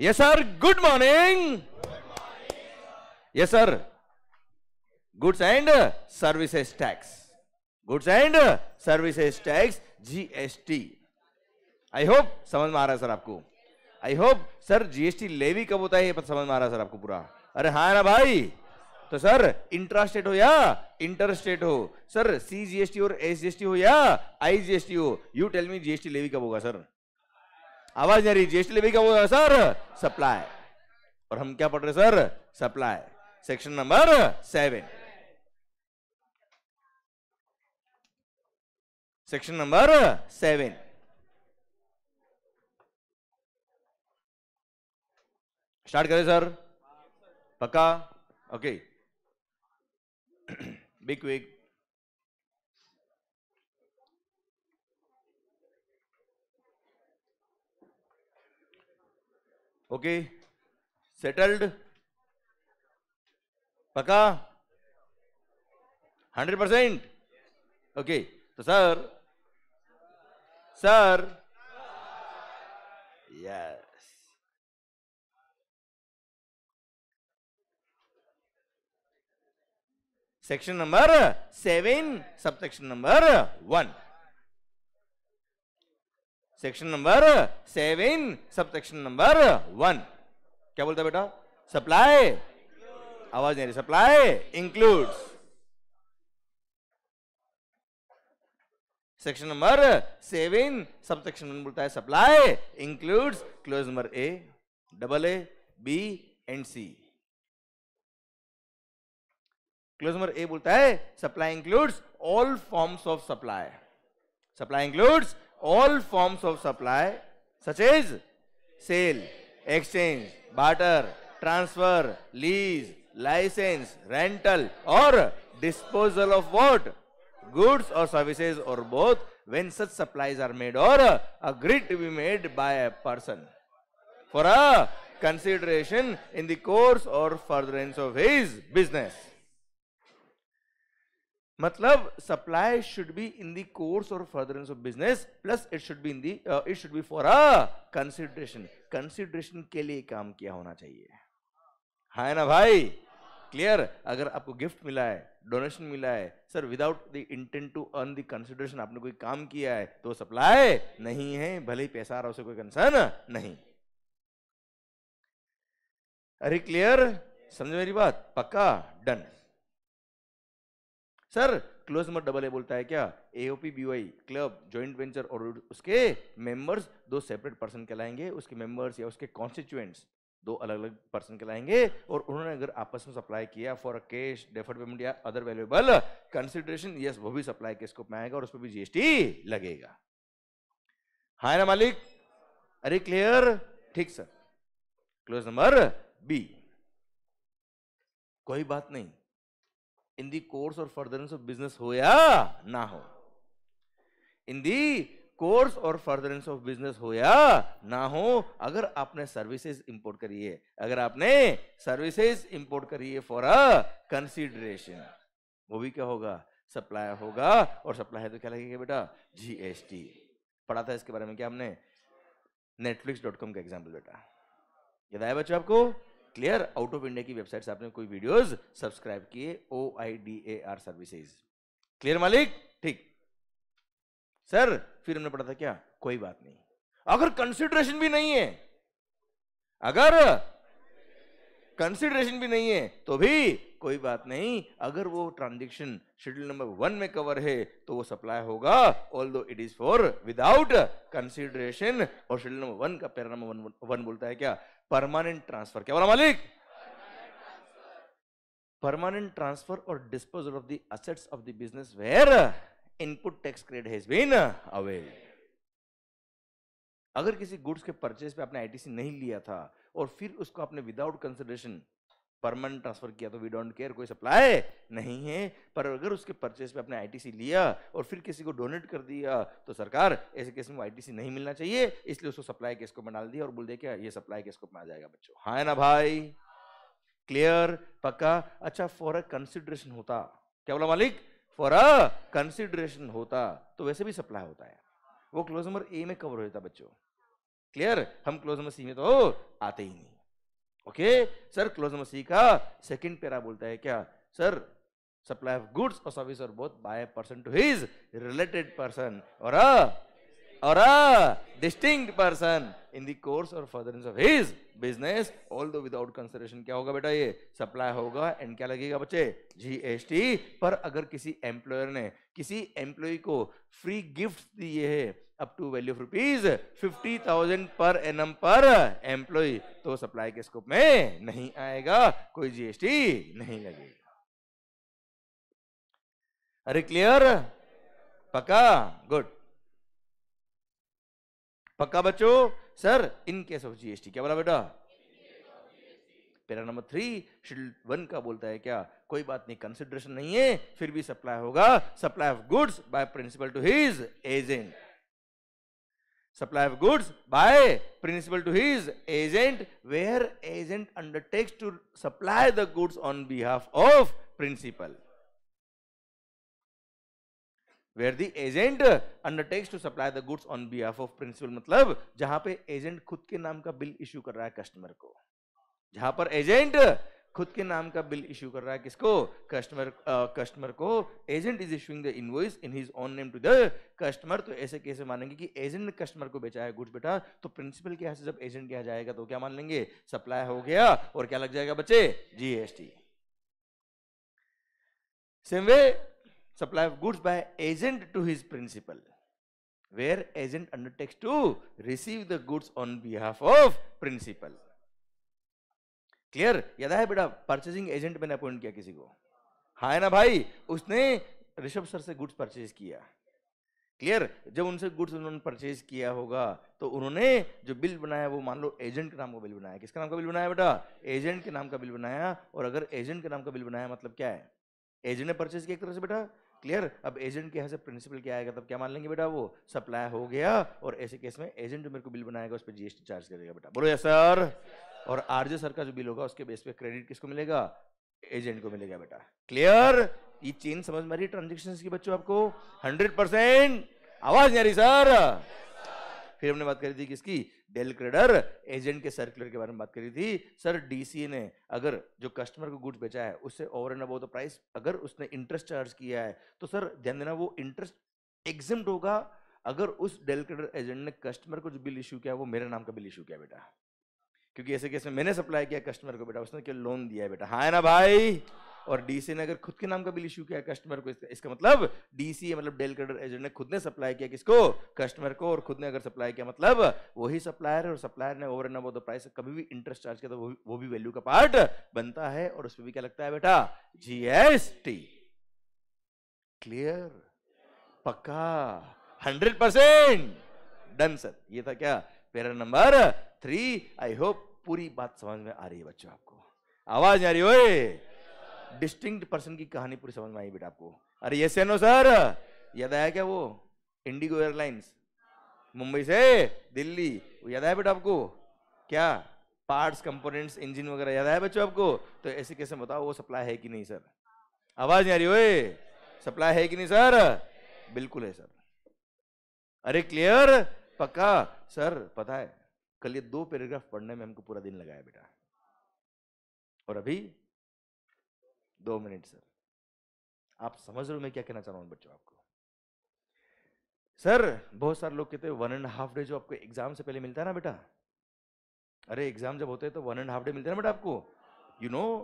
Yes sir good morning yes sir goods and services tax goods and services tax GST I hope समझ में आ रहा है sir आपको I hope sir GST levy कब होता है ये पता समझ में आ रहा है सर आपको पूरा अरे हा ना भाई तो सर इंट्रास्टेट हो या इंटर स्टेट हो सर सी जीएसटी और एस जीएसटी हो या आई जीएसटी हो you tell me GST levy कब होगा सर आवाज नहीं रही जीएसटी लेवी का वो है सर सप्लाई और हम क्या पढ़ रहे sir supply section number seven section number seven start करें सर पक्का ओके बिग विग ओके सेटल्ड पका हंड्रेड परसेंट ओके तो sir sir yes section number seven sub section number one section number seven sub section number one क्या बोलता बेटा supply आवाज नहीं रही supply includes section number seven sub section one बोलता है supply includes clause number A double A B and C close number A बोलता है supply includes all forms of supply supply includes all forms of supply such as sale, exchange, barter, transfer, lease, license, rental or disposal of what? Goods or services or both when such supplies are made or agreed to be made by a person for a consideration in the course or furtherance of his business. मतलब supply should be in the course और furtherance of business plus it should be in the it should be for a consideration consideration के लिए काम किया होना चाहिए हाँ ना भाई क्लियर अगर आपको गिफ्ट मिला है डोनेशन मिला है sir without the intent to earn the consideration आपने कोई काम किया है तो सप्लाई नहीं है भले ही पैसा आ रहा उसे कोई कंसर्न नहीं अरे क्लियर समझ मेरी बात पक्का डन सर क्लोज मत डबल ए बोलता है क्या AOP BOI club joint venture और उसके मेंबर्स दो सेपरेट पर्सन कहलाएंगे उसके मेंबर्स या उसके कॉन्स्टिट्यूएंट्स दो अलग अलग पर्सन कहलाएंगे और उन्होंने अगर आपस में सप्लाई किया फॉर कैश डेफर्ड पेमेंट या अदर वैल्यूएबल कंसिडरेशन यस वो भी सप्लाई केस को पाएगा और उस पर भी जीएसटी लगेगा हाय ना मालिक अरे क्लियर ठीक सर क्लोज नंबर बी कोई बात नहीं इन दी कोर्स और फर्दरेंस ऑफ बिजनेस हो या ना हो इन दी कोर्स और फर्दरेंस ऑफ बिजनेस हो या ना हो अगर आपने सर्विसेज इंपोर्ट करी है अगर आपने सर्विसेज इंपोर्ट करी है फॉर अ कंसीडरेशन वो भी क्या होगा सप्लायर होगा और सप्लायर तो क्या लगेगा बेटा जीएसटी पढ़ा था इसके बारे में क्या हमने नेटफ्लिक्स डॉट कॉम का एग्जाम्पल बेटा याद आया बच्चों आपको क्लियर आउट ऑफ इंडिया की वेबसाइट से आपने कोई वीडियोस सब्सक्राइब किए O I D A R services clear मालिक ठीक सर फिर हमने पढ़ा था क्या कोई बात नहीं अगर कंसिडरेशन भी नहीं है अगर कंसिडरेशन भी नहीं है तो भी कोई बात नहीं अगर वो ट्रांजेक्शन शेड्यूल नंबर वन में कवर है तो वो सप्लाई होगा although it is for without consideration और शेड्यूल नंबर वन का पैरा नंबर वन बोलता है क्या परमानेंट ट्रांसफर क्या बोला मालिक परमानेंट ट्रांसफर और disposal of the assets of the business where input tax credit has been away अगर किसी गुड्स के परचेज पे आपने आईटीसी नहीं लिया था और फिर उसको आपने विदाउट कंसिडरेशन परमानेंट ट्रांसफर किया तो वी डोंट केयर कोई सप्लाई नहीं है पर अगर उसके परचेज पे अपने आईटीसी लिया और फिर किसी को डोनेट कर दिया तो सरकार ऐसे केस में आईटीसी नहीं मिलना चाहिए इसलिए उसको सप्लाई केस को बना डाल दिया और बोल दिया क्या ये सप्लाई केस को में जाएगा बच्चों हाँ है ना भाई क्लियर पक्का अच्छा फॉर अ कंसिडरेशन होता क्या बोला मालिक फॉर अ कंसिडरेशन होता तो वैसे भी सप्लाई होता है वो क्लोज नंबर ए में कवर हो जाता बच्चों क्लियर हम क्लोज नंबर सी में तो आते ही नहीं ओके सर क्लोज मसीह का सेकंड पेरा बोलता है क्या सर सप्लाई ऑफ गुड्स और सर्विस और both by person to his related person और or a distinct person in the course or furtherance of his business although without consideration kya hoga beta ye supply hoga and kya lagega bache GST par agar kisi employer ne kisi employee ko free gifts diye hai up to value of rupees 50,000 per annum per employee to supply ke scope mein nahi aayega koi GST nahi lagega are clear पक्का good पक्का बच्चो sir in case of GST क्या बोला बेटा पेरा number three schedule one का बोलता है क्या कोई बात नहीं कंसिडरेशन नहीं है फिर भी सप्लाई होगा supply of goods by principal to his agent supply of goods by principal to his agent where agent undertakes to supply the goods on behalf of principal where the agent undertakes to supply the goods on behalf of principal मतलब जहां पे agent खुद के नाम का bill issue कर रहा है कस्टमर को जहां पर एजेंट uh, खुद के नाम का बिल इश्यू कर रहा है किसको कस्टमर कस्टमर uh, को agent is issuing the invoice in his own name to the customer तो ऐसे कैसे मानेंगे कि एजेंट ने कस्टमर को बेचा है गुड्स बेटा तो प्रिंसिपल के यहाँ से जब एजेंट के यहाँ जाएगा तो क्या मान लेंगे सप्लाई हो गया और क्या लग जाएगा बच्चे GST same way supply of goods by agent to his principal where agent undertakes to receive the goods on behalf of principal clear याद है बेटा परचेजिंग एजेंट मैंने अपॉइंट किया किसी को हाँ है ना भाई उसने ऋषभ सर से गुड्स परचेज किया क्लियर जब उनसे गुड्स उन्होंने परचेज किया होगा तो उन्होंने जो बिल बनाया वो मान लो एजेंट के नाम का बिल बनाया किसका नाम का बिल बनाया बेटा एजेंट के नाम का बिल बनाया और अगर एजेंट के नाम का बिल बनाया मतलब क्या है एजेंट ने परचेज किया एक तरह से बेटा क्लियर अब एजेंट के यहाँ से प्रिंसिपल क्या आएगा तब क्या मान लेंगे बेटा वो सप्लाई हो गया और ऐसे केस में एजेंट जो मेरे को बिल बनाएगा उस पर जीएसटी चार्ज करेगा बेटा बोलो यस सर और आरजे सर का जो बिल होगा उसके बेस पे क्रेडिट किसको मिलेगा एजेंट को मिलेगा बेटा क्लियर ये चेन समझ में ट्रांजेक्शन की बच्चों आपको हंड्रेड आवाज नहीं आ रही सर फिर हमने बात करी थी किसकी डेल क्रेडर एजेंट के सर्कुलर के बारे में बात करी थी सर डीसी ने अगर जो कस्टमर को गुड्स बेचा है उससे over and about the price अगर उसने इंटरेस्ट चार्ज किया है तो सर ध्यान देना वो इंटरेस्ट एग्जिम होगा अगर उस डेल क्रेडर एजेंट ने कस्टमर को जो बिल इशू किया वो मेरे नाम का बिल इशू किया बेटा क्योंकि ऐसे केस में मैंने सप्लाई किया कस्टमर को बेटा उसने क्यों लोन दिया है बेटा हाँ ना भाई और डीसी ने अगर खुद के नाम का बिल इश्यू किया कस्टमर को इसका, इसका मतलब डीसी मतलब डेल क्रेडिट एजेंट ने खुद ने सप्लाई किया किसको कस्टमर को और खुद ने अगर सप्लाई किया मतलब वही सप्लायर है और सप्लायर ने ओवर एंड द प्राइस कभी भी इंटरेस्ट चार्ज किया तो वो, वो भी वैल्यू का पार्ट बनता है और उसमें भी क्या लगता है बेटा जीएसटी क्लियर पक्का हंड्रेड परसेंट डन सर ये था क्या para number three I hope पूरी बात समझ में आ रही है बच्चों आपको आवाज आ रही हो डिस्टिंक्ट पर्सन की कहानी पूरी समझ में आई बेटा आपको अरे ये सेनो सर याद आया क्या वो इंडिगो एयरलाइंस मुंबई से दिल्ली वो याद आया बेटा आपको क्या पार्ट्स कंपोनेंट्स इंजन वगैरह याद आया बच्चों आपको तो ऐसे कैसे बताओ वो सप्लाई है कि नहीं सर आवाज नहीं आ रही ओए सप्लाई है कि नहीं सर बिल्कुल है सर अरे क्लियर पक्का सर पता है कल ये दो पैराग्राफ पढ़ने में हमको पूरा दिन लगाया बेटा और अभी दो मिनट सर आप समझ रहे हो मैं क्या कहना चाह रहा हूँ बच्चों आपको सर बहुत सारे लोग कहते हैं वन एंड हाफ डे जो आपको एग्जाम से पहले मिलता है ना बेटा अरे एग्जाम जब होते हैं तो वन एंड हाफ डे मिलते हैं ना बेटा आपको यू you नो know,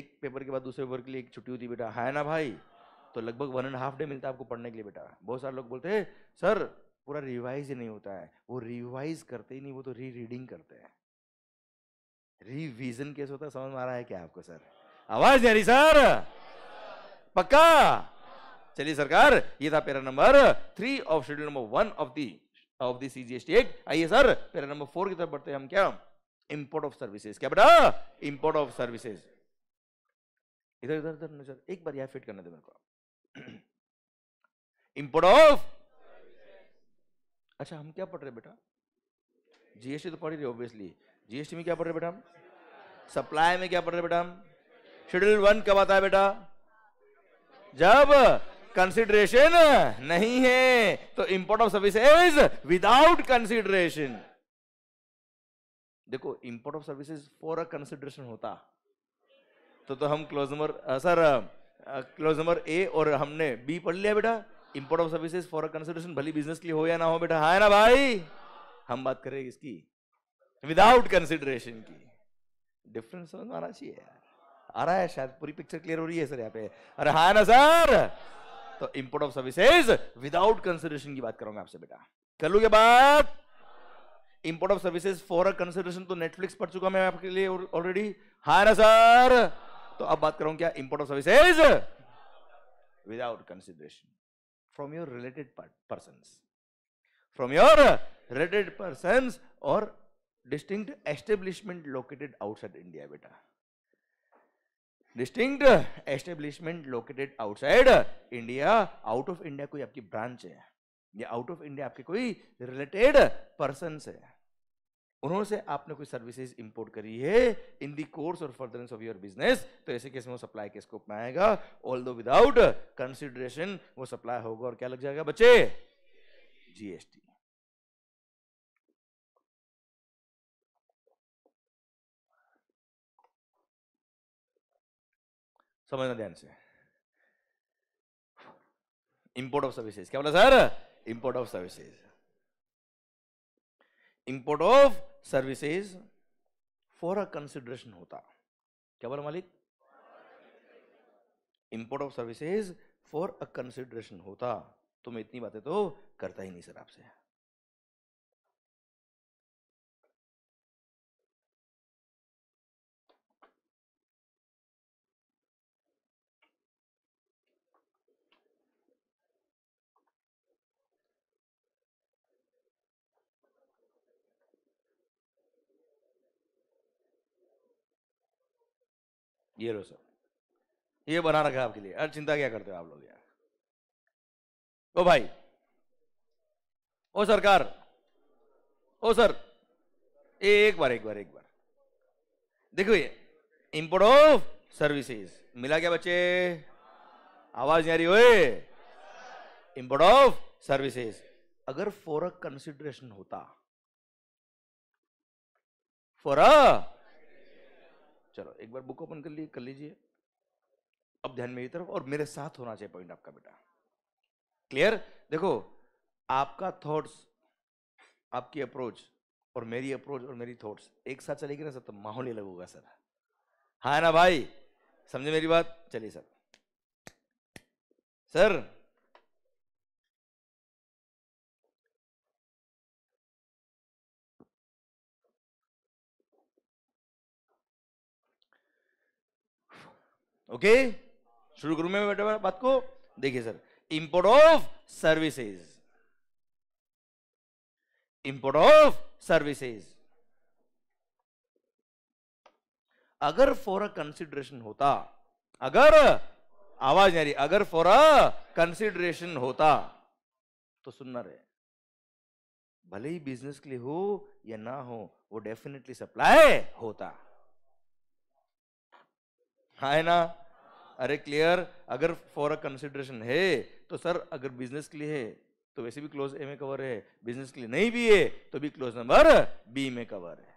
एक पेपर के बाद दूसरे पेपर के लिए एक छुट्टी होती है बेटा है हाँ ना भाई तो लगभग वन एंड हाफ डे मिलता है आपको पढ़ने के लिए बेटा बहुत सारे लोग बोलते हैं सर पूरा रिवाइज ही नहीं होता है वो रिवाइज करते ही नहीं वो तो री रीडिंग करते हैं रिविजन कैसे होता है समझ में आ रहा है क्या आपको सर आवाज नहीं आ रही सर पक्का चलिए सरकार ये था para number three of schedule number one of the of the CGST act आइए सर पेरा नंबर फोर की तरफ बढ़ते हैं हम क्या इंपोर्ट ऑफ सर्विसेज क्या बेटा इंपोर्ट ऑफ सर्विसेज इधर इधर इधर नजर एक बार यहां फिट करने दे मेरे को इंपोर्ट ऑफ अच्छा हम क्या पढ़ रहे बेटा जीएसटी तो पढ़ ही रहे ऑब्वियसली जीएसटी में क्या पढ़ रहे बेटा हम सप्लाई में क्या पढ़ रहे बेटा हम शेड्यूल वन कब आता है बेटा जब कंसिडरेशन नहीं है तो import of services without consideration देखो import of services for a consideration होता तो तो हम clause number sir clause number A और हमने बी पढ़ लिया बेटा import of services for a consideration भली बिजनेस के लिए हो या ना हो बेटा हाँ ना भाई हम बात करें इसकी विदाउट कंसिडरेशन की डिफरेंस समझ आना चाहिए यार आ रहा है शायद पूरी पिक्चर क्लियर हो रही है सर यहाँ पे अरे हाँ ना सर तो import of services without consideration की बात करूंगा आपसे बेटा कर लू क्या बात import of services for consideration तो नेटफ्लिक्स पढ़ चुका मैं आपके लिए ऑलरेडी हाँ ना सर तो अब बात करूं क्या import of services without consideration from your related person from your related person और distinct establishment located outside India बेटा distinct establishment located outside India out of India कोई आपकी ब्रांच है या आउट ऑफ इंडिया आपके कोई रिलेटेड पर्सन है उन्होंने से आपने कोई सर्विसेज इंपोर्ट करी है इन दी कोर्स और फर्दरेंस ऑफ योर बिजनेस तो ऐसे केस में वो सप्लाई के स्कोप में आएगा ऑल दो विदाउट कंसिडरेशन वो सप्लाई होगा और क्या लग जाएगा बच्चे जीएसटी समझना ध्यान से इंपोर्ट ऑफ सर्विसेज क्या बोला sir import of services import of services for a consideration होता क्या बोला मालिक import of services for a consideration होता तो मैं इतनी बातें तो करता ही नहीं सर आपसे ये लो सर ये बना रखा है आपके लिए हर चिंता क्या करते हो आप लोग यार ओ भाई ओ सरकार ओ सर एक बार एक बार एक बार देखो ये इंपोर्ट ऑफ सर्विसेज मिला क्या बच्चे आवाज नहीं आ रही ओए इंपोर्ट ऑफ सर्विसेज अगर फॉर अ कंसिडरेशन होता फॉर अ चलो एक बार बुक ओपन कर लिए कर लीजिए अब ध्यान मेरी तरफ और मेरे साथ होना चाहिए पॉइंट आपका बेटा क्लियर देखो आपका थॉट्स आपकी अप्रोच और मेरी अप्रोच और मेरी थॉट्स एक साथ चलेगी ना सर तो माहौल ही लगेगा सर हाँ ना भाई समझे मेरी बात चलिए सर सर ओके शुरू करूं मैं बेटा बात को देखिए sir import of services import of services अगर फॉर अ कंसिडरेशन होता अगर आवाज नहीं रही अगर फॉर अ कंसिडरेशन होता तो सुनना रहे भले ही बिजनेस के लिए हो या ना हो वो डेफिनेटली सप्लाई होता है ना अरे क्लियर अगर फॉर अ कंसिडरेशन है तो सर अगर बिजनेस के लिए है तो वैसे भी क्लोज ए में कवर है बिजनेस के लिए नहीं भी है तो भी क्लोज नंबर बी में कवर है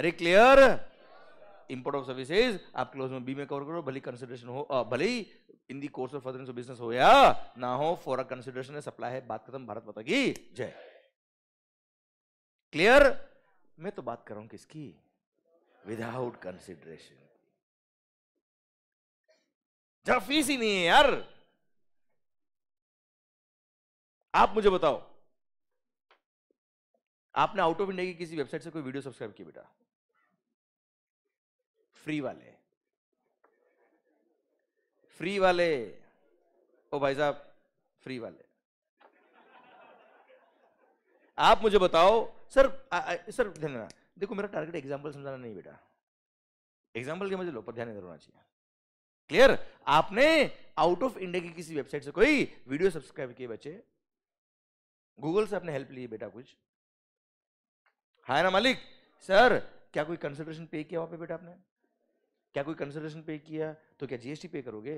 अरे क्लियर इंपोर्ट ऑफ सर्विसेज आप क्लोज में बी में कवर करो भले कंसिडरेशन हो भले ही in the course of for business हो या ना हो फॉर अ कंसिडरेशन सप्लाई है बात खत्म भारत माता की जय क्लियर मैं तो बात कर रहा हूं किसकी विदाउट कंसिडरेशन जरा फीस ही नहीं है यार आप मुझे बताओ आपने आउट ऑफ इंडिया की किसी वेबसाइट से कोई वीडियो सब्सक्राइब किया बेटा फ्री वाले फ्री वाले ओ भाई साहब फ्री वाले आप मुझे बताओ सर आ, आ, सर ध्यान देखो मेरा टारगेट एग्जाम्पल समझाना नहीं बेटा एग्जाम्पल के मुझे लो पर ध्यान नहीं होना चाहिए क्लियर आपने आउट ऑफ इंडिया की किसी वेबसाइट से कोई वीडियो सब्सक्राइब किए बच्चे गूगल से आपने हेल्प ली बेटा कुछ हाय ना मालिक सर क्या कोई कंसल्टेशन पे किया वहां पे बेटा आपने क्या कोई कंसल्टेशन पे किया तो क्या जीएसटी पे करोगे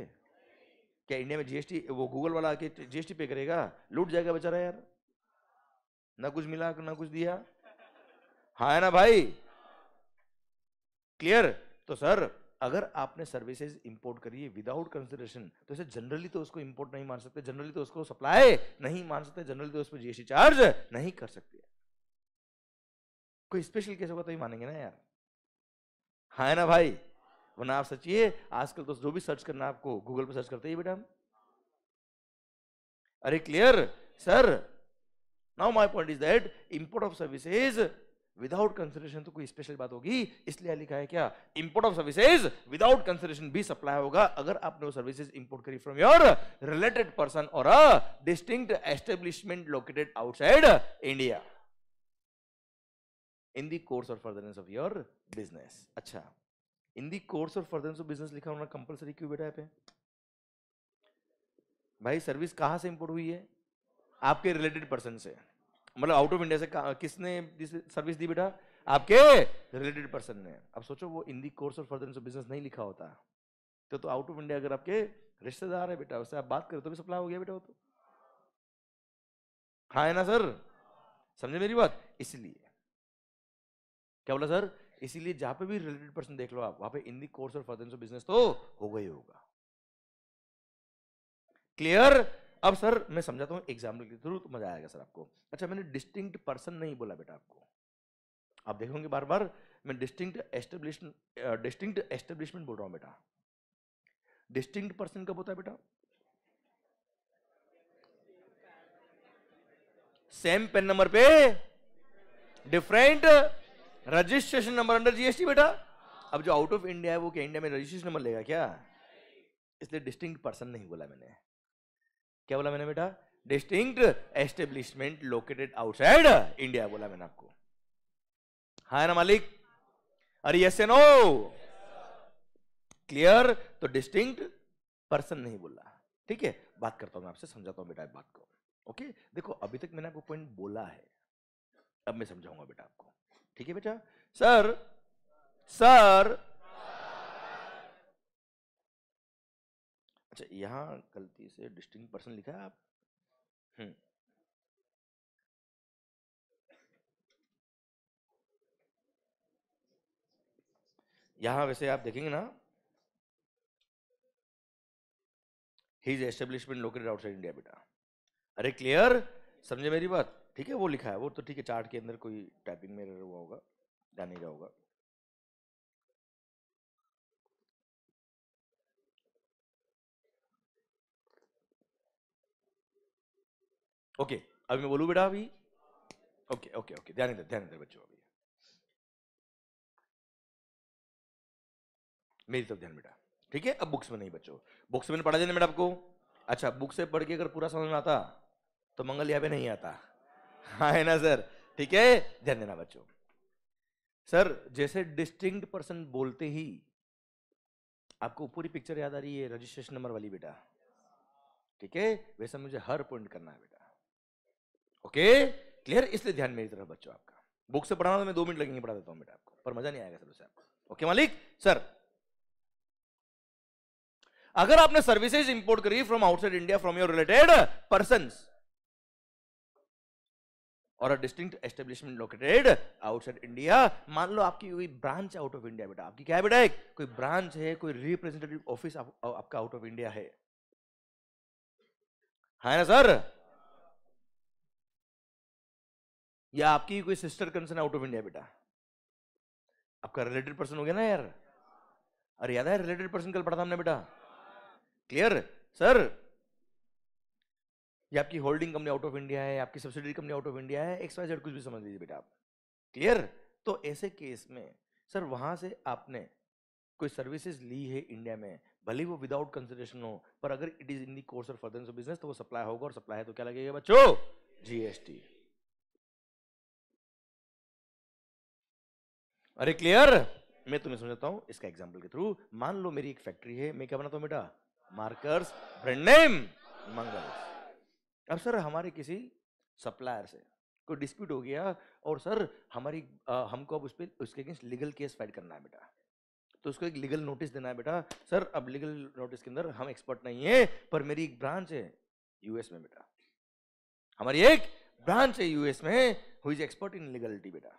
क्या इंडिया में जीएसटी वो गूगल वाला आके जीएसटी पे करेगा लूट जाएगा बेचारा यार ना कुछ मिला ना कुछ दिया हाँ ना भाई क्लियर तो सर अगर आपने सर्विसेज इंपोर्ट करी है विदाउट कंसिडरेशन तो इसे जनरली तो उसको इंपोर्ट नहीं मान सकते जनरली तो उसको सप्लाई नहीं मान सकते जनरली तो उस पर जीएसटी चार्ज नहीं कर सकते कोई स्पेशल केस होगा तो ही मानेंगे ना यार हाँ है ना भाई वरना आप सचिए आजकल तो जो भी सर्च करना आपको गूगल पर सर्च करते ही बेटा अरे clear sir now my point is that import of services without consideration तो कोई स्पेशल बात होगी इसलिए लिखा है क्या import of services without consideration भी सप्लाई होगा अगर आपने वो सर्विसेज इंपोर्ट करी from your related person or a distinct establishment located outside India in the course और फर्दरेंस ऑफ योर बिजनेस अच्छा इन दी कोर्स और फर्दरेंस ऑफ बिजनेस लिखा होना कंपलसरी क्यों बेटा भाई सर्विस कहां से इंपोर्ट हुई है आपके रिलेटेड पर्सन से मतलब आउट ऑफ इंडिया से किसने सर्विस दी बेटा आपके रिलेटेड पर्सन ने अब सोचो वो in the course of further business नहीं लिखा होता तो तो आउट ऑफ इंडिया अगर आपके रिश्तेदार है बेटा उससे आप बात करें तो भी सप्लाई हो गया बेटा वो तो हाँ है ना सर समझे मेरी बात इसलिए क्या बोला सर इसीलिए जहां पे भी रिलेटेड पर्सन देख लो आप वहां पे in the course of further business तो होगा ही होगा क्लियर अब सर मैं समझाता हूँ एग्जाम्पल के थ्रू तो मजा आएगा सर आपको अच्छा मैंने डिस्टिंक्ट पर्सन नहीं बोला बेटा आपको आप देखोगे बार बार मैं डिस्टिंक्ट एस्टेब्लिशमेंट डिस्टिंक्ट एस्टेब्लिशमेंट बोल रहा हूँ बेटा डिस्टिंक्ट पर्सन कब होता है बेटा सेम पेन नंबर पे different registration number under GST बेटा अब जो आउट ऑफ इंडिया है वो क्या इंडिया में रजिस्ट्रेशन नंबर लेगा क्या इसलिए डिस्टिंक्ट पर्सन नहीं बोला मैंने क्या बोला मैंने बेटा distinct establishment located outside India बोला मैंने आपको हा है ना मालिक अरे यस नो क्लियर तो डिस्टिंग पर्सन नहीं बोला ठीक है बात करता हूं मैं आपसे समझाता हूं बेटा बात को ओके देखो अभी तक मैंने आपको पॉइंट बोला है अब मैं समझाऊंगा बेटा आपको ठीक है बेटा सर सर अच्छा यहाँ गलती से डिस्टिंग पर्सन लिखा है आप हम्म यहाँ वैसे आप देखेंगे ना he is establishment located outside India बेटा अरे क्लियर समझे मेरी बात ठीक है वो लिखा है वो तो ठीक है चार्ट के अंदर कोई टाइपिंग में हुआ होगा जाने नहीं रहा होगा ओके अभी मैं बोलूँ बेटा अभी ओके ओके ओके ध्यान दे ध्यान दे बच्चों अभी मेरी तरफ ध्यान बेटा ठीक है अब बुक्स में नहीं बच्चों बुक्स में पढ़ा देना बेटा आपको अच्छा बुक से पढ़ के अगर पूरा समझ में आता तो मंगल यहाँ पे नहीं आता हाँ है ना सर ठीक है ध्यान देना बच्चों सर जैसे डिस्टिंग पर्सन बोलते ही आपको पूरी पिक्चर याद आ रही है रजिस्ट्रेशन नंबर वाली बेटा ठीक है वैसा मुझे हर पॉइंट करना है बेटा ओके क्लियर इसलिए ध्यान मेरी तरफ बच्चों आपका बुक से पढ़ाना तो मैं दो मिनट लगेंगे पढ़ा देता हूँ बेटा आपको पर मजा नहीं आएगा सर उसे आपको ओके मालिक सर अगर आपने सर्विसेज इंपोर्ट करी from outside India from your related person or a distinct establishment located outside India मान लो आपकी कोई ब्रांच आउट ऑफ इंडिया बेटा आपकी क्या है बेटा एक कोई ब्रांच है कोई रिप्रेजेंटेटिव ऑफिस आप, आपका आउट ऑफ इंडिया है हाँ ना सर या आपकी कोई sister concern out of India बेटा आपका रिलेटेड पर्सन हो गया ना यार अरे याद है रिलेटेड पर्सन कल पढ़ा था हमने बेटा क्लियर सर ये आपकी holding company out of India है आपकी subsidy company out of India है एक्स वाई जेड कुछ भी समझ लीजिए बेटा आप क्लियर तो ऐसे केस में सर वहां से आपने कोई सर्विसेज ली है इंडिया में भले वो विदाउट कंसिडरेशन हो पर अगर it is in the course or further business तो वो सप्लाई होगा और सप्लाई है तो क्या लगेगा बच्चों जीएसटी अरे क्लियर मैं तुम्हें समझाता हूं इसका एग्जाम्पल के थ्रू मान लो मेरी एक फैक्ट्री है मैं क्या बनाता हूं बेटा मार्कर्स ब्रांड नेम मंगल अब सर हमारे किसी सप्लायर से कोई डिस्प्यूट हो गया और सर हमारी आ, हमको अब उस पर उसके अगेंस्ट लीगल केस फाइट करना है बेटा तो उसको एक लीगल नोटिस देना है बेटा सर अब लीगल नोटिस के अंदर हम एक्सपर्ट नहीं है पर मेरी एक ब्रांच है यूएस में बेटा हमारी एक ब्रांच है यूएस में who is expert in legality बेटा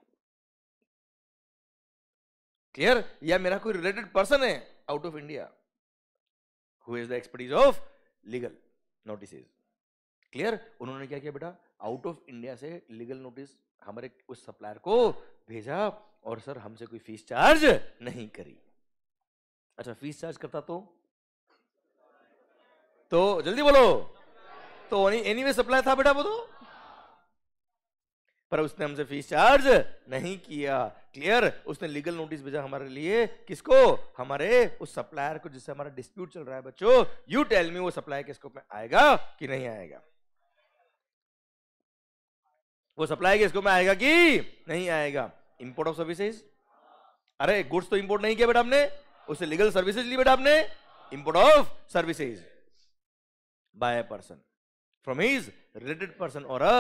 क्लियर या मेरा कोई रिलेटेड पर्सन है out of India who is the expertise of legal notice clear उन्होंने क्या किया बेटा आउट ऑफ इंडिया से लीगल नोटिस हमारे उस सप्लायर को भेजा और सर हमसे कोई फीस चार्ज नहीं करी अच्छा फीस चार्ज करता तो तो जल्दी बोलो तो एनीवे वे सप्लाई था बेटा वो तो पर उसने हमसे फीस चार्ज नहीं किया क्लियर उसने लीगल नोटिस भेजा हमारे लिए किसको हमारे उस सप्लायर को जिससे हमारा डिस्प्यूट चल रहा है बच्चों यू टेल मी वो सप्लायर किसको में आएगा कि नहीं आएगा वो सप्लाई किसको में आएगा कि नहीं आएगा इंपोर्ट ऑफ सर्विसेज अरे गुड्स तो इंपोर्ट नहीं किया बेटा आपने उससे लीगल सर्विसेज ली बेटा आपने import of services by person from his related person or a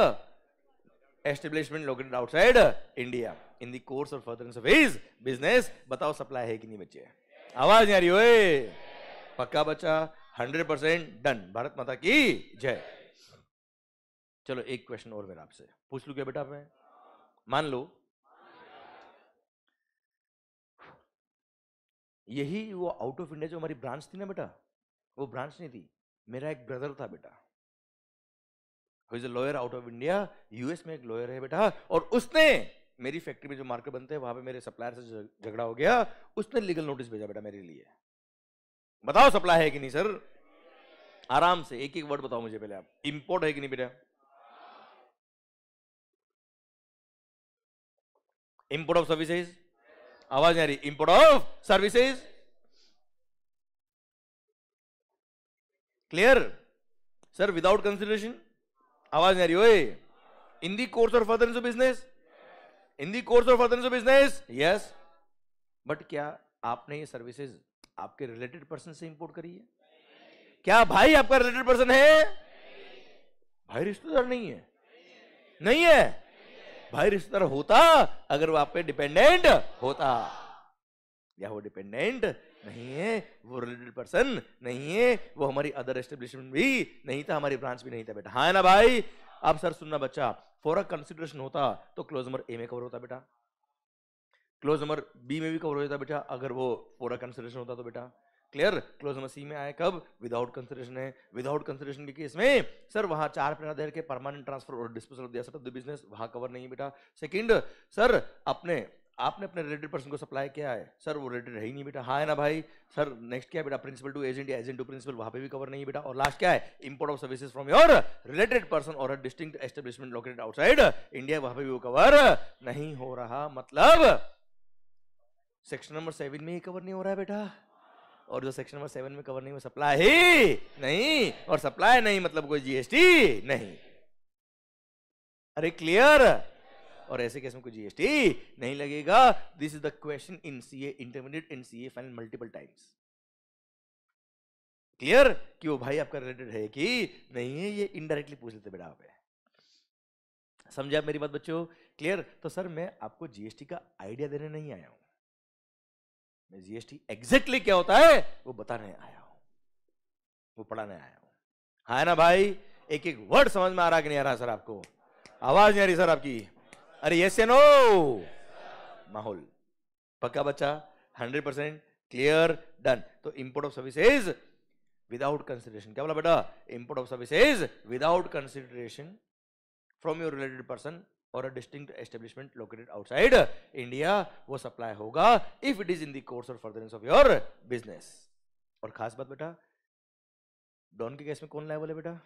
establishment located outside India in the course of his business बताओ सप्लाई है कि नहीं बच्चे आवाज नहीं आ रही ओए पक्का बच्चा हंड्रेड परसेंट डन भारत माता की जय चलो एक क्वेश्चन और मेरा आपसे पूछ लू क्या बेटा मैं मान लो यही वो आउट ऑफ इंडिया जो हमारी ब्रांच थी ना बेटा वो ब्रांच नहीं थी मेरा एक ब्रदर था बेटा is a lawyer out of India US में एक लॉयर है बेटा और उसने मेरी फैक्ट्री में जो मार्केट बनते हैं वहां पे मेरे सप्लायर से झगड़ा हो गया उसने लीगल नोटिस भेजा बेटा मेरे लिए बताओ सप्लाई है कि नहीं सर आराम से एक एक वर्ड बताओ मुझे पहले आप इंपोर्ट है कि नहीं बेटा इंपोर्ट ऑफ सर्विसेज आवाज नहीं आ रही import of services clear sir without consideration आवाज नहीं आ रही ओए in the course of further in business in the course of further in business yes but क्या आपने ये सर्विसेज आपके रिलेटेड पर्सन से इंपोर्ट करी है क्या भाई आपका रिलेटेड पर्सन है भाई रिश्तेदार नहीं है नहीं है भाई रिश्तेदार होता अगर वो आप पे डिपेंडेंट होता या वो डिपेंडेंट नहीं है वो रिलेटेड पर्सन नहीं है वो हमारी अदर एस्टेब्लिशमेंट भी नहीं था हमारी ब्रांच भी नहीं था बेटा हाँ ना भाई अब सर सुनना बच्चा फॉर अ कंसिडरेशन होता तो क्लोज नंबर ए में कवर होता बेटा क्लोज नंबर बी में भी कवर हो जाता बेटा अगर वो फॉर अ कंसिडरेशन होता तो बेटा क्लियर क्लोज नंबर सी में आया कब विदाउट कंसिडरेशन है विदाउट कंसिडरेशन के केस में सर वहां चार महीना देर के परमानेंट ट्रांसफर और डिस्पोजल ऑफ द बिजनेस वहां कवर नहीं है बेटा सेकंड सर अपने आपने अपने रिलेटेड पर्सन को सप्लाई किया है सर वो रिलेटेड है ही नहीं बेटा हाँ है ना भाई सर नेक्स्ट क्या है बेटा प्रिंसिपल टू एजेंट या एजेंट टू प्रिंसिपल वहाँ पे भी कवर नहीं बेटा और लास्ट क्या है import of services from your related person और distinct establishment located outside India वहां पर भी वो कवर नहीं हो रहा मतलब सेक्शन नंबर सेवन में ही कवर नहीं हो रहा है बेटा और जो सेक्शन नंबर सेवन में कवर नहीं हुआ सप्लाई ही नहीं और सप्लाई नहीं मतलब कोई जीएसटी नहीं अरे क्लियर और ऐसे केस में कोई जीएसटी नहीं लगेगा this is the question in C A intermediate in C A final multiple times clear कि वो भाई आपका रिलेटेड है कि नहीं है ये इनडायरेक्टली पूछ लेते बेटा आप समझा मेरी बात बच्चों क्लियर तो सर मैं आपको जीएसटी का आइडिया देने नहीं आया हूं मैं जीएसटी एग्जैक्टली क्या होता है वो बताने आया हूं वो पढ़ाने आया हूं हाँ ना भाई एक एक वर्ड समझ में आ रहा कि नहीं आ रहा सर आपको आवाज नहीं आ रही सर आपकी अरे यस नो माहौल पक्का बच्चा हंड्रेड परसेंट क्लियर डन तो import of service is without consideration क्या बोला बेटा import of service is without consideration from your related person or a distinct establishment located outside India वो सप्लाई होगा if it is in the course और furtherance of your business और खास बात बेटा डॉन के केस में कौन लाए बोले बेटा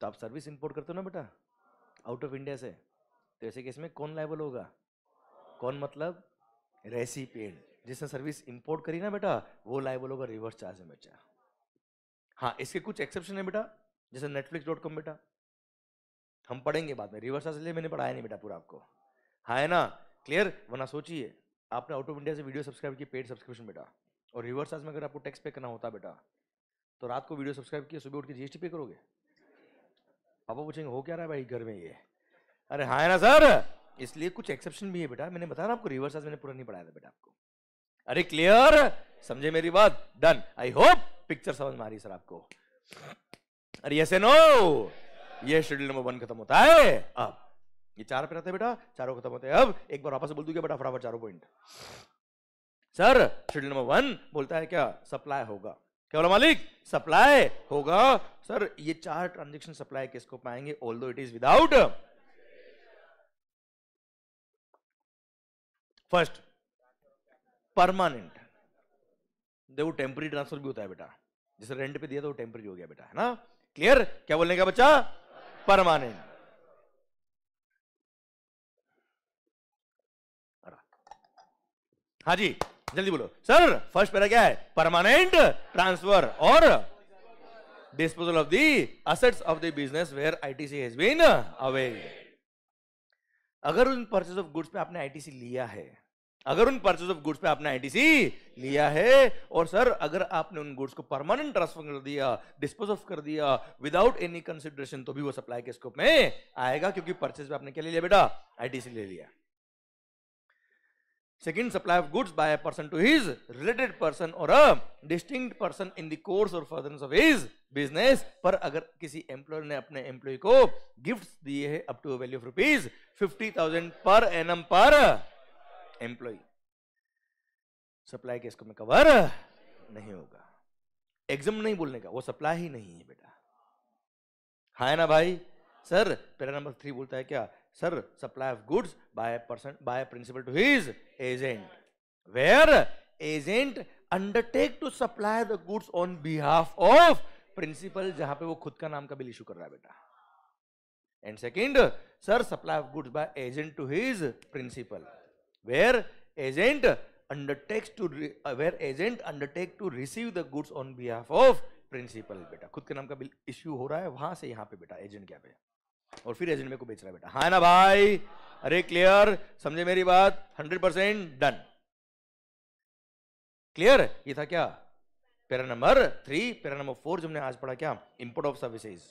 तो आप सर्विस इंपोर्ट करते हो ना बेटा आउट ऑफ इंडिया से तो ऐसे केस में कौन लाइबल होगा कौन मतलब रेसिपेंट जिसने सर्विस इंपोर्ट करी ना बेटा वो लाइबल होगा रिवर्स चार्ज में बेटा हाँ इसके कुछ एक्सेप्शन है बेटा जैसे नेटफ्लिक्स डॉट कॉम बेटा हम पढ़ेंगे बाद में रिवर्स चार्ज लिए मैंने पढ़ाया नहीं बेटा पूरा आपको हाँ है ना क्लियर वरना सोचिए आपने आउट ऑफ इंडिया से वीडियो सब्सक्राइब की पेड सब्सक्रिप्शन बेटा और रिवर्स चार्ज में अगर आपको टैक्स पे करना होता बेटा तो रात को वीडियो सब्सक्राइब किया सुबह उठ के जीएसटी पे करोगे पापा पूछेंगे हो क्या रहा है भाई घर में ये अरे हाँ है ना सर इसलिए कुछ एक्सेप्शन भी है बेटा मैंने बताया आपको रिवर्स आज मैंने पूरा नहीं पढ़ाया था बेटा आपको अरे क्लियर समझे मेरी बात डन आई होप पिक्चर समझ में आ रही सर आपको अरे यस नो ये शेड्यूल नंबर वन खत्म होता है अब ये चार पे रहते बेटा चारों खत्म होते हैं अब एक बार वापस बोल दूंगा बेटा फटाफट चारों point sir schedule number one बोलता है क्या सप्लाई होगा क्या बोला मालिक सप्लाई होगा सर ये चार ट्रांजेक्शन सप्लाई किसको पाएंगे although it is without first permanent देखो टेम्परी ट्रांसफर भी होता है बेटा जैसे रेंट पे दिया था वो टेम्परी हो गया बेटा है ना क्लियर क्या बोलने का बच्चा परमानेंट हाँ जी जल्दी बोलो सर फर्स्ट पैरा क्या है परमानेंट ट्रांसफर और disposal of the assets of the business where ITC has been availed अगर उन परचेज ऑफ गुड्स पे आपने आईटीसी लिया है अगर उन परचेज ऑफ गुड्स पे आपने आईटीसी लिया है और सर अगर आपने उन गुड्स को परमानेंट ट्रांसफर कर दिया डिस्पोज ऑफ कर दिया विदाउट एनी कंसिडरेशन तो भी वो सप्लाई के स्कोप में आएगा क्योंकि परचेज पे आपने क्या ले लिया बेटा आईटीसी ले लिया Second, supply of goods by a person to his related person or a distinct person in the course or furtherance of his business. पर अगर किसी एम्प्लॉयर ने अपने एम्प्लॉय को गिफ्ट दिए हैं up to value of rupees fifty thousand per annum per employee supply के इसको में कवर नहीं होगा एग्जाम नहीं बोलने का वो सप्लाई ही नहीं है बेटा हाँ है ना भाई सर पैरा नंबर थ्री बोलता है क्या sir supply of goods by a person by a principal to his agent where agent undertake to supply the goods on behalf of principal jahan pe wo khud ka naam ka bill issue kar raha hai beta and second sir supply of goods by agent to his principal where agent undertakes to where agent undertake to receive the goods on behalf of principal beta khud ke naam ka bill issue ho raha hai wahan se yahan pe beta agent kya pe और फिर agent मेरे को बेच रहा है बेटा हाँ ना भाई अरे क्लियर समझे मेरी बात हंड्रेड परसेंट डन क्लियर ये था क्या para number three para number four जो हमने आज पढ़ा क्या इंपोर्ट ऑफ सर्विसेज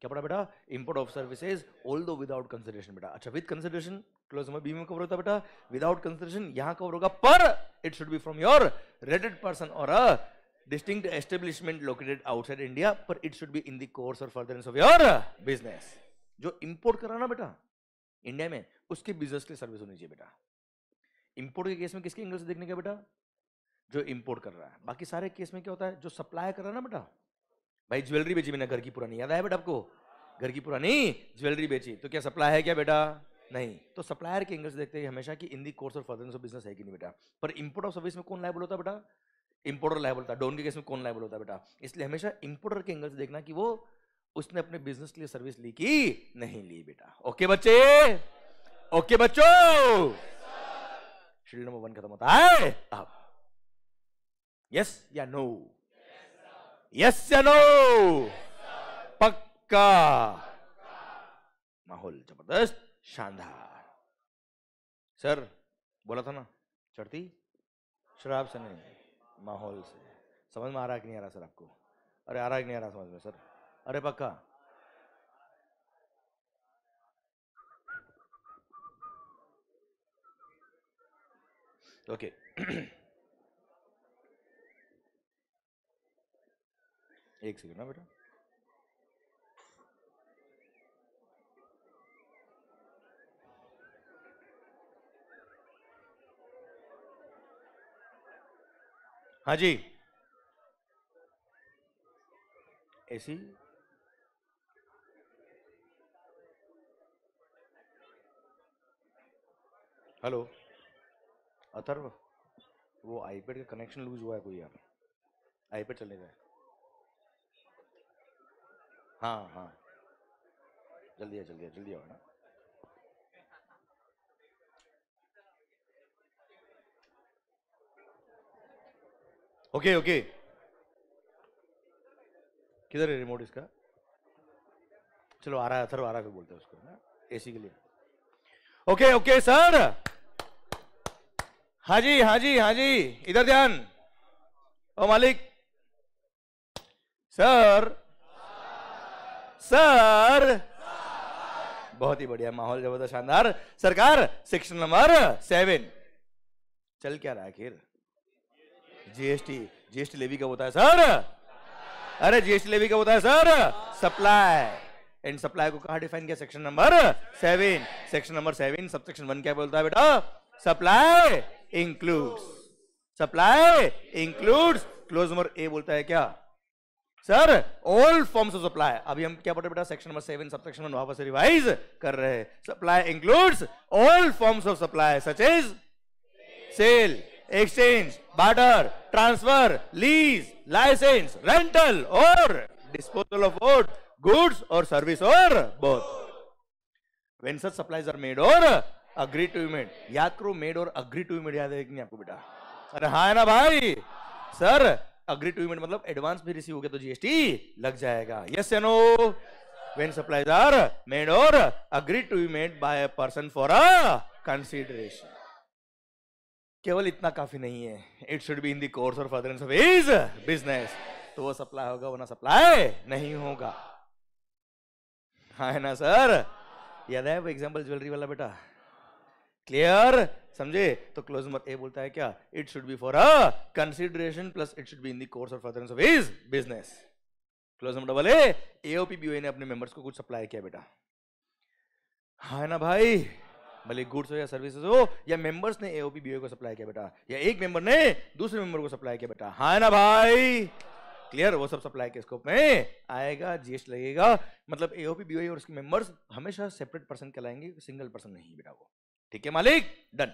क्या पढ़ा बेटा import of services although without consideration बेटा अच्छा विद कंसिडरेशन क्लोज में बी में कवर होता बेटा विदाउट कंसिडरेशन यहां कवर होगा पर it should be from your related person or a distinct establishment located outside India पर it should be in the course और फर्दरेंस ऑफ योर बिजनेस जो इंपोर्ट कर ना बेटा इंडिया में उसके बिजनेस के सर्विस होनी चाहिए बेटा इंपोर्ट के केस में किसके एंगल से देखने का बेटा जो इंपोर्ट कर रहा है बाकी सारे केस में क्या होता है जो सप्लाई कर रहा है ना बेटा भाई ज्वेलरी बेची मैंने घर की पुरानी याद आया बेटा आपको घर की पुरानी ज्वेलरी बेची तो क्या सप्लाई है क्या बेटा नहीं तो सप्लायर के एंगल से देखते हैं हमेशा कि in the course of further of business है कि नहीं बेटा पर इंपोर्ट ऑफ सर्विस में कौन लाइबल होता है बेटा इंपोर्टर लाइबल होता है डोन के केस में कौन लाइबल होता है बेटा इसलिए हमेशा इंपोर्टर के एंगल से देखना कि वो उसने अपने बिजनेस के लिए सर्विस ली कि नहीं ली बेटा ओके बच्चे ओके बच्चो श्री नंबर वन खत्म होता है अब यस या नो यस या नो पक्का माहौल जबरदस्त शानदार सर बोला था ना चढ़ती शराब से नहीं माहौल से समझ में आ रहा कि नहीं आ रहा सर आपको अरे आ रहा कि नहीं आ रहा समझ में सर अरे पक्का ओके एक सेकंड ना बेटा हाँ जी ऐसी हेलो अथर्व वो आईपैड का कनेक्शन लूज हुआ है कोई यार आईपैड चले जाए हाँ हाँ जल्दी आओ जल्दी आओ जल्दी आओ ना ओके ओके किधर है रिमोट इसका चलो आ रहा है अथर्व आ रहा है फिर बोलते हैं उसको ना एसी के लिए ओके ओके सर हाँ जी हाँ जी हाँ जी इधर ध्यान ओ मालिक सर सर बहुत ही बढ़िया माहौल जबरदस्त शानदार सरकार सेक्शन नंबर सेवन चल क्या रहा आखिर जीएसटी जीएसटी लेवी कब होता है सर अरे जीएसटी लेवी कब होता है सर सप्लाई एंड सप्लाई को कहा डिफाइन किया section number seven section number seven sub section one क्या बोलता है बेटा supply includes supply includes clause number A बोलता है क्या sir all forms of supply अभी हम क्या बोलते बेटा section number seven sub section one वापस रिवाइज कर रहे हैं supply includes all forms of supply such as sale exchange barter transfer lease licence rental or disposal of vote goods or service or both. When such supplies are made or agreed to be made. याद करो made और agreed to be made याद है कि नहीं आपको बेटा अरे हाँ है ना भाई सर अग्री टू पेमेंट मतलब एडवांस भी रिसीव हो गया तो जीएसटी लग जाएगा यस या no when supplies are made or agreed to be made by a person for a consideration केवल इतना काफी नहीं है it should be in the course और फॉर बिजनेस तो वो सप्लाई होगा वरना सप्लाई नहीं होगा हाँ है ना सर याद है वो एग्जाम्पल ज्वेलरी वाला बेटा क्लियर समझे तो क्लोज मत ए बोलता है क्या it should be for a consideration plus it should be in the course of for of his business clause number double A AOP BOA ने अपने मेंबर्स को कुछ सप्लाई किया बेटा हाँ ना भाई भले गुड्स हो या सर्विसेज हो या मेंबर्स ने एओपी बीओए को सप्लाई किया बेटा या एक मेंबर ने दूसरे मेंबर को सप्लाई किया बेटा हाँ ना भाई क्लियर वो सब सप्लाई के स्कोप में आएगा जीएसटी लगेगा मतलब एओपी बीओई और उसके मेंबर्स हमेशा सेपरेट पर्सन कहलाएंगे सिंगल पर्सन नहीं बेटा वो ठीक है मालिक डन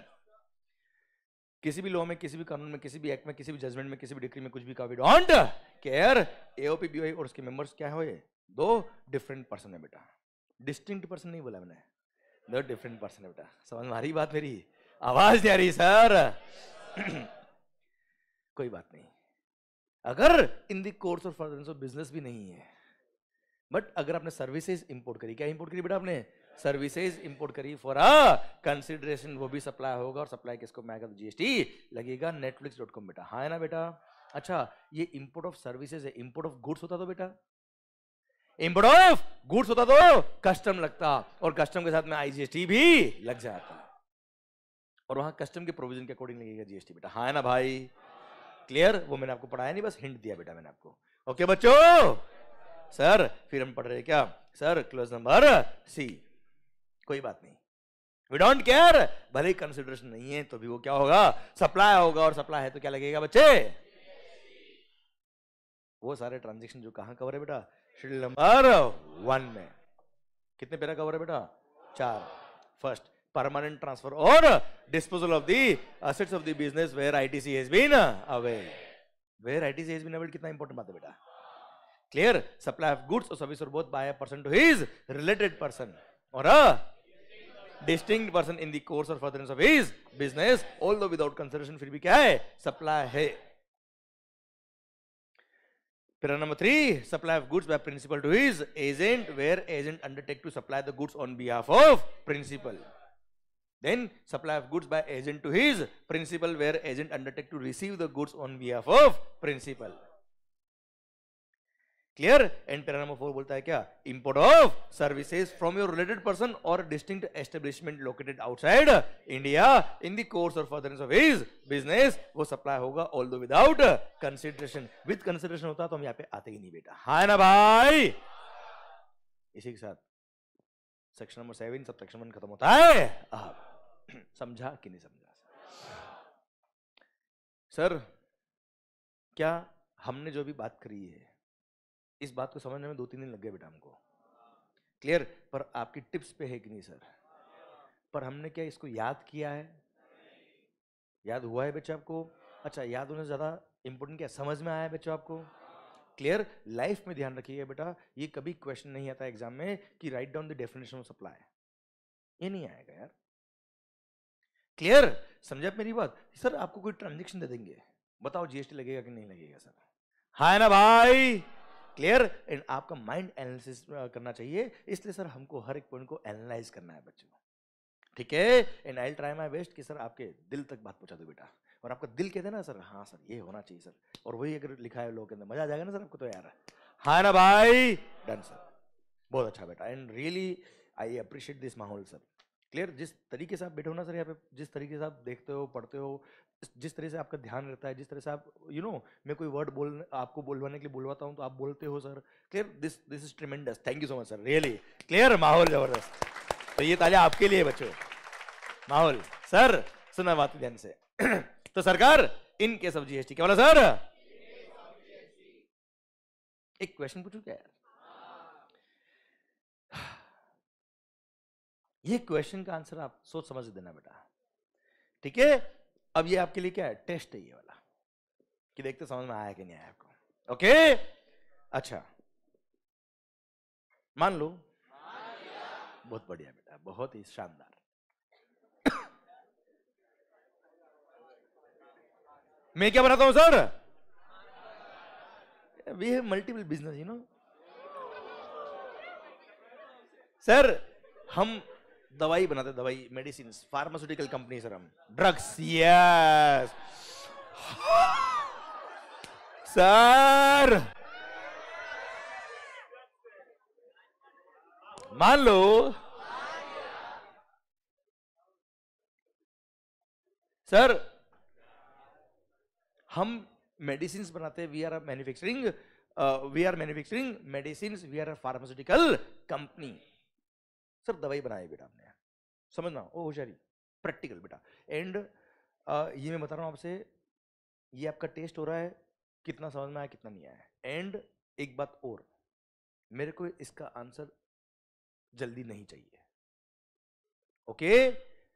किसी भी लॉ में किसी भी कानून में किसी भी एक्ट में किसी भी जजमेंट में किसी भी डिग्री में कुछ भी का we don't care AOP BOI और उसके मेंबर्स क्या हो दो डिफरेंट पर्सन है बेटा डिस्टिंग पर्सन नहीं बोला मैंने दो डिफरेंट पर्सन है बेटा समझ मारी बात मेरी आवाज नहीं आ रही सर कोई बात नहीं अगर इन द कोर्स और ऑफ बिजनेस भी नहीं है बट अगर आपने सर्विसेज इंपोर्ट करी क्या इंपोर्ट करी बेटा आपने सर्विसेज इंपोर्ट करी फॉर अ कंसिडरेशन वो भी सप्लाई होगा और सप्लाई किसको मैगा जीएसटी लगेगा नेटफ्लिक्स डॉट कॉम बेटा हाँ है ना बेटा अच्छा ये इंपोर्ट ऑफ सर्विसेज है इंपोर्ट ऑफ गुड्स होता तो बेटा इंपोर्ट ऑफ गुड्स होता तो कस्टम लगता और कस्टम के साथ में आईजीएसटी भी लग जाता और वहां कस्टम के प्रोविजन के अकॉर्डिंग लगेगा जीएसटी बेटा हाँ है ना भाई क्लियर वो मैंने आपको पढ़ाया नहीं बस हिंट दिया बेटा मैंने आपको ओके बच्चो सर फिर हम पढ़ रहे क्या सर क्लोज नंबर सी कोई बात नहीं वी डोंट केयर भले ही कंसिडरेशन नहीं है तो भी वो क्या होगा सप्लाई होगा और सप्लाई है तो क्या लगेगा बच्चे वो सारे ट्रांजेक्शन जो कहा कवर है बेटा शेड्यूल नंबर वन में कितने पेरा कवर है बेटा चार first permanent transfer or disposal of the assets of the business where ITC has been availed. Where ITC has been availed, कितना important बात है बेटा? Clear? Supply of goods or service or both by a person to his related person or a distinct person in the course or furtherance of his business, although without consideration फिर भी क्या है? Supply है. Pira number three, supply of goods by principal to his agent, where agent undertake to supply the goods on behalf of principal. Then supply of goods by agent to his principal where agent undertake to receive the goods on behalf of principal. Clear and para number four बोलता है क्या import of services from your related person और distinct establishment located outside India in the course और furtherance of his business वो supply होगा although without consideration with consideration होता तो हम यहाँ पे आते ही नहीं बेटा हा ना भाई इसी के साथ section number seven sub section one खत्म होता है अब समझा कि नहीं समझा सर क्या हमने जो भी बात करी है इस बात को समझने में दो तीन दिन लग गए बेटा हमको क्लियर पर आपकी टिप्स पे है कि नहीं सर पर हमने क्या इसको याद किया है याद हुआ है बच्चे आपको अच्छा याद होने से ज़्यादा इंपोर्टेंट क्या समझ में आया है बच्चों आपको क्लियर लाइफ में ध्यान रखिएगा बेटा ये कभी क्वेश्चन नहीं आता एग्जाम में कि write down the definition of supply ये नहीं आएगा यार क्लियर समझा मेरी बात सर आपको कोई ट्रांजेक्शन दे देंगे बताओ जीएसटी लगेगा कि नहीं लगेगा सर हाय ना भाई क्लियर एंड आपका माइंड एनालिसिस करना चाहिए इसलिए सर हमको हर एक पॉइंट को एनालाइज करना है बच्चों ठीक है and I try my best कि सर आपके दिल तक बात पहुंचा दो बेटा और आपका दिल कहते ना सर हाँ सर ये होना चाहिए सर और वही अगर लिखा है लोग मजा आ जाएगा ना सर आपको तो यार हाँ ना भाई डन सर बहुत अच्छा बेटा and really I appreciate this माहौल सर क्लियर जिस तरीके से आप बैठे हो ना सर यहाँ पे जिस तरीके से आप देखते हो पढ़ते हो जिस तरह से आपका ध्यान रहता है जिस तरह से आप यू नो मैं कोई वर्ड बोल आपको बोलवाने के लिए बोलवाता हूँ तो आप बोलते हो sir clear this this is tremendous thank you so much sir really clear माहौल जबरदस्त तो ये ताजा आपके लिए बच्चों माहौल सर सुना बात ध्यान से तो सरकार इन केस ऑफ जीएसटी क्या बोला सर एक क्वेश्चन पूछू क्या यार ये क्वेश्चन का आंसर आप सोच समझ देना बेटा ठीक है अब ये आपके लिए क्या है टेस्ट है ये वाला कि देखते समझ में आया कि नहीं आया आपको ओके अच्छा मान लो बहुत बढ़िया बेटा बहुत ही शानदार मैं क्या बनाता हूं sir we have multiple business you know sir हम दवाई बनाते दवाई मेडिसिन फार्मास्यूटिकल कंपनी सर हम ड्रग्स यस सर मान लो सर हम मेडिसिन बनाते we are manufacturing we are manufacturing medicine we are pharmaceutical company sir दवाई बनाई बेटा हमने समझना ओ होशियारी प्रैक्टिकल बेटा एंड ये मैं बता रहा हूँ आपसे ये आपका टेस्ट हो रहा है कितना समझ में आया कितना नहीं आया एंड एक बात और मेरे को इसका आंसर जल्दी नहीं चाहिए ओके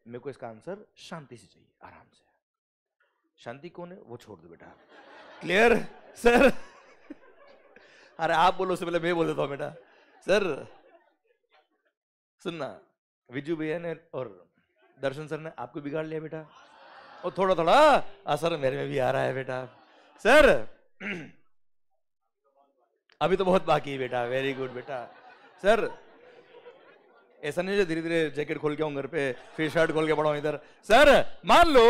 मेरे को इसका आंसर शांति से चाहिए आराम से शांति कौन है वो छोड़ दो बेटा क्लियर सर अरे आप बोलो उससे पहले मैं बोल देता हूँ बेटा सर सुनना विजू भैया ने और दर्शन सर ने आपको बिगाड़ लिया बेटा और थोड़ा थोड़ा असर मेरे में भी आ रहा है बेटा सर अभी तो बहुत बाकी है बेटा वेरी गुड बेटा सर ऐसा नहीं जो धीरे धीरे जैकेट खोल के हूँ घर पे फिर शर्ट खोल के पड़ा हूँ इधर सर मान लो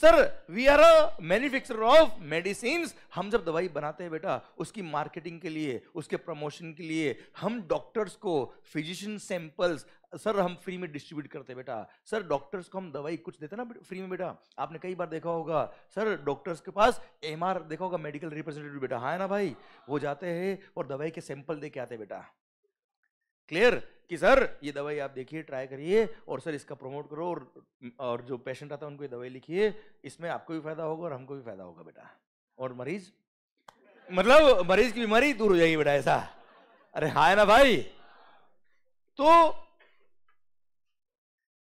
sir we are a manufacturer of medicine हम जब दवाई बनाते हैं बेटा उसकी मार्केटिंग के लिए उसके प्रमोशन के लिए हम डॉक्टर्स को फिजिशियन सैंपल्स सर हम फ्री में डिस्ट्रीब्यूट करते हैं बेटा सर डॉक्टर्स को हम दवाई कुछ देते ना फ्री में बेटा आपने कई बार देखा होगा सर डॉक्टर्स के पास एम देखा होगा मेडिकल रिप्रेजेंटेटिव बेटा हाँ ना भाई वो जाते हैं और दवाई के सैंपल दे के आते बेटा क्लियर कि सर ये दवाई आप देखिए ट्राई करिए और सर इसका प्रमोट करो और और जो पेशेंट आता है उनको ये दवाई लिखिए इसमें आपको भी फायदा होगा और हमको भी फायदा होगा बेटा और मरीज मतलब मरीज की बीमारी दूर हो जाएगी बेटा ऐसा अरे हाय ना भाई तो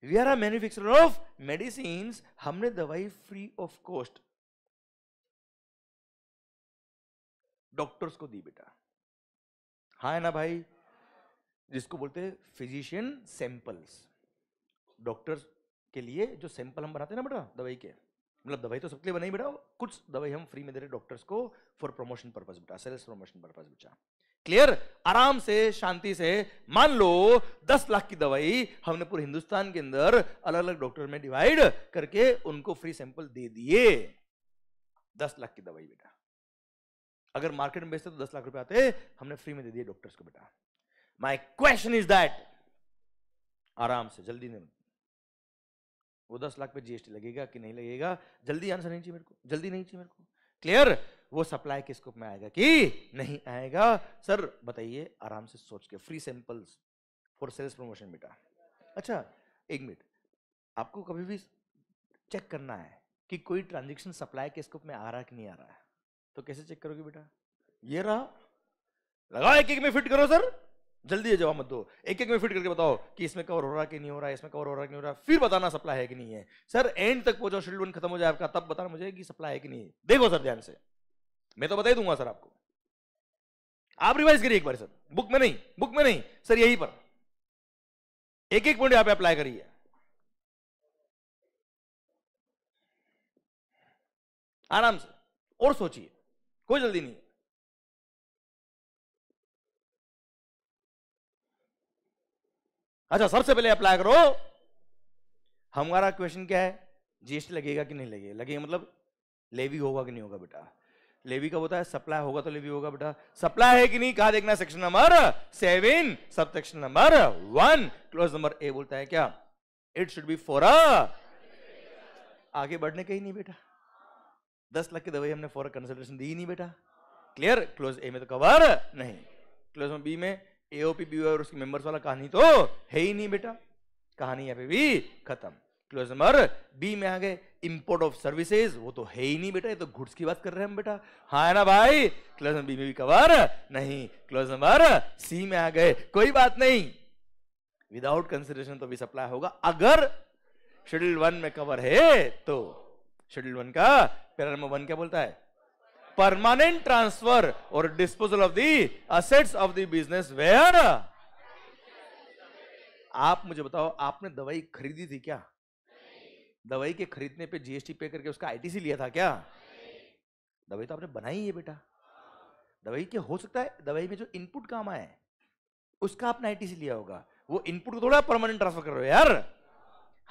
we are a manufacturer of medicine हमने दवाई फ्री ऑफ कॉस्ट डॉक्टर्स को दी बेटा हाँ है ना भाई जिसको बोलते हैं फिजिशियन सैंपल्स डॉक्टर्स के लिए जो सैंपल हम बनाते हैं ना बेटा दवाई के मतलब दवाई तो सबके लिए बनाई बेटा कुछ दवाई हम फ्री में दे रहे डॉक्टर्स को फॉर प्रमोशन पर्पज बेटा सेल्स प्रमोशन पर्पज बेटा क्लियर आराम से शांति से मान लो दस लाख की दवाई हमने पूरे हिंदुस्तान के अंदर अलग अलग डॉक्टर में डिवाइड करके उनको फ्री सैंपल दे दिए दस लाख की दवाई बेटा अगर मार्केट में बेचते तो दस लाख रुपए आते हमने फ्री में दे दिए डॉक्टर्स को बेटा माई क्वेश्चन इज दैट आराम से जल्दी नहीं वो दस लाख पे जीएसटी लगेगा कि नहीं लगेगा जल्दी आंसर नहीं चाहिए मेरे को जल्दी नहीं चाहिए मेरे को क्लियर वो सप्लाई के स्कोप में आएगा कि नहीं आएगा सर बताइए आराम से सोच के free samples for sales promotion बेटा अच्छा एक मिनट आपको कभी भी चेक करना है कि कोई ट्रांजेक्शन सप्लाई के स्कोप में आ रहा है कि नहीं आ रहा है तो कैसे चेक करोगे बेटा ये रहा लगाओ एक एक में फिट करो सर जल्दी जवाब मत दो एक एक में फिट करके बताओ कि इसमें कवर हो रहा कि नहीं हो रहा है इसमें कवर हो रहा कि नहीं हो रहा फिर बताना सप्लाई है कि नहीं है सर एंड तक पहुंचाओ शेड्यूल वन खत्म हो जाए आपका तब बताना मुझे कि सप्लाई है कि नहीं है देखो सर ध्यान से मैं तो बता ही दूंगा सर आपको आप रिवाइज करिए एक बार सर बुक में नहीं बुक में नहीं सर यही पर एक एक पॉइंट यहां पे अप्लाई करिए आराम से और सोचिए कोई जल्दी नहीं है अच्छा सबसे पहले अप्लाई करो हमारा क्वेश्चन क्या है जीएसटी लगेगा कि नहीं लगेगा लगेगा मतलब लेवी होगा कि नहीं होगा बेटा लेवी का होता है सप्लाई होगा तो लेवी होगा बेटा सप्लाई है कि नहीं कहा देखना section number seven sub section number one clause number A बोलता है क्या इट शुड बी फॉर आगे बढ़ने का ही नहीं बेटा दस लाख की दवाई हमने फॉर कंसल्टेशन दी ही नहीं बेटा क्लियर क्लोज ए में तो कवर नहीं क्लोज बी में एओपी बी और उसके मेंबर्स वाला कहानी तो है ही नहीं बेटा कहानी यहाँ पे भी खत्म क्लोज नंबर बी में आ गए इंपोर्ट ऑफ सर्विसेज वो तो है ही नहीं बेटा ये तो गुड्स की बात कर रहे हैं हम बेटा हाँ है ना भाई क्लोज नंबर बी में भी कवर नहीं क्लोज नंबर सी में आ गए कोई बात नहीं विदाउट कंसिडरेशन तो भी सप्लाई होगा अगर शेड्यूल वन में कवर है तो शेड्यूल वन का पैरा नंबर वन क्या बोलता है permanent transfer or disposal of the assets of the business where आप मुझे बताओ आपने दवाई खरीदी थी क्या दवाई के खरीदने पे जीएसटी पे करके उसका आईटीसी लिया था क्या दवाई तो आपने बनाई है बेटा दवाई के हो सकता है दवाई में जो इनपुट काम आए उसका आपने आईटीसी लिया होगा वो इनपुट को थोड़ा परमानेंट ट्रांसफर कर रहे हो यार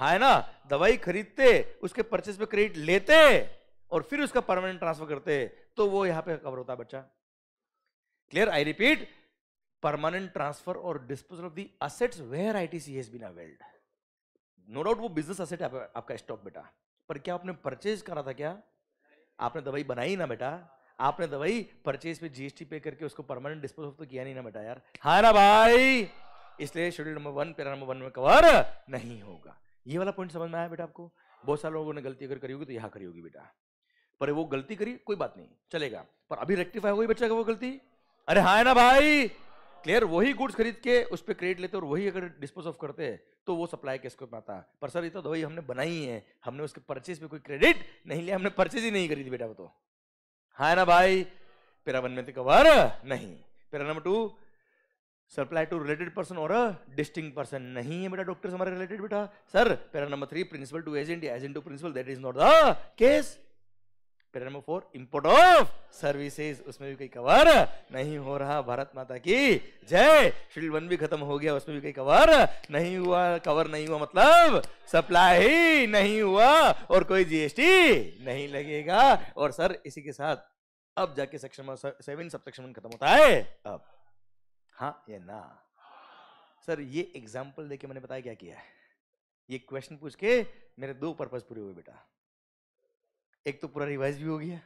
हाँ है ना दवाई खरीदते उसके परचेस पे क्रेडिट लेते और फिर उसका परमानेंट ट्रांसफर करते हैं तो वो यहां पे कवर होता है बच्चा clear I repeat permanent transfer और disposal of the assets where ITC has been availed no doubt वो बिजनेस असेट है आप, आपका स्टॉक बेटा पर क्या आपने परचेज करा था क्या आपने दवाई बनाई ना बेटा आपने दवाई परचेज पे जीएसटी पे करके उसको परमानेंट डिस्पोजल तो किया नहीं ना बेटा यार हाँ ना भाई इसलिए schedule number one para number one में कवर नहीं होगा ये वाला पॉइंट समझ में आया बेटा आपको बहुत सारे लोगों ने गलती अगर करी होगी तो यहाँ करी होगी बेटा पर वो गलती करी कोई बात नहीं चलेगा पर अभी रेक्टिफाई हुई बच्चा का वो गलती अरे हाँ ना भाई क्लियर वही गुड्स खरीद के उस पर क्रेडिट लेते और वही अगर डिस्पोज ऑफ करते हैं तो वो सप्लाई के इसको पाता पर सर ये तो भाई हमने बनाई है हमने उसके परचेज पे कोई क्रेडिट नहीं लिया हमने परचेज ही नहीं करी थी बेटा वो तो हाँ ना भाई पेरा वन में तो कवर नहीं para number two supply to related person और डिस्टिंग पर्सन नहीं है बेटा डॉक्टर हमारे रिलेटेड बेटा sir para number three principal to agent agent to principal that is not the case number four import of services उसमें भी cover नहीं हो रहा भारत माता की जय वन भी खत्म हो गया उसमें भी कवर नहीं हुआ कवर नहीं हुआ मतलब सप्लाई नहीं हुआ और कोई जीएसटी नहीं लगेगा और सर इसी के साथ अब जाके सेक्शन सेवन सब सेक्शन खत्म होता है अब हाँ ये ना सर ये एग्जाम्पल देके मैंने बताया क्या किया है ये क्वेश्चन पूछ के मेरे दो पर्पज पूरे हुए बेटा एक तो पूरा रिवाइज भी हो गया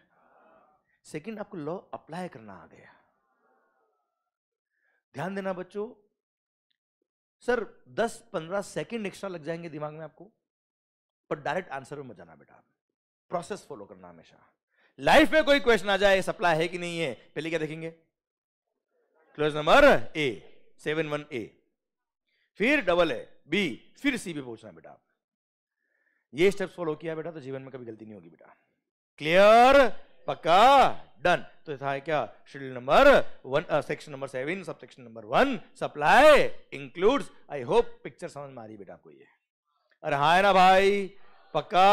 सेकंड आपको लॉ अप्लाई करना आ गया ध्यान देना बच्चों सर 10-15 सेकंड एक्स्ट्रा लग जाएंगे दिमाग में आपको पर डायरेक्ट आंसर में मत जाना बेटा प्रोसेस फॉलो करना हमेशा लाइफ में कोई क्वेश्चन आ जाए सप्लाई है कि नहीं है पहले क्या देखेंगे clause number A seven one A फिर डबल है बी फिर सी पे पहुंचना बेटा ये स्टेप्स फॉलो किया बेटा तो जीवन में कभी गलती नहीं होगी बेटा क्लियर पक्का डन तो था क्या schedule number one section number seven sub section number one supply includes I hope picture समझ में आ रही बेटा आपको ये अरे हाँ ना भाई पक्का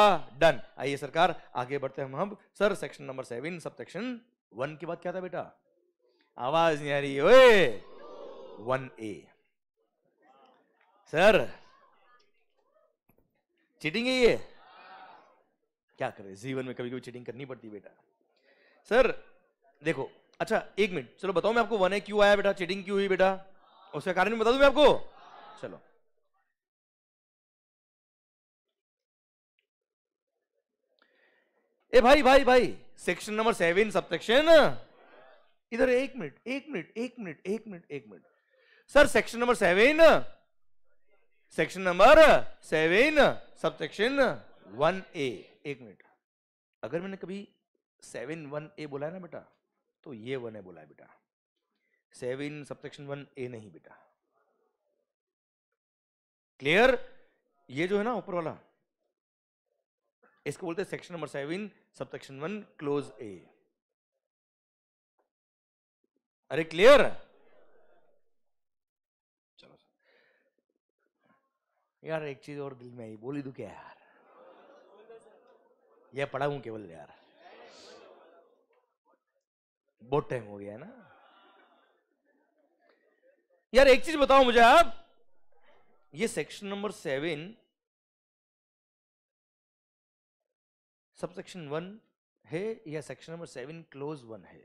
डन आइए सरकार आगे बढ़ते हम हम sir section number seven sub section one के बाद क्या था बेटा आवाज नहीं आ रही ओए वन ए सर चीटिंग है ये क्या करे जीवन में कभी कभी चीटिंग करनी पड़ती बेटा सर देखो अच्छा एक मिनट चलो बताओ मैं आपको वन ए क्यों आया बेटा चीटिंग क्यों हुई बेटा उसका कारण बता दू मैं आपको चलो ए भाई भाई भाई section number seven sub section इधर एक मिनट एक मिनट एक मिनट एक मिनट एक minute sir section number seven section number seven sub section one A एक मिनट अगर मैंने कभी सेवन वन ए बोला है ना बेटा तो ये वन ए बोला है बेटा सेवन सब्सेक्शन वन ए नहीं बेटा क्लियर ये जो है ना ऊपर वाला इसको बोलते हैं section number seven subsection one clause A अरे क्लियर चलो यार एक चीज और दिल में आई बोली दू क्या यार ये पढ़ा हूं केवल यार बहुत टाइम हो गया है ना यार एक चीज बताओ मुझे आप ये section number seven sub section one है या section number seven clause one है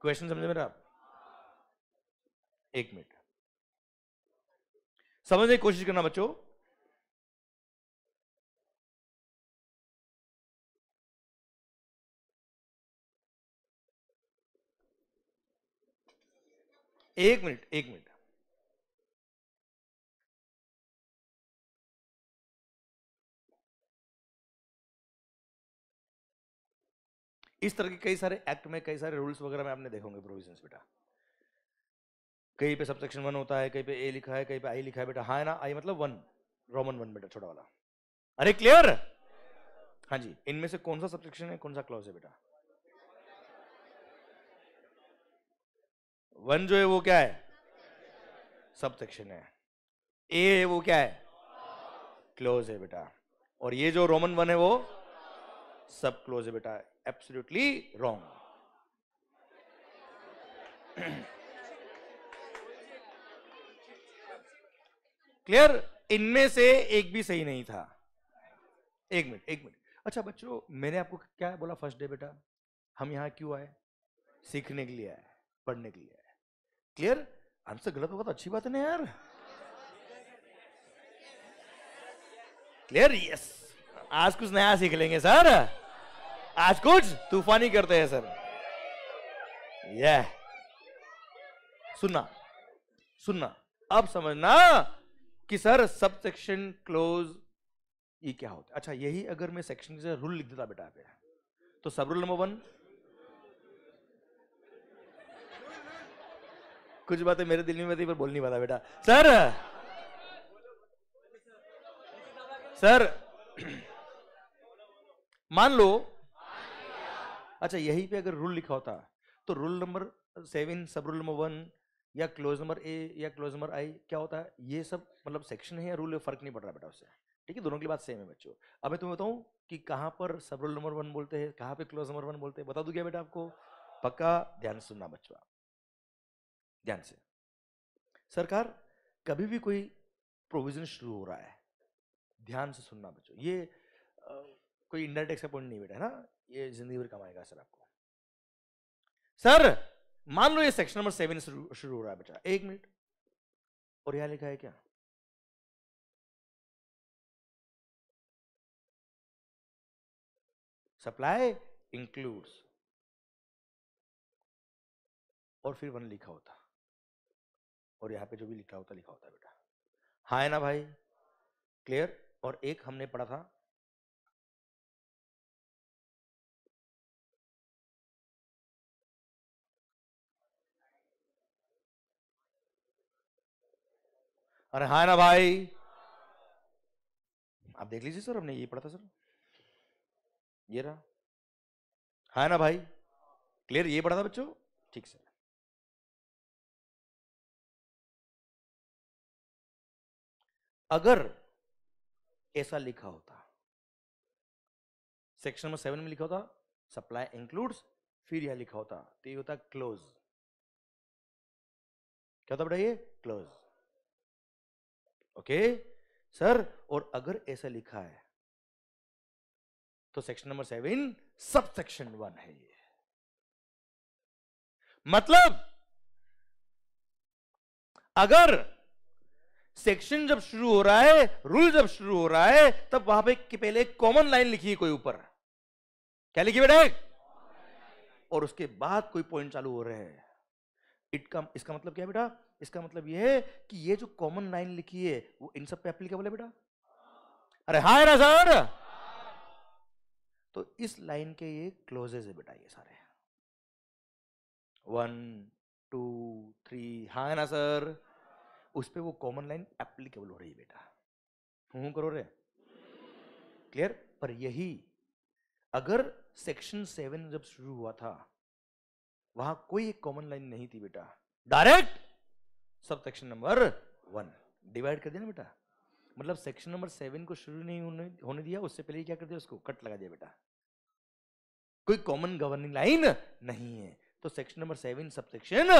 क्वेश्चन समझे मेरा आप एक मिनट समझने की कोशिश करना बच्चों एक मिनट एक मिनट इस तरह के कई सारे एक्ट में कई सारे रूल्स वगैरह में आपने देखोगे प्रोविजन बेटा कहीं पे सबसेक्शन वन होता है कहीं पे ए लिखा है कहीं पे आई लिखा है बेटा हाँ है ना आई मतलब वन रोमन वन बेटा छोटा वाला अरे क्लियर हाँ जी इनमें से कौन सा सबसेक्शन है कौन सा क्लॉज है बेटा वन जो है वो क्या है सबसेक्शन है ए है वो क्या है क्लोज है बेटा और ये जो रोमन वन है वो सब क्लोज है बेटा एब्सोल्युटली रॉन्ग क्लियर इनमें से एक भी सही नहीं था एक मिनट एक मिनट अच्छा बच्चों मैंने आपको क्या बोला फर्स्ट डे बेटा हम यहां क्यों आए सीखने के लिए आए पढ़ने के लिए आए क्लियर आंसर गलत होगा तो अच्छी बात है ना यार क्लियर यस आज कुछ नया सीख लेंगे सर आज कुछ तूफानी करते हैं सर यह सुनना सुनना अब समझना कि सर सब सेक्शन क्लोज ये क्या होता है अच्छा यही अगर मैं सेक्शन से रूल लिख देता बेटा पे तो सब रूल नंबर वन कुछ बातें मेरे दिल में पर बोल नहीं पाता बेटा सर सर मान लो अच्छा यही पे अगर रूल लिखा होता तो rule number seven sub rule number one या क्लोज नंबर ए या क्लोज नंबर आई क्या होता है ये सब मतलब सेक्शन है या रूल है फर्क नहीं पड़ रहा बेटा उससे ठीक है दोनों की बात सेम है बच्चों अब मैं तुम्हें बताऊँ कि कहाँ पर सब रूल नंबर वन बोलते हैं कहाँ पे क्लोज नंबर वन बोलते हैं बता दू क्या बेटा आपको पक्का ध्यान सुनना बच्चों ध्यान से सरकार कभी भी कोई प्रोविजन शुरू हो रहा है ध्यान से सुनना बच्चों ये आ, कोई इंडर टैक्स का पॉइंट नहीं बेटा है ना ये जिंदगी भर कमाएगा सर आपको सर मान लो ये सेक्शन नंबर सेवन शुरू शुरू हो रहा है बेटा एक मिनट और यहां लिखा है क्या सप्लाई इंक्लूड्स और फिर वन लिखा होता और यहां पे जो भी लिखा होता लिखा होता बेटा हाँ है ना भाई क्लियर और एक हमने पढ़ा था अरे हाँ ना भाई आप देख लीजिए सर हमने ये पढ़ा था सर ये रहा हाँ ना भाई क्लियर ये पढ़ा था बच्चों ठीक सर अगर ऐसा लिखा होता सेक्शन नंबर सेवन में लिखा होता सप्लाई इंक्लूड्स फिर यह लिखा होता तो ये होता क्लोज क्या होता बेटा ये क्लोज ओके सर और अगर ऐसा लिखा है तो section number seven sub section one है ये मतलब अगर सेक्शन जब शुरू हो रहा है रूल जब शुरू हो रहा है तब वहां पे पहले एक कॉमन लाइन लिखी है कोई ऊपर क्या लिखी बेटा एक और उसके बाद कोई पॉइंट चालू हो रहे हैं इट का इसका मतलब क्या बेटा इसका मतलब यह है कि ये जो कॉमन लाइन लिखी है वो इन सब पे एप्लीकेबल है बेटा अरे हाय ना सर तो इस लाइन के ये क्लोजेज है बेटा ये सारे वन टू थ्री हाँ ना सर उस पर वो कॉमन लाइन एप्लीकेबल हो रही है बेटा हूं करो रे क्लियर पर यही अगर सेक्शन सेवन जब शुरू हुआ था वहां कोई एक कॉमन लाइन नहीं थी बेटा डायरेक्ट सब सेक्शन नंबर वन डिवाइड कर दिया ना बेटा मतलब सेक्शन नंबर सेवन को शुरू नहीं होने होने दिया उससे पहले क्या कर दिया उसको कट लगा दिया बेटा कोई कॉमन गवर्निंग लाइन नहीं है तो section number seven sub section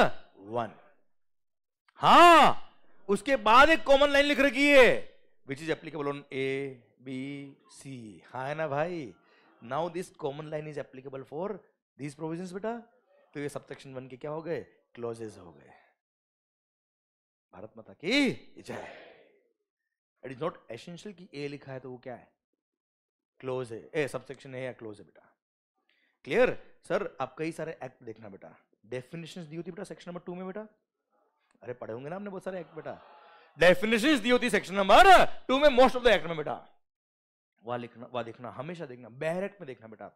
one हाँ उसके बाद एक कॉमन लाइन लिख रखी है which is applicable on A B C हा है ना भाई now this common line is applicable for this provision बेटा तो ये सब सेक्शन वन के क्या हो गए क्लोजेज हो गए भारत माता की जय इट इज नॉट एसेंशियल कि ए लिखा है तो वो क्या है क्लोज है ए सब सेक्शन है या क्लोज है बेटा क्लियर सर आप कई सारे एक्ट देखना बेटा डेफिनेशन दी होती बेटा सेक्शन नंबर टू में बेटा अरे पढ़े होंगे ना आपने बहुत सारे एक्ट बेटा डेफिनेशन दी होती सेक्शन नंबर टू में मोस्ट ऑफ द एक्ट में बेटा वह लिखना वह देखना हमेशा देखना बैर एक्ट में देखना बेटा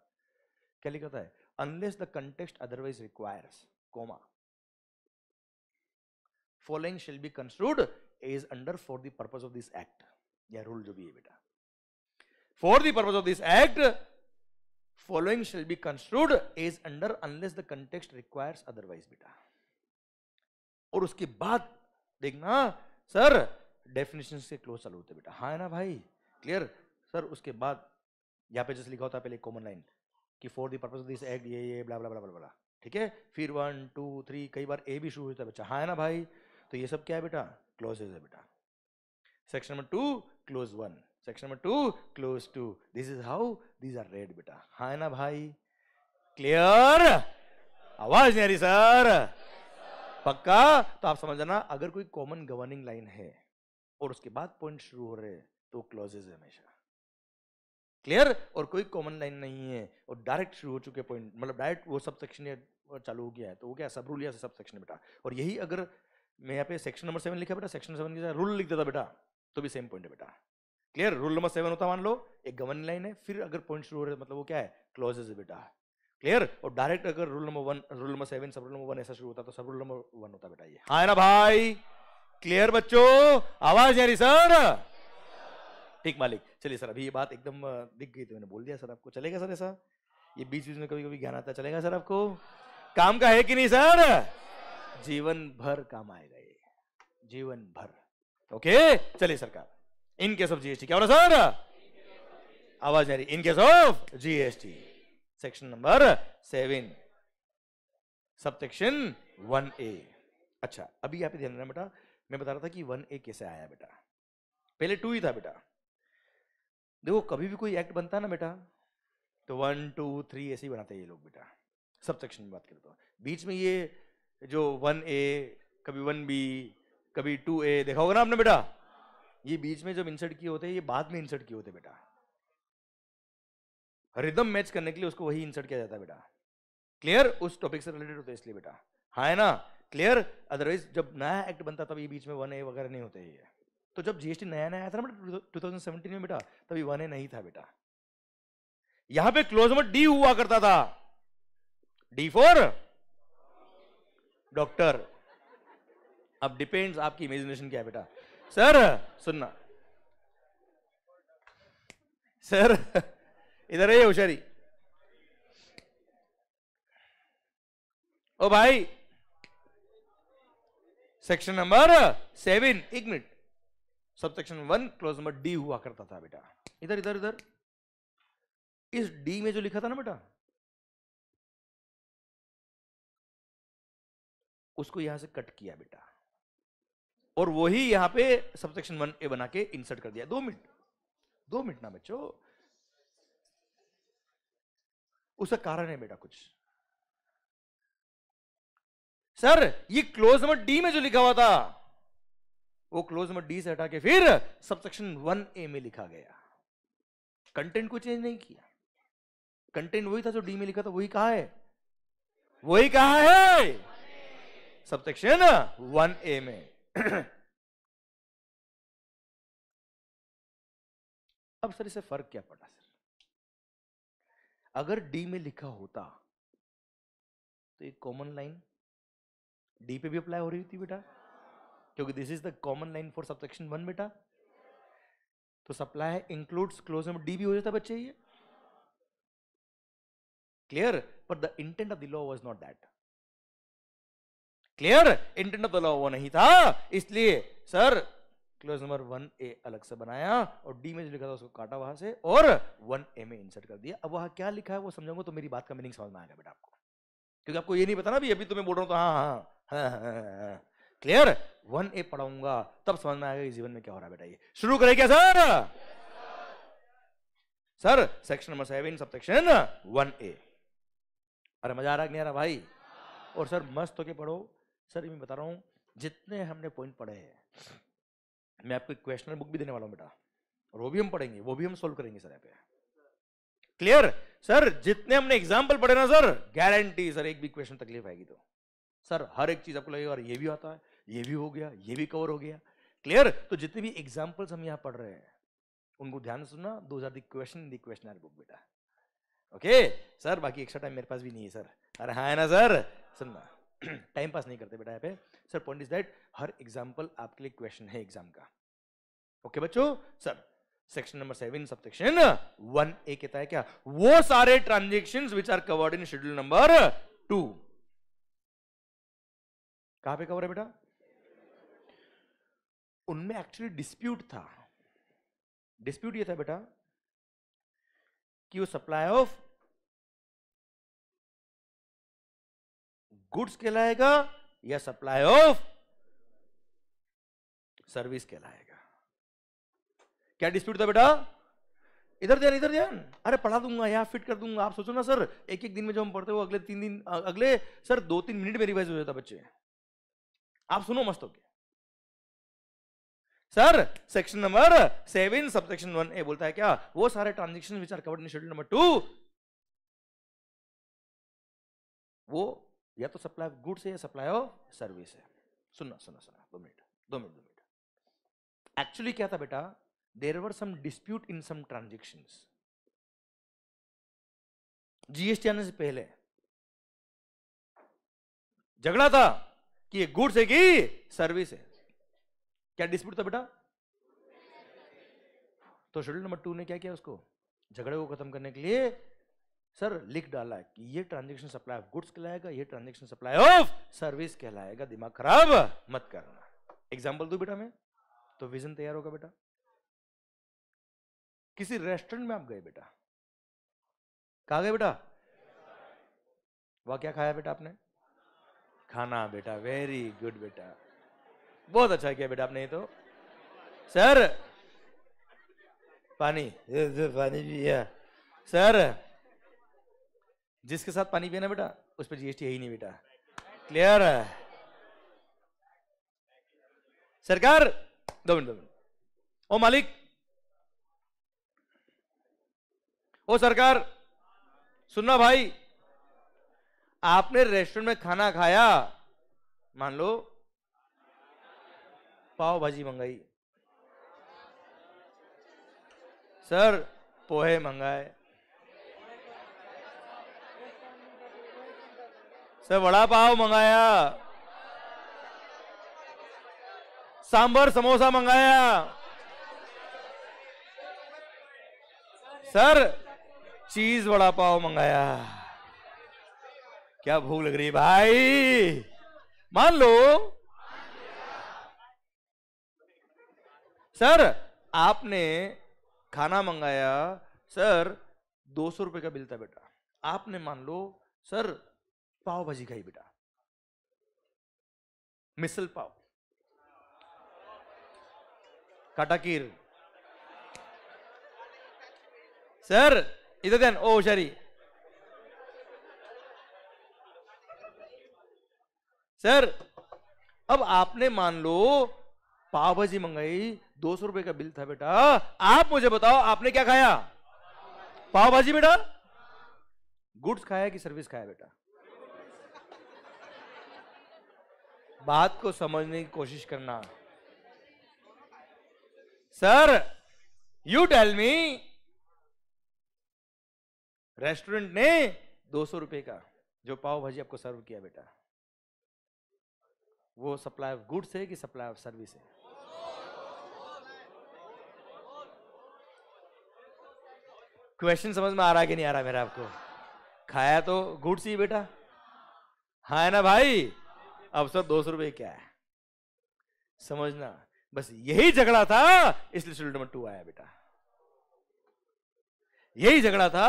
क्या लिखा है unless the context otherwise requires comma following shall be construed as under for the purpose of this act या रूल जो भी है बेटा for the purpose of this act following shall be construed as under unless the context requires otherwise बेटा और उसके बाद देखना सर डेफिनेशन से क्लोज चालू होते बेटा हाँ है ना भाई क्लियर सर उसके बाद यहाँ पे जैसे लिखा होता है पहले कॉमन लाइन कि for the purpose of this act ये ये ब्ला ब्ला ब्ला ब्ला ठीक है फिर वन टू थ्री कई बार ए भी शुरू होता है बच्चा हाँ है ना भाई तो ये सब क्या है बेटा क्लोजेज है बेटा section number two clause one section number two clause two this is how these are read बेटा हाँ है ना भाई क्लियर आवाज नहीं आ रही सर पक्का तो आप समझ जाना अगर कोई कॉमन गवर्निंग लाइन है और उसके बाद पॉइंट शुरू हो रहे तो क्लोजेज है हमेशा क्लियर और कोई कॉमन लाइन नहीं है और डायरेक्ट शुरू हो चुके पॉइंट मतलब डायरेक्ट वो सब सेक्शन चालू हो गया है तो वो क्या सब रूल या सब सेक्शन बेटा और यही अगर मैं यहाँ पे सेक्शन नंबर सेवन लिखा बेटा सेक्शन सेवन की रूल लिख देता बेटा तो भी सेम पॉइंट है बेटा क्लियर रूल नंबर सेवन होता मान लो एक गवर्न लाइन है फिर अगर पॉइंट शुरू हो रहा है मतलब वो क्या है क्लोजेज है बेटा क्लियर और डायरेक्ट अगर rule number one rule number seven sub rule number one ऐसा शुरू होता तो सब रूल नंबर वन होता बेटा ये हाँ ना भाई क्लियर बच्चों आवाज यारी सर ठीक मालिक चलिए सर अभी ये बात एकदम दिख गई तो मैंने बोल दिया सर आपको चलेगा सर ऐसा ये बीच बीच में कभी कभी ज्ञान आता चलेगा सर आपको काम का है कि नहीं सर जीवन भर काम आएगा ये जीवन भर ओके चलिए सरकार इन केस ऑफ जीएसटी क्या हो रहा सर आवाज आ रही in case of GST section number seven sub section one A अच्छा अभी यहां पे ध्यान देना बेटा मैं बता रहा था कि वन ए कैसे आया बेटा पहले टू ही था बेटा देखो कभी भी कोई एक्ट बनता है ना बेटा तो वन टू थ्री ऐसे ही बनाते हैं ये लोग बेटा सब सेक्शन में बात करते हो बीच में ये जो वन ए कभी वन बी कभी टू ए देखा होगा ना आपने बेटा ये बीच में जब इंसर्ट किए होते हैं ये बाद में इंसर्ट किए होते हैं बेटा रिदम मैच करने के लिए उसको वही इंसर्ट किया जाता है बेटा क्लियर उस टॉपिक से रिलेटेड होते इसलिए बेटा हाँ है ना क्लियर अदरवाइज जब नया एक्ट बनता तब ये बीच में वन ए वगैरह नहीं होते ये तो जब जीएसटी नया नया आया था ना बेटा टू थाउजेंड सेवेंटीन में बेटा तभी वन ए नहीं था बेटा यहां पे क्लोज में डी हुआ करता था डी फोर डॉक्टर अब डिपेंड्स आपकी इमेजिनेशन क्या है बेटा सर सुनना सर इधर है होशियारी ओ भाई सेक्शन नंबर सेवन एक minute sub section one clause number D हुआ करता था बेटा इधर इधर इधर इस डी में जो लिखा था ना बेटा उसको यहां से कट किया बेटा और वही यहां पे सबसेक्शन वन ए बना के इंसर्ट कर दिया दो मिनट दो मिनट ना बच्चों उसका कारण है बेटा कुछ सर ये क्लोज नंबर डी में जो लिखा हुआ था वो क्लोज नंबर डी से हटा के फिर सबसेक्शन वन ए में लिखा गया कंटेंट को चेंज नहीं किया कंटेंट वही था जो डी में लिखा था वही कहा है वही कहा है सबसेक्शन वन ए में अब सर इसे फर्क क्या पड़ा सर अगर डी में लिखा होता तो एक कॉमन लाइन डी पे भी अप्लाई हो रही थी बेटा क्योंकि this is the common line for subsection one बेटा तो सप्लाई इंक्लूड्स क्लोज में डी भी हो जाता बच्चे ये clear but the intent of the law was not that clear internal बना हुआ नहीं था इसलिए sir clause number one A अलग से बनाया और डी में जो लिखा था उसको काटा वहां से और वन ए में इंसर्ट कर दिया अब वहां क्या लिखा है वो समझाऊंगा तो मेरी बात का मीनिंग समझ में आएगा बेटा आपको क्योंकि आपको ये नहीं पता ना भी अभी तो मैं बोल रहा हूँ तो हाँ हाँ क्लियर वन ए पढ़ाऊंगा तब समझ में आएगा जीवन में क्या हो रहा है बेटा ये शुरू करें क्या sir sir section number seven sub section one A अरे मजा आ रहा नहीं आ रहा भाई और सर मस्त होके पढ़ो सर मैं बता रहा हूँ जितने हमने पॉइंट पढ़े हैं मैं आपको क्वेश्चनर बुक भी देने वाला हूँ बेटा और वो भी हम पढ़ेंगे वो भी हम सोल्व करेंगे सर यहाँ पे क्लियर सर जितने हमने एग्जाम्पल पढ़े ना सर गारंटी सर एक भी क्वेश्चन तकलीफ आएगी तो सर हर एक चीज आपको लगेगा और ये भी आता है ये भी हो गया ये भी कवर हो गया क्लियर तो जितने भी एग्जाम्पल्स हम यहाँ पढ़ रहे हैं उनको ध्यान से सुनना दो हजार the question the question book बेटा ओके सर बाकी एक्स्ट्रा टाइम मेरे पास भी नहीं है सर अरे हाँ है ना सर सुनना टाइम पास नहीं करते बेटा यहाँ पे सर पॉइंट इज दैट हर एग्जाम्पल आपके लिए क्वेश्चन है एग्जाम का ओके बच्चों sir section number seven sub section one A कहता है क्या वो सारे transaction which are covered in schedule number two कहां पे कवर है बेटा उनमें एक्चुअली डिस्प्यूट था डिस्प्यूट ये था बेटा कि वो सप्लाई ऑफ गुड्स कहलाएगा या सप्लाई ऑफ सर्विस कहलाएगा क्या डिस्प्यूट था बेटा इधर ध्यान इधर ध्यान अरे पढ़ा दूंगा यहाँ फिट कर दूंगा आप सोचो ना सर एक एक दिन में जो हम पढ़ते हो अगले तीन दिन अगले सर दो तीन मिनट में रिवाइज हो जाता बच्चे आप सुनो मस्त होके sir section number seven sub section one A बोलता है क्या वो सारे transaction which are covered in schedule number two वो या तो सप्लाई ऑफ गुड्स है या सप्लाई ऑफ सर्विस है सुनना सुनना सुना दो मिनट दो मिनट दो मिनट एक्चुअली क्या था बेटा there were some dispute in some transaction GST आने से पहले झगड़ा था कि ये गुड्स है कि सर्विस है क्या डिस्प्यूट था बेटा तो शेड्यूल नंबर टू ने क्या किया उसको झगड़े को खत्म करने के लिए सर लिख डाला है कि ये ट्रांजेक्शन सप्लाई ऑफ गुड्स कहलाएगा ये ट्रांजेक्शन सप्लाई ऑफ सर्विस कहलाएगा दिमाग खराब मत करना एग्जाम्पल दू बेटा मैं तो विजन तैयार होगा बेटा किसी रेस्टोरेंट में आप गए बेटा कहा गए बेटा वह क्या खाया बेटा आपने खाना बेटा वेरी गुड बेटा बहुत अच्छा किया बेटा आपने ये तो सर पानी पानी भी है सर जिसके साथ पानी पिया ना बेटा उस पर जीएसटी है ही नहीं बेटा क्लियर है सरकार दो मिनट दो मिनट ओ मालिक ओ सरकार सुनना भाई आपने रेस्टोरेंट में खाना खाया मान लो पाव भाजी मंगाई सर पोहे मंगाए सर वड़ा पाव मंगाया सांबर समोसा मंगाया सर चीज वड़ा पाव मंगाया क्या भूख लग रही भाई मान लो सर आपने खाना मंगाया सर दो सौ रुपये का बिल था बेटा आपने मान लो सर पाव भाजी खाई बेटा मिसल पाव सर इधर देन ओ ಸರಿ सर अब आपने मान लो पाव भाजी मंगाई दो सौ रुपए का बिल था बेटा आप मुझे बताओ आपने क्या खाया पाव भाजी बेटा गुड्स खाया कि सर्विस खाया बेटा बात को समझने की कोशिश करना sir you tell me restaurant ने दो सौ रुपए का जो पाव भाजी आपको सर्व किया बेटा वो सप्लाई ऑफ गुड्स है कि सप्लाई ऑफ सर्विस है क्वेश्चन समझ में आ रहा कि नहीं आ रहा मेरा आपको खाया तो गुड्स ही बेटा हाँ है ना भाई अब सर दो सौ रुपये क्या है समझना बस यही झगड़ा था इसलिए शेड्यूल नंबर टू आया बेटा यही झगड़ा था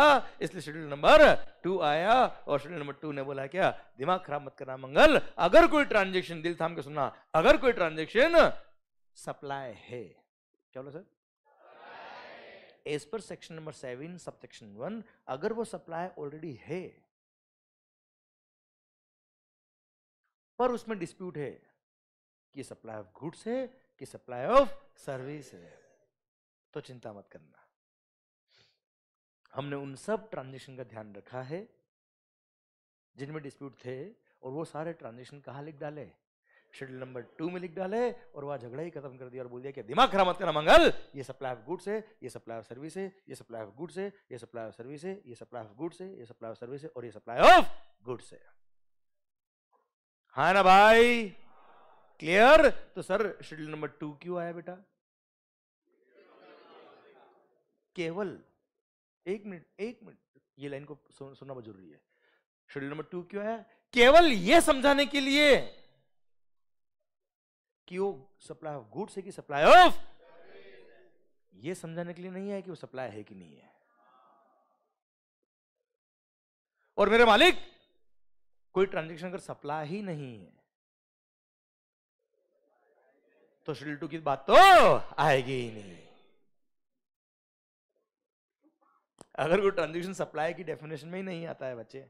इसलिए शेड्यूल नंबर टू आया और शेड्यूल नंबर टू ने बोला क्या दिमाग खराब मत करना मंगल अगर कोई ट्रांजेक्शन दिल थाम के सुनना अगर कोई ट्रांजेक्शन सप्लाई है क्या बोला sir as per section number seven sub section one अगर वो सप्लाई ऑलरेडी है पर उसमें डिस्प्यूट है कि सप्लाई ऑफ गुड्स है कि सप्लाई ऑफ सर्विस है तो चिंता मत करना हमने उन सब ट्रांजेक्शन का ध्यान रखा है जिनमें डिस्प्यूट थे और वो सारे ट्रांजेक्शन कहाँ लिख डाले शेड्यूल नंबर टू में लिख डाले और वह झगड़ा ही खत्म कर दिया और बोल दिया कि दिमाग खराब मत करना मंगल ये सप्लाई ऑफ गुड्स है ये सप्लाई ऑफ सर्विस है ये सप्लाई ऑफ गुड्स है ये सप्लाई ऑफ सर्विस है ये सप्लाई ऑफ गुड्स है ये सप्लाई ऑफ सर्विस है और ये सप्लाई ऑफ गुड्स है हा ना भाई क्लियर तो सर शेड्यूल नंबर टू क्यों आया बेटा केवल एक मिनट एक मिनट ये लाइन को सुनना बहुत जरूरी है शेड्यूल नंबर टू क्यों है केवल यह समझाने के लिए कि वो सप्लाई ऑफ गुड्स है कि सप्लाई ऑफ ये समझाने के लिए नहीं है कि वो सप्लाई है कि नहीं है और मेरे मालिक कोई ट्रांजेक्शन अगर सप्लाई ही नहीं है तो शेड्यूल टू की बात तो आएगी ही नहीं अगर कोई ट्रांजेक्शन सप्लाई की डेफिनेशन में ही नहीं आता है बच्चे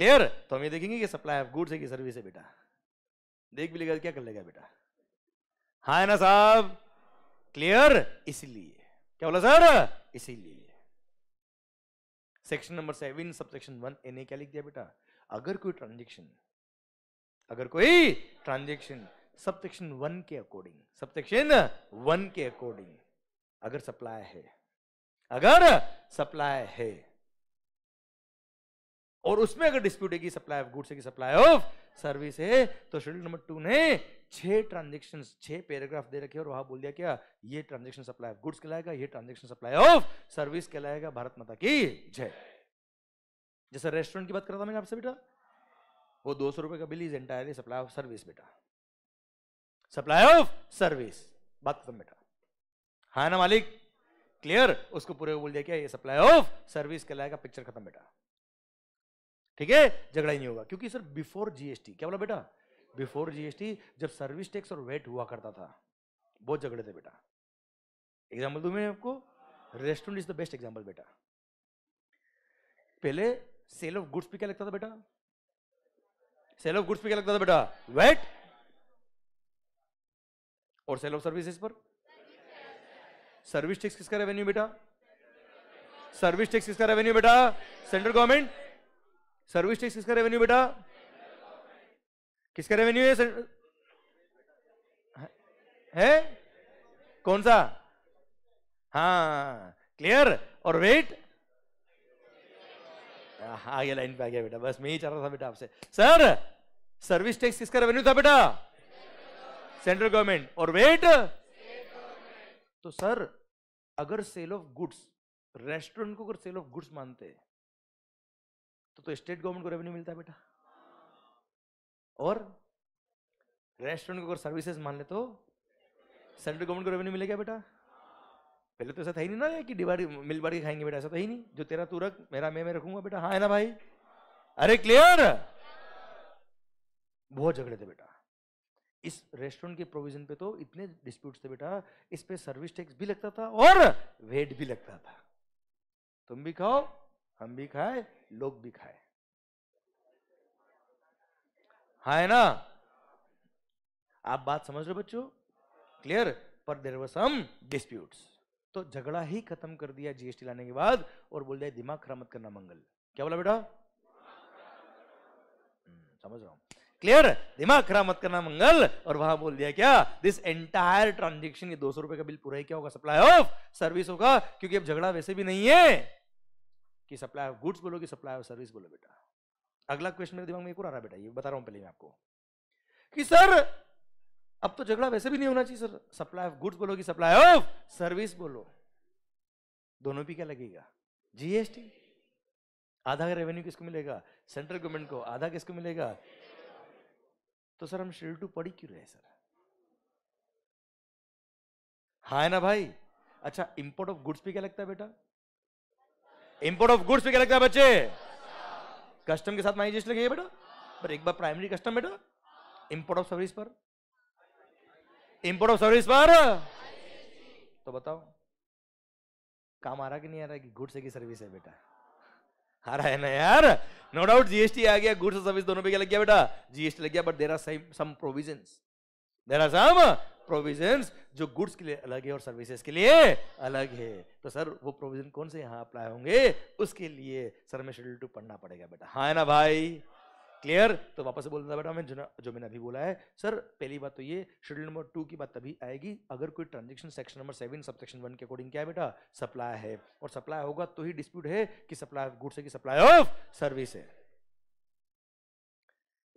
क्लियर तो हम ये देखेंगे कि सप्लाई ऑफ गुड्स है कि सर्विस है बेटा देख भी लेगा तो क्या कर लेगा बेटा हाँ ना साहब क्लियर इसीलिए क्या बोला सर इसीलिए section number seven sub section one एन क्या लिख दिया बेटा अगर कोई ट्रांजेक्शन अगर कोई ट्रांजेक्शन सब सेक्शन वन के अकॉर्डिंग सब सेक्शन वन के अकॉर्डिंग अगर सप्लाई है अगर सप्लाई है और उसमें अगर डिस्प्यूट है कि सप्लाई ऑफ गुड्स है कि सप्लाई ऑफ सर्विस है तो शेड्यूल नंबर टू ने छह ट्रांजेक्शन छह पैराग्राफ दे रखे और वहां बोल दिया क्या ये ट्रांजेक्शन सप्लाई ऑफ गुड्स कहलाएगा ये ट्रांजेक्शन सप्लाई ऑफ सर्विस कहलाएगा भारत माता की जय जैसे रेस्टोरेंट की बात करता रहा मैंने आपसे बेटा वो दो सौ रुपए का bill is entirely supply of service बेटा सप्लाई ऑफ सर्विस बात खत्म बेटा हाँ ना मालिक क्लियर उसको पूरे बोल दिया क्या ये सप्लाई ऑफ सर्विस कहलाएगा पिक्चर खत्म बेटा ठीक है झगड़ा ही नहीं होगा क्योंकि सर बिफोर जीएसटी क्या बोला बेटा बिफोर जीएसटी जब सर्विस टैक्स और वेट हुआ करता था बहुत झगड़े थे बेटा एग्जाम्पल दू मैं आपको restaurant is the best example बेटा पहले सेल ऑफ गुड्स पे क्या लगता था बेटा सेल ऑफ गुड्स पे क्या लगता था बेटा वेट और सेल ऑफ सर्विसेज पर सर्विस टैक्स किसका रेवेन्यू बेटा सर्विस टैक्स किसका रेवेन्यू बेटा सेंट्रल गवर्नमेंट सर्विस टैक्स किसका रेवेन्यू बेटा किसका रेवेन्यू है सर... है कौन सा हाँ क्लियर और वेट आगे लाइन पे आ गया बेटा बस मैं ही चाह रहा था बेटा आपसे सर सर्विस टैक्स किसका रेवेन्यू था बेटा सेंट्रल गवर्नमेंट और वेट तो सर अगर सेल ऑफ गुड्स रेस्टोरेंट को अगर सेल ऑफ गुड्स मानते हैं तो तो स्टेट गवर्नमेंट को रेवेन्यू मिलता है बेटा और रेस्टोरेंट को अगर सर्विसेज मान ले तो सेंट्रल गवर्नमेंट को रेवेन्यू मिलेगा बेटा पहले तो ऐसा था ही नहीं ना कि डिवाड़ी मिल बाड़ के खाएंगे बेटा ऐसा तो ही नहीं जो तेरा तू रख मेरा मैं मैं रखूंगा बेटा हाँ है ना भाई अरे क्लियर बहुत झगड़े थे बेटा इस रेस्टोरेंट के प्रोविजन पे तो इतने डिस्प्यूट थे बेटा इस पे सर्विस टैक्स भी लगता था और वेट भी लगता था तुम भी खाओ हम भी खाए लोग भी खाए हाँ है ना आप बात समझ रहे बच्चों क्लियर पर देर वर सम डिस्प्यूट्स तो झगड़ा ही खत्म कर दिया जीएसटी लाने के बाद और बोल दिया दिमाग खराब मत करना मंगल क्या बोला बेटा हम्म, समझ रहा हूं क्लियर दिमाग खराब मत करना मंगल और वहां बोल दिया क्या दिस एंटायर ट्रांजेक्शन ये दो सौ रुपए का बिल पूरा ही क्या होगा सप्लाई ऑफ सर्विस होगा क्योंकि अब झगड़ा वैसे भी नहीं है कि सप्लाई ऑफ गुड्स बोलो कि सप्लाई ऑफ सर्विस बोलो बेटा अगला क्वेश्चन मेरे दिमाग में एक और आ रहा है बेटा ये बता रहा हूँ पहले मैं आपको कि सर अब तो झगड़ा वैसे भी नहीं होना चाहिए सर सप्लाई ऑफ गुड्स बोलो कि सप्लाई ऑफ सर्विस बोलो दोनों भी क्या लगेगा जीएसटी आधा का रेवेन्यू किसको मिलेगा सेंट्रल गवर्नमेंट को आधा किसको मिलेगा तो सर हम शेड्यूल टू पढ़ी क्यों रहे सर हाँ है ना भाई अच्छा इंपोर्ट ऑफ गुड्स पे क्या लगता है बेटा इंपोर्ट ऑफ गुड्स पे क्या लगता है बच्चे कस्टम के साथ माइनस जीएसटी लगेगा बेटा पर एक बार प्राइमरी कस्टम बेटा इंपोर्ट ऑफ सर्विस पर इंपोर्ट ऑफ सर्विस पर तो बताओ काम आ रहा कि नहीं आ रहा कि गुड्स है कि सर्विस है बेटा आ रहा है ना यार नो डाउट जीएसटी आ गया गुड्स और सर्विस दोनों पे क्या लग गया बेटा जीएसटी लग गया but there are some provision there are some provision जो गुड्स के लिए अलग है और सर्विसेज के लिए अलग है तो सर वो प्रोविजन कौन से यहाँ अप्लाई होंगे उसके लिए सर हमें शेड्यूल टू पढ़ना पड़ेगा बेटा हाँ ना भाई क्लियर तो वापस बोल रहा बेटा मैं जो मैंने अभी बोला है सर पहली बात तो ये शेड्यूल नंबर टू की बात तभी आएगी अगर कोई transaction section number seven sub section one के अकॉर्डिंग क्या है बेटा सप्लाई है और सप्लाई होगा तो ही डिस्प्यूट है कि सप्लाई ऑफ गुड्स है कि सप्लाई ऑफ सर्विस है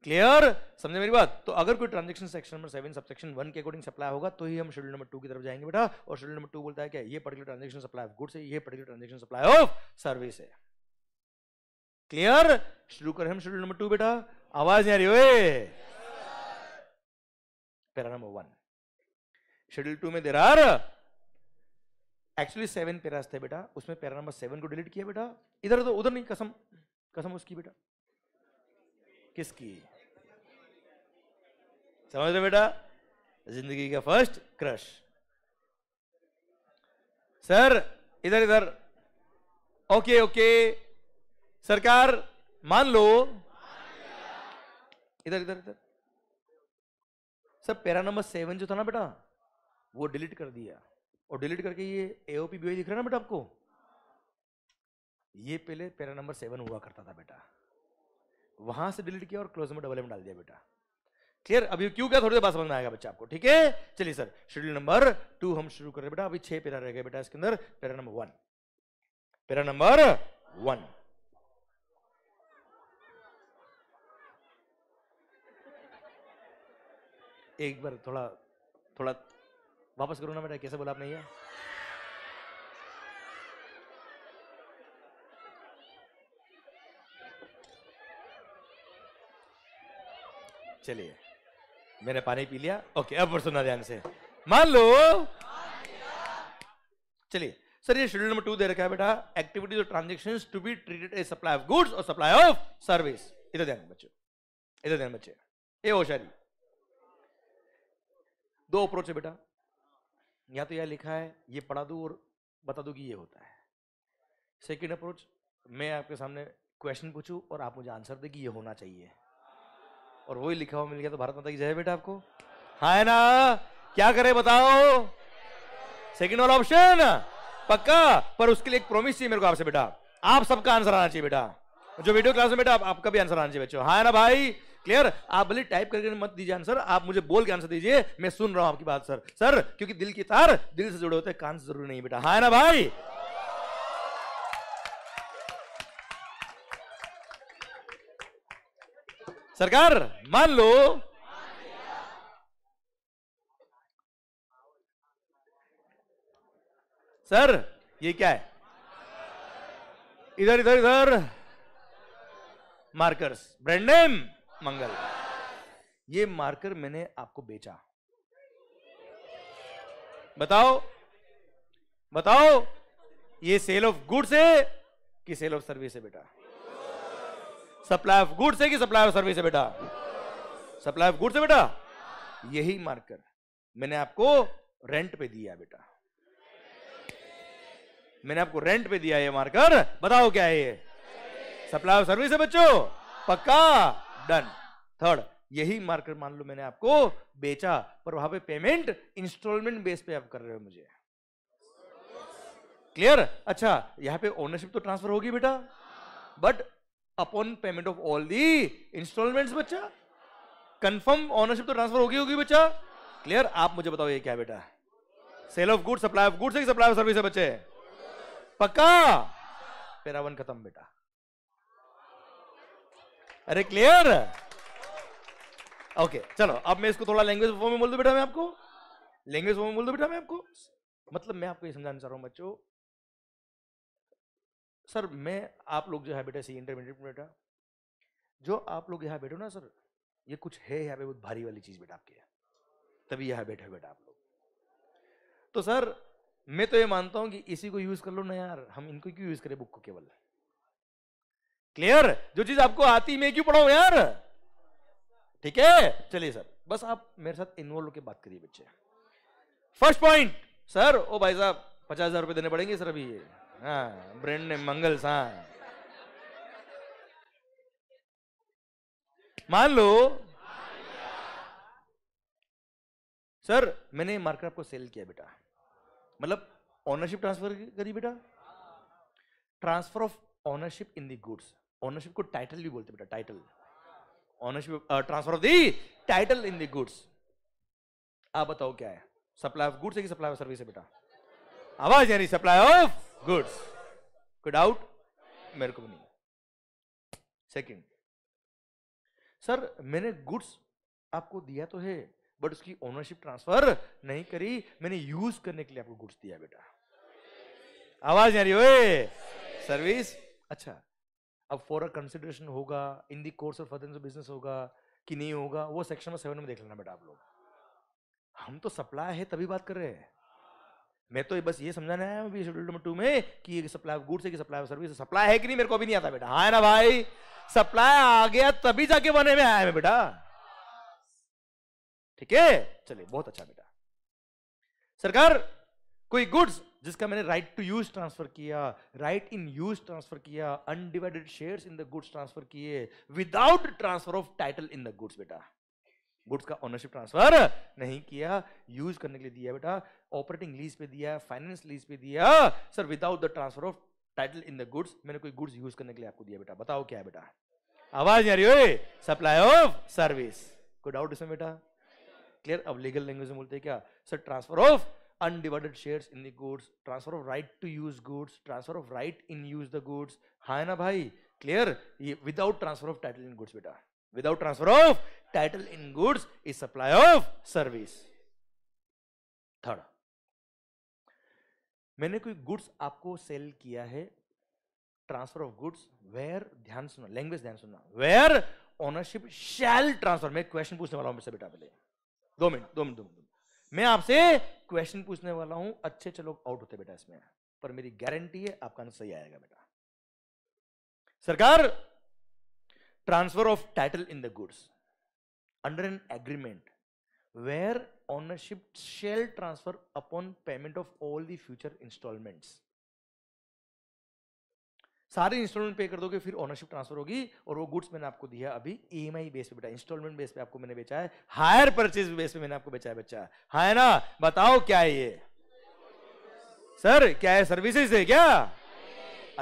क्लियर समझे मेरी बात तो अगर कोई transaction section number seven sub section one के अकॉर्डिंग सप्लाई होगा तो ही हम शेड्यूल नंबर टू की तरफ जाएंगे बेटा और शेड्यूल नंबर टू बोलता है क्या ये particular transaction supply of goods है ये particular transaction supply of service है क्लियर शुरू करें हम शेड्यूल नंबर टू बेटा आवाज नहीं आ रही ओए para number one schedule two में there are actually seven paras थे बेटा उसमें पैरा नंबर सेवन को डिलीट किया बेटा इधर तो उधर नहीं कसम कसम उसकी बेटा किसकी समझ रहे बेटा जिंदगी का फर्स्ट क्रश सर इधर इधर ओके ओके सरकार मान लो इधर इधर इधर सर पैरा नंबर सेवन जो था ना बेटा वो डिलीट कर दिया और डिलीट करके ये एओपी बीओ e दिख रहा है ना बेटा आपको ये पहले पैरा नंबर सेवन हुआ करता था बेटा वहां से डिलीट किया और क्लोज में डबल में डाल दिया बेटा क्लियर अभी क्यों क्या थोड़ी देर बाद समझ में आएगा बच्चा आपको ठीक है चलिए सर शेड्यूल नंबर टू हम शुरू कर रहे बेटा अभी छह पेरा रह गए बेटा इसके अंदर para number one para number one एक बार थोड़ा थोड़ा वापस करो ना बेटा कैसे बोला आपने ये चलिए मैंने पानी पी लिया ओके अब सुना ध्यान से मान लो चलिए सर ये शेड्यूल नंबर टू दे रखा है बेटा एक्टिविटीज और transaction to be treated as supply of goods और सप्लाई ऑफ सर्विस इधर ध्यान बच्चों इधर ध्यान बच्चे ये होशारी दो अप्रोच है बेटा या तो यह लिखा है ये पढ़ा दू और बता दू कि ये होता है सेकेंड अप्रोच मैं आपके सामने क्वेश्चन पूछूं और आप मुझे आंसर दे कि ये होना चाहिए और वही लिखा हुआ मिल गया तो भारत माता की जय बेटा आपको हाँ है ना क्या करें बताओ सेकंड वाला ऑप्शन पक्का पर उसके लिए एक प्रोमिस चाहिए मेरे को आपसे बेटा आप सबका आंसर आना चाहिए बेटा जो वीडियो क्लास में बेटा आप, आपका भी आंसर आना चाहिए बच्चों हाँ ना भाई क्लियर आप भले टाइप करके मत दीजिए आंसर आप मुझे बोल के आंसर दीजिए मैं सुन रहा हूं आपकी बात सर सर क्योंकि दिल की तार दिल से जुड़े होते हैं कान से जरूरी नहीं बेटा हाँ ना भाई सरकार मान लो सर ये क्या है इधर इधर इधर मार्कर्स ब्रांड नेम मंगल ये मार्कर मैंने आपको बेचा बताओ बताओ ये सेल ऑफ गुड्स है कि सेल ऑफ सर्विस है बेटा सप्लाई ऑफ गुड्स है कि सप्लाई ऑफ सर्विस है बेटा सप्लाई ऑफ गुड्स है बेटा यही मार्कर मैंने आपको रेंट पे दिया बेटा मैंने आपको रेंट पे दिया ये मार्कर बताओ क्या है ये सप्लाई ऑफ सर्विस है बच्चों पक्का डन थर्ड यही मार्कर मान लो मैंने आपको बेचा पर वहां पे पेमेंट इंस्टॉलमेंट बेस पे आप कर रहे हो मुझे क्लियर अच्छा यहाँ पे ओनरशिप तो ट्रांसफर होगी बेटा but upon payment of all the installment बच्चा कंफर्म ऑनरशिप तो ट्रांसफर होगी होगी बच्चा क्लियर आप मुझे बताओ ये क्या बेटा sale of good supply of goods supply of service है बच्चे पक्का पेरावन खत्म बेटा अरे क्लियर ओके चलो अब मैं इसको थोड़ा लैंग्वेज फॉर्म में बोल दू बेटा मैं आपको लैंग्वेज फॉर्म में बोल दू बेटा मैं आपको मतलब मैं आपको ये समझाना चाह रहा हूं बच्चों सर मैं आप लोग जो है बेटा सी इंटरमीडिएट में बेटा जो आप लोग यहाँ बैठो ना सर ये कुछ है यहाँ पे बहुत भारी वाली चीज़ बेटा आपके तभी यहाँ बैठे बेटा आप लोग तो सर मैं तो ये मानता हूं कि इसी को यूज कर लो ना यार हम इनको क्यों यूज करें बुक को केवल क्लियर जो चीज आपको आती मैं क्यों पढ़ाऊ यार ठीक है चलिए सर बस आप मेरे साथ इन्वॉल्व होकर बात करिए बच्चे फर्स्ट पॉइंट सर ओ भाई साहब पचास हजार रुपए देने पड़ेंगे सर अभी ये हाँ ब्रेंड ने मंगल सा मान लो सर मैंने मार्केट आपको सेल किया बेटा मतलब ओनरशिप ट्रांसफर करी बेटा transfer of ownership in the goods ownership को टाइटल भी बोलते बेटा title ownership transfer of the title in the goods आप बताओ क्या है सप्लाई ऑफ गुड्स है कि सप्लाई ऑफ सर्विस है बेटा आवाज यानी सप्लाई ऑफ goods मेरे out mercury second सर मैंने गुड्स आपको दिया तो है बट उसकी ओनरशिप ट्रांसफर नहीं करी मैंने यूज करने के लिए आपको गुड्स दिया बेटा आवाज आ रही सर्विस अच्छा अब फॉर कंसिडरेशन होगा in the course of further business होगा कि नहीं होगा वो सेक्शन में सेवन में देख लेना बेटा आप लोग हम तो सप्लाई है तभी बात कर रहे हैं मैं तो बस ये समझाना है अभी शेड्यूल नंबर टू में कि सप्लाई ऑफ गुड्स है कि सप्लाई ऑफ सर्विस सप्लाई है कि नहीं मेरे को भी नहीं आता बेटा हाँ ना भाई सप्लाई आ गया तभी जाके बने में आया मैं बेटा ठीक है चलिए बहुत अच्छा बेटा सरकार कोई गुड्स जिसका मैंने राइट टू यूज ट्रांसफर किया राइट इन यूज ट्रांसफर किया undivided shares in the goods transfer किए without transfer of title in the goods बेटा गुड्स का ऑनरशिप ट्रांसफर नहीं किया यूज करने के लिए दिया बेटा ऑपरेटिंग लीज पे दिया फाइनेंस लीज पे दिया sir without the transfer of title in the goods मैंने कोई गुड्स यूज करने के लिए आपको दिया बेटा बताओ क्या है बेटा आवाज नहीं आ रही सप्लाई ऑफ सर्विस कोई डाउट इसमें बेटा क्लियर अब लीगल लैंग्वेज में बोलते हैं क्या sir transfer of undivided share in the goods transfer of right to use goods transfer of right in use the goods हाँ ना भाई क्लियर ये without transfer of title in goods बेटा without transfer of title in goods is supply of service third मैंने कोई goods आपको sale किया है ट्रांसफर ऑफ गुड्स वेयर ध्यान सुनो लैंग्वेज ध्यान सुनना वेयर ओनरशिप शैल ट्रांसफर मैं क्वेश्चन पूछने वाला हूं बेटा पहले दो मिनट दो मिनट दो मिनट मैं आपसे क्वेश्चन पूछने वाला हूं अच्छे अच्छे लोग आउट होते बेटा इसमें पर मेरी गारंटी है आपका आंसर सही आएगा बेटा सरकार transfer of title in the goods under an agreement where ownership shall transfer upon payment of all the future installments सारे इंस्टॉलमेंट पे कर दोगे फिर ओनरशिप ट्रांसफर होगी और वो गुड्स मैंने आपको दिया अभी ईएमआई e बेस पे बेटा इंस्टॉलमेंट बेस पे आपको मैंने बेचा है हायर परचेज बेस पे मैंने आपको बेचा है बच्चा हाँ है ना बताओ क्या है ये सर क्या है सर्विसेज है क्या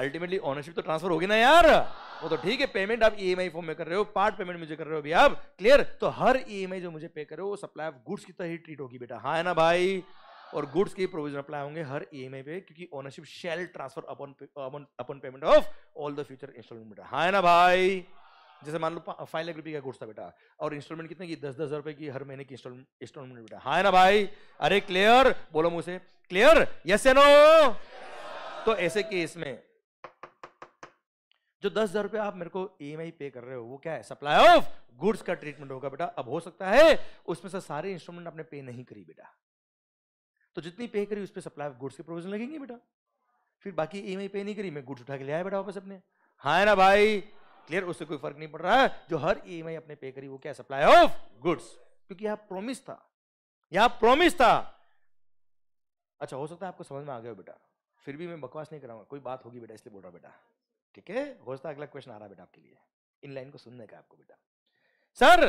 अल्टीमेटली ओनरशिप तो ट्रांसफर होगी ना यार वो तो ठीक है पेमेंट आप ई फॉर्म में कर रहे हो पार्ट पेमेंट मुझे कर रहे हो भैया आप क्लियर तो हर ई जो मुझे पे कर रहे हो वो सप्लाई ऑफ गुड्स की तरह ही ट्रीट होगी बेटा हाँ है ना भाई और गुड्स की प्रोविजन अप्लाई होंगे हर ई पे क्योंकि ownership shall transfer upon upon payment of all the future installment बेटा हाँ है ना भाई जैसे मान लो फाइव लाख रुपए का गुड्स था बेटा और इंस्टॉलमेंट कितने की दस दस हज़ार रुपए की हर महीने की इंस्टॉलमेंट बेटा हाँ है ना भाई अरे क्लियर बोलो मुझसे क्लियर यस या नो तो ऐसे केस में जो दस हजार रुपये आप मेरे को ई e पे कर रहे हो वो क्या है सप्लाई ऑफ गुड्स का ट्रीटमेंट होगा बेटा अब हो सकता है उसमें से सारे इंस्ट्रूमेंट आपने पे नहीं करी बेटा तो जितनी पे करी उस पर सप्लाई ऑफ गुड्स के प्रोविजन लगेंगे बेटा फिर बाकी ई e पे नहीं करी मैं गुड्स उठा के ले आया बेटा वापस अपने हाँ ना भाई क्लियर उससे कोई फर्क नहीं पड़ रहा है जो हर ई अपने पे करी वो क्या सप्लाई ऑफ गुड्स क्योंकि यह प्रोमिस था यह प्रोमिस था अच्छा हो सकता है आपको समझ में आ गया बेटा फिर भी मैं बकवास नहीं कराऊंगा कोई बात होगी बेटा इसलिए बोल रहा बेटा ठीक है हो तो घोषता अगला क्वेश्चन आ रहा है बेटा आपके लिए इन लाइन को सुनने का आपको बेटा सर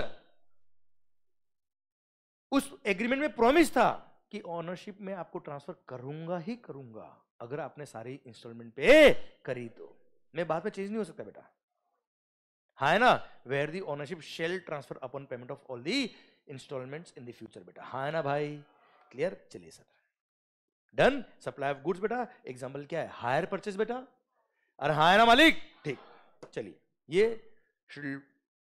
उस एग्रीमेंट में प्रॉमिस था कि ऑनरशिप में आपको ट्रांसफर करूंगा ही करूंगा अगर आपने सारी इंस्टॉलमेंट पे करी तो मैं बाद में चेंज नहीं हो सकता बेटा हा है ना where the ownership shall transfer upon payment of all the installment in the future बेटा हा है ना भाई क्लियर चलिए sir done supply of goods बेटा एग्जाम्पल क्या है हायर परचेज बेटा अरे हाँ है ना मालिक ठीक चलिए ये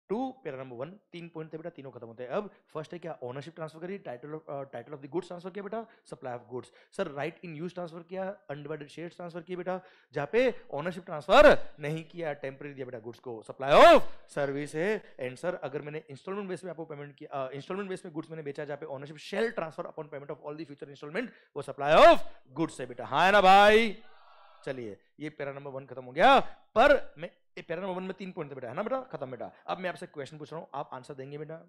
टू पेरा नंबर वन तीन पॉइंट थे बेटा तीनों खत्म होते हैं अब फर्स्ट है क्या ओनरशिप ट्रांसफर करी title title of the goods transfer किया बेटा supply of goods sir right in use transfer किया अनडिवाइडेड शेयर ट्रांसफर किया बेटा जहाँ पे ओनरशिप ट्रांसफर नहीं किया टेम्प्रेरी दिया बेटा गुड्स को सप्लाई ऑफ सर्विस है एंड सर अगर मैंने इंस्टॉलमेंट बेस में आपको पेमेंट किया इंस्टॉलमेंट बेस में गुड्स मैंने बेचा जहाँ पे ownership shall transfer upon payment of all the future installment वो सप्लाई ऑफ गुड्स है बेटा हाँ ना भाई चलिए ये पैरा नंबर वन खत्म हो गया पर मैं पैरा नंबर वन में तीन पॉइंट तो बेटा है ना बेटा खत्म बेटा अब मैं आपसे क्वेश्चन पूछ रहा हूँ आप आंसर देंगे बेटा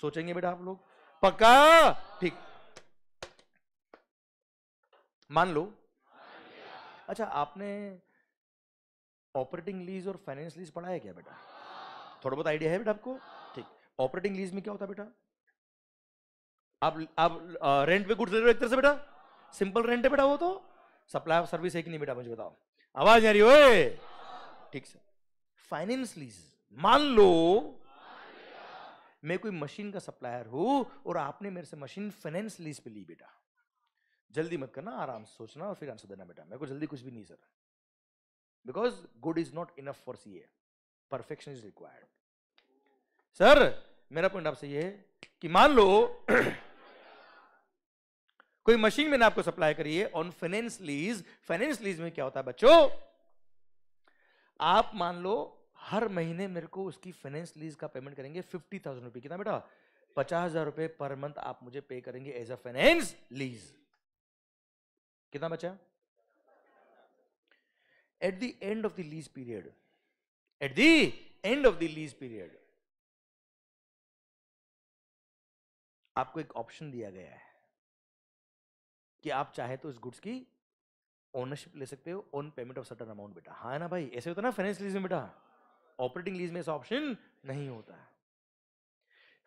सोचेंगे बेटा आप लोग पक्का ठीक मान लो अच्छा आपने ऑपरेटिंग लीज और फाइनेंस लीज पढ़ा है क्या बेटा थोड़ा बहुत आइडिया है बेटा आपको ठीक ऑपरेटिंग लीज में क्या होता है बेटा आप आप रेंट पे गुड्स ले रहे हो एक तरह से बेटा सिंपल रेंट है बेटा वो तो सप्लाई ऑफ सर्विस है कि नहीं बेटा मुझे बताओ आवाज आ रही हो ठीक सर फाइनेंस लीज मान लो मैं कोई मशीन का सप्लायर हूं और आपने मेरे से मशीन फाइनेंस लीज पे ली बेटा जल्दी मत करना आराम से सोचना और फिर आंसर देना बेटा मेरे को जल्दी कुछ भी नहीं sir because good is not enough for C A perfection is required sir मेरा पॉइंट आपसे ये है कि मान लो कोई मशीन मैंने आपको सप्लाई करी है on finance lease finance lease में क्या होता है बच्चों आप मान लो हर महीने मेरे को उसकी फाइनेंस लीज का पेमेंट करेंगे फिफ्टी थाउजेंड रुपये कितना बेटा पचास हजार रुपए पर मंथ आप मुझे पे करेंगे एज अ फाइनेंस लीज कितना बचा at the end of the lease period at the end of the lease period आपको एक ऑप्शन दिया गया है कि आप चाहे तो इस गुड्स की ओनरशिप ले सकते हो on payment of certain amount बेटा हाँ ना भाई ऐसे होता ना फाइनेंस लीज में बेटा ऑपरेटिंग लीज में ऐसा ऑप्शन नहीं होता है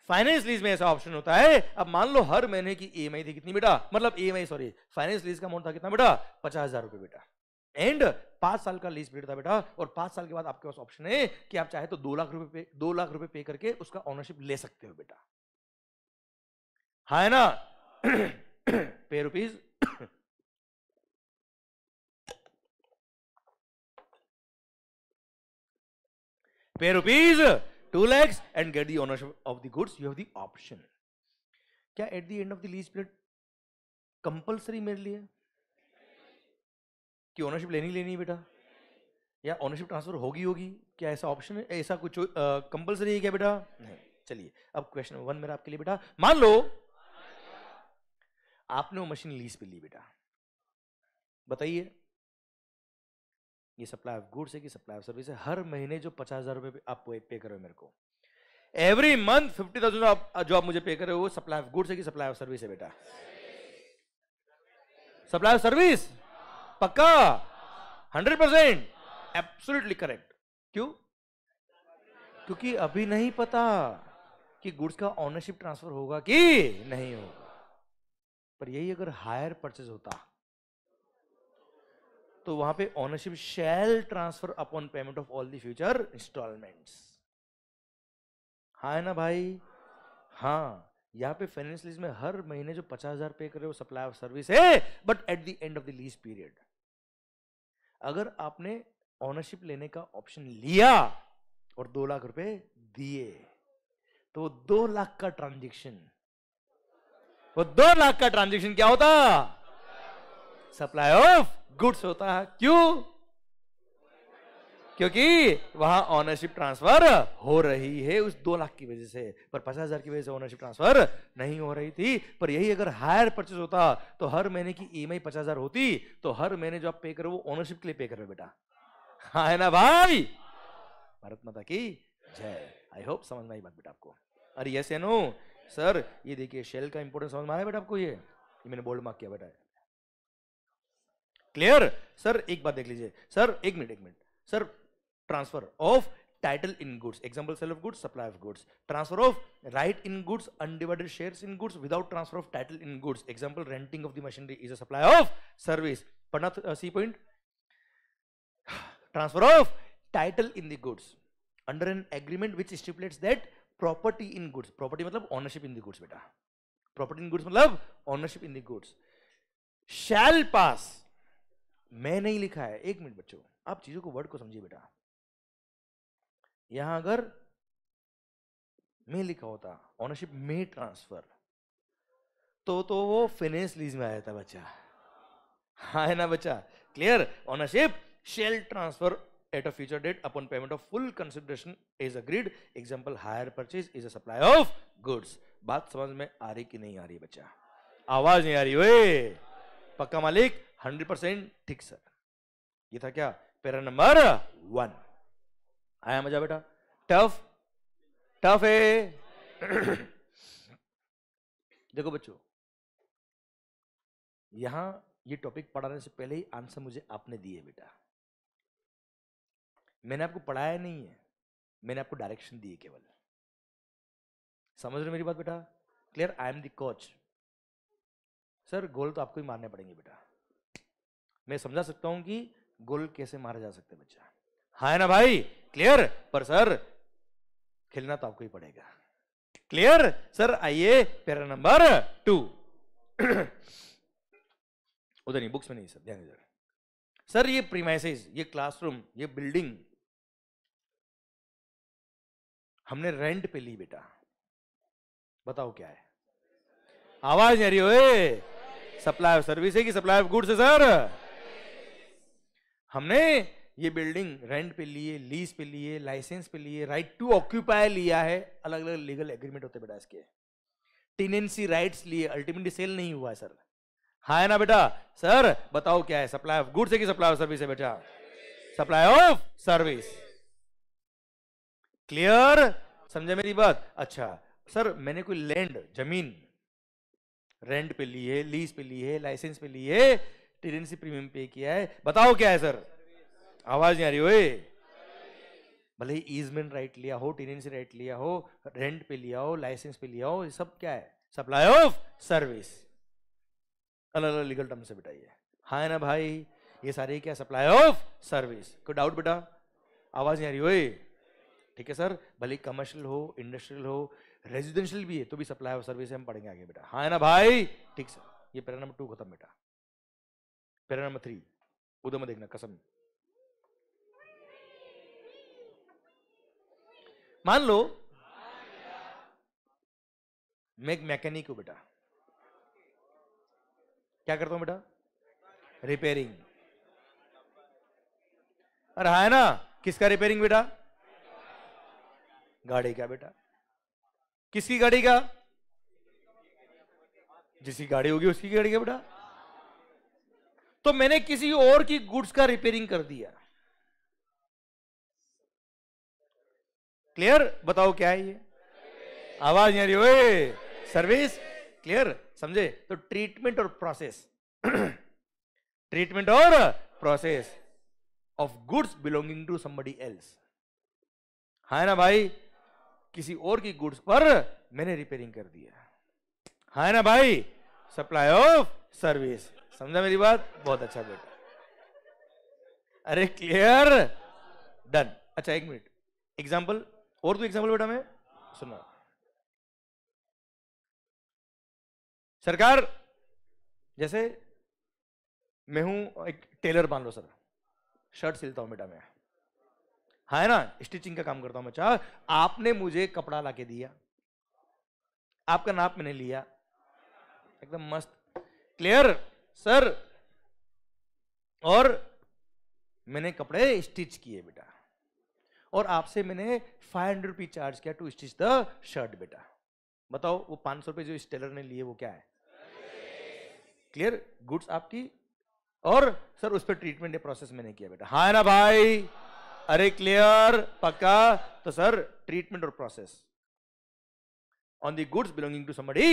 फाइनेंस लीज में ऐसा ऑप्शन होता है अब मान लो हर महीने की ई थी कितनी बेटा मतलब ई सॉरी फाइनेंस लीज का अमाउंट था कितना बेटा पचास हजार रुपए बेटा एंड पांच साल का लीज पीरियड था बेटा और पांच साल के बाद आपके पास ऑप्शन है कि आप चाहे तो दो लाख रुपए पे दो लाख रुपए पे करके उसका ऑनरशिप ले सकते हो बेटा हाँ है ना pay rupees pay rupees 2 lakhs and get the ownership of the goods you have the option क्या at the end of the lease period compulsory मेरे लिए कि ओनरशिप लेनी लेनी है बेटा या ओनरशिप ट्रांसफर होगी होगी क्या ऐसा ऑप्शन है ऐसा कुछ कंपलसरी है क्या बेटा नहीं चलिए अब क्वेश्चन वन मेरा आपके लिए बेटा मान लो आपने वो मशीन लीज पे ली बेटा बताइए ये सप्लाई ऑफ गुड्स है कि सप्लाई ऑफ सर्विस है हर महीने जो पचास हजार रुपए आप पे कर करो मेरे को एवरी मंथ फिफ्टी थाउजेंड जो आप मुझे पे कर रहे हो सप्लाई ऑफ गुड्स है कि सप्लाई ऑफ सर्विस है बेटा सप्लाई ऑफ सर्विस पक्का हंड्रेड परसेंट एब्सोल्युटली करेक्ट क्यों क्योंकि अभी नहीं पता कि गुड्स का ऑनरशिप ट्रांसफर होगा कि नहीं होगा पर यही अगर हायर परचेज होता तो वहां पे ownership shall transfer upon payment of all the future installments हा है ना भाई हाँ यहाँ पे फाइनेंस लीज में हर महीने जो पचास हजार पे कर रहे हो सप्लाई ऑफ सर्विस है but at the end of the lease period अगर आपने ऑनरशिप लेने का ऑप्शन लिया और दो लाख रुपए दिए तो दो लाख का ट्रांजेक्शन वो दो लाख का ट्रांजेक्शन क्या होता सप्लाई ऑफ गुड्स होता है क्यों क्योंकि वहां ऑनरशिप ट्रांसफर हो रही है उस दो लाख की वजह से पर पचास हजार की वजह से ऑनरशिप ट्रांसफर नहीं हो रही थी पर यही अगर हायर परचेज होता तो हर महीने की ई एम आई पचास हजार होती तो हर महीने जो आप पे करो वो ऑनरशिप के लिए पे करो बेटा हाँ है ना भाई भारत माता की जय आई होप समझ में आई बात बेटा आपको अरे यस नो सर ये देखिए शेल का इंपोर्टेंस समझ में आया बेटा आपको ये ये मैंने बोल्ड मार्क किया बेटा क्लियर सर एक बात देख लीजिए सर एक मिनट एक minute sir transfer of title in goods example sale of goods supply of goods transfer of right in goods undivided shares in goods without transfer of title in goods example renting of the machinery is a supply of service पढ़ना C point transfer of title in the goods under an agreement which stipulates that property in goods property मतलब ownership in the goods बेटा property in goods मतलब ownership in the goods shall pass मैं नहीं लिखा है एक minute बच्चों आप चीजों को वर्ड को समझिए बेटा यहां अगर में लिखा होता ऑनरशिप में ट्रांसफर तो तो वो फाइनेंस लीज में आया था बच्चा हाँ है ना बच्चा clear ownership shall transfer at a future date upon payment of full consideration is agreed example higher purchase is a supply of goods बात समझ में आ रही कि नहीं आ रही बच्चा आवाज नहीं आ रही ओए पक्का मालिक 100 परसेंट ठीक सर ये था क्या पैरा नंबर वन आया मजा बेटा टफ टफ है देखो बच्चों यहां ये टॉपिक पढ़ाने से पहले ही आंसर मुझे आपने दिए बेटा मैंने आपको पढ़ाया नहीं है मैंने आपको डायरेक्शन दी है केवल समझ रहे मेरी बात बेटा clear I am the coach sir goal तो आपको ही मारने पड़ेंगे बेटा मैं समझा सकता हूं कि गोल कैसे मारा जा सकता है बच्चा हाँ है ना भाई क्लियर पर सर खेलना तो आपको ही पड़ेगा क्लियर सर आइए पैरा नंबर टू उधर नहीं बुक्स में नहीं सर ध्यान सर ये प्रीमाइसिस ये क्लासरूम ये बिल्डिंग हमने रेंट पे ली बेटा बताओ क्या है आवाज नहीं रही हो सप्लाई ऑफ सर्विस है कि सप्लाई ऑफ गुड्स है सर हमने ये बिल्डिंग रेंट पे लिए लीज पे लिए लाइसेंस पे लिए राइट टू ऑक्यूपाई लिया है अलग अलग लीगल एग्रीमेंट होते बेटा इसके टेनेंसी राइट्स लिए अल्टीमेटली सेल नहीं हुआ है सर हाँ है ना बेटा सर बताओ क्या है सप्लाई ऑफ गुड्स है कि सप्लाई ऑफ सर्विस है बेटा सप्लाई ऑफ सर्विस क्लियर समझे मेरी बात अच्छा सर मैंने कोई लैंड जमीन रेंट पे ली है लीज पे ली है लाइसेंस पे ली है टेरेंसी प्रीमियम पे किया है बताओ क्या है सर आवाज नहीं आ रही ओए भले ही ईजमेंट राइट लिया हो टेरेंसी राइट लिया हो रेंट पे लिया हो लाइसेंस पे लिया हो ये सब क्या है सप्लाई ऑफ सर्विस अलग अलग लीगल टर्म से बिठाइए हाँ ना भाई ये सारे क्या सप्लाई ऑफ सर्विस कोई डाउट बेटा आवाज नहीं आ रही ओए ठीक है सर भले कमर्शियल हो इंडस्ट्रियल हो रेजिडेंशियल भी है तो भी सप्लाई और सर्विस हम पढ़ेंगे आगे बेटा हाँ है ना भाई ठीक सर ये पैरा नंबर टू खत्म बेटा पैरा नंबर थ्री उधर में देखना कसम मान लो मैं एक मैकेनिक हूं बेटा क्या करता हूं बेटा रिपेयरिंग अरे हाँ है ना किसका रिपेयरिंग बेटा गाड़ी का बेटा किसकी गाड़ी का जिसकी गाड़ी होगी उसकी गाड़ी का बेटा तो मैंने किसी और की गुड्स का रिपेयरिंग कर दिया क्लियर बताओ क्या है ये आवाज नहीं रही सर्विस क्लियर समझे तो ट्रीटमेंट और प्रोसेस ट्रीटमेंट और process of goods belonging to somebody else है ना भाई किसी और की गुड्स पर मैंने रिपेयरिंग कर दिया है हाँ ना भाई सप्लाई ऑफ सर्विस समझा मेरी बात बहुत अच्छा बेटा अरे क्लियर डन अच्छा एक मिनट एग्जाम्पल और तो एग्जाम्पल बेटा मैं सुना सरकार जैसे मैं हूं एक टेलर मान लो सर शर्ट सिलता हूं बेटा मैं है हाँ ना स्टिचिंग का काम करता हूं बच्चा आपने मुझे कपड़ा लाके दिया आपका नाप मैंने लिया एकदम मस्त क्लियर सर और मैंने कपड़े स्टिच किए बेटा और आपसे मैंने फाइव हंड्रेड रुपीज चार्ज किया टू स्टिच द शर्ट बेटा बताओ वो पांच सौ रुपए जो इस टेलर ने लिए वो क्या है क्लियर गुड्स आपकी और सर उस पर ट्रीटमेंट प्रोसेस मैंने किया बेटा हाँ ना भाई अरे क्लियर पक्का तो सर ट्रीटमेंट और process on the goods belonging to somebody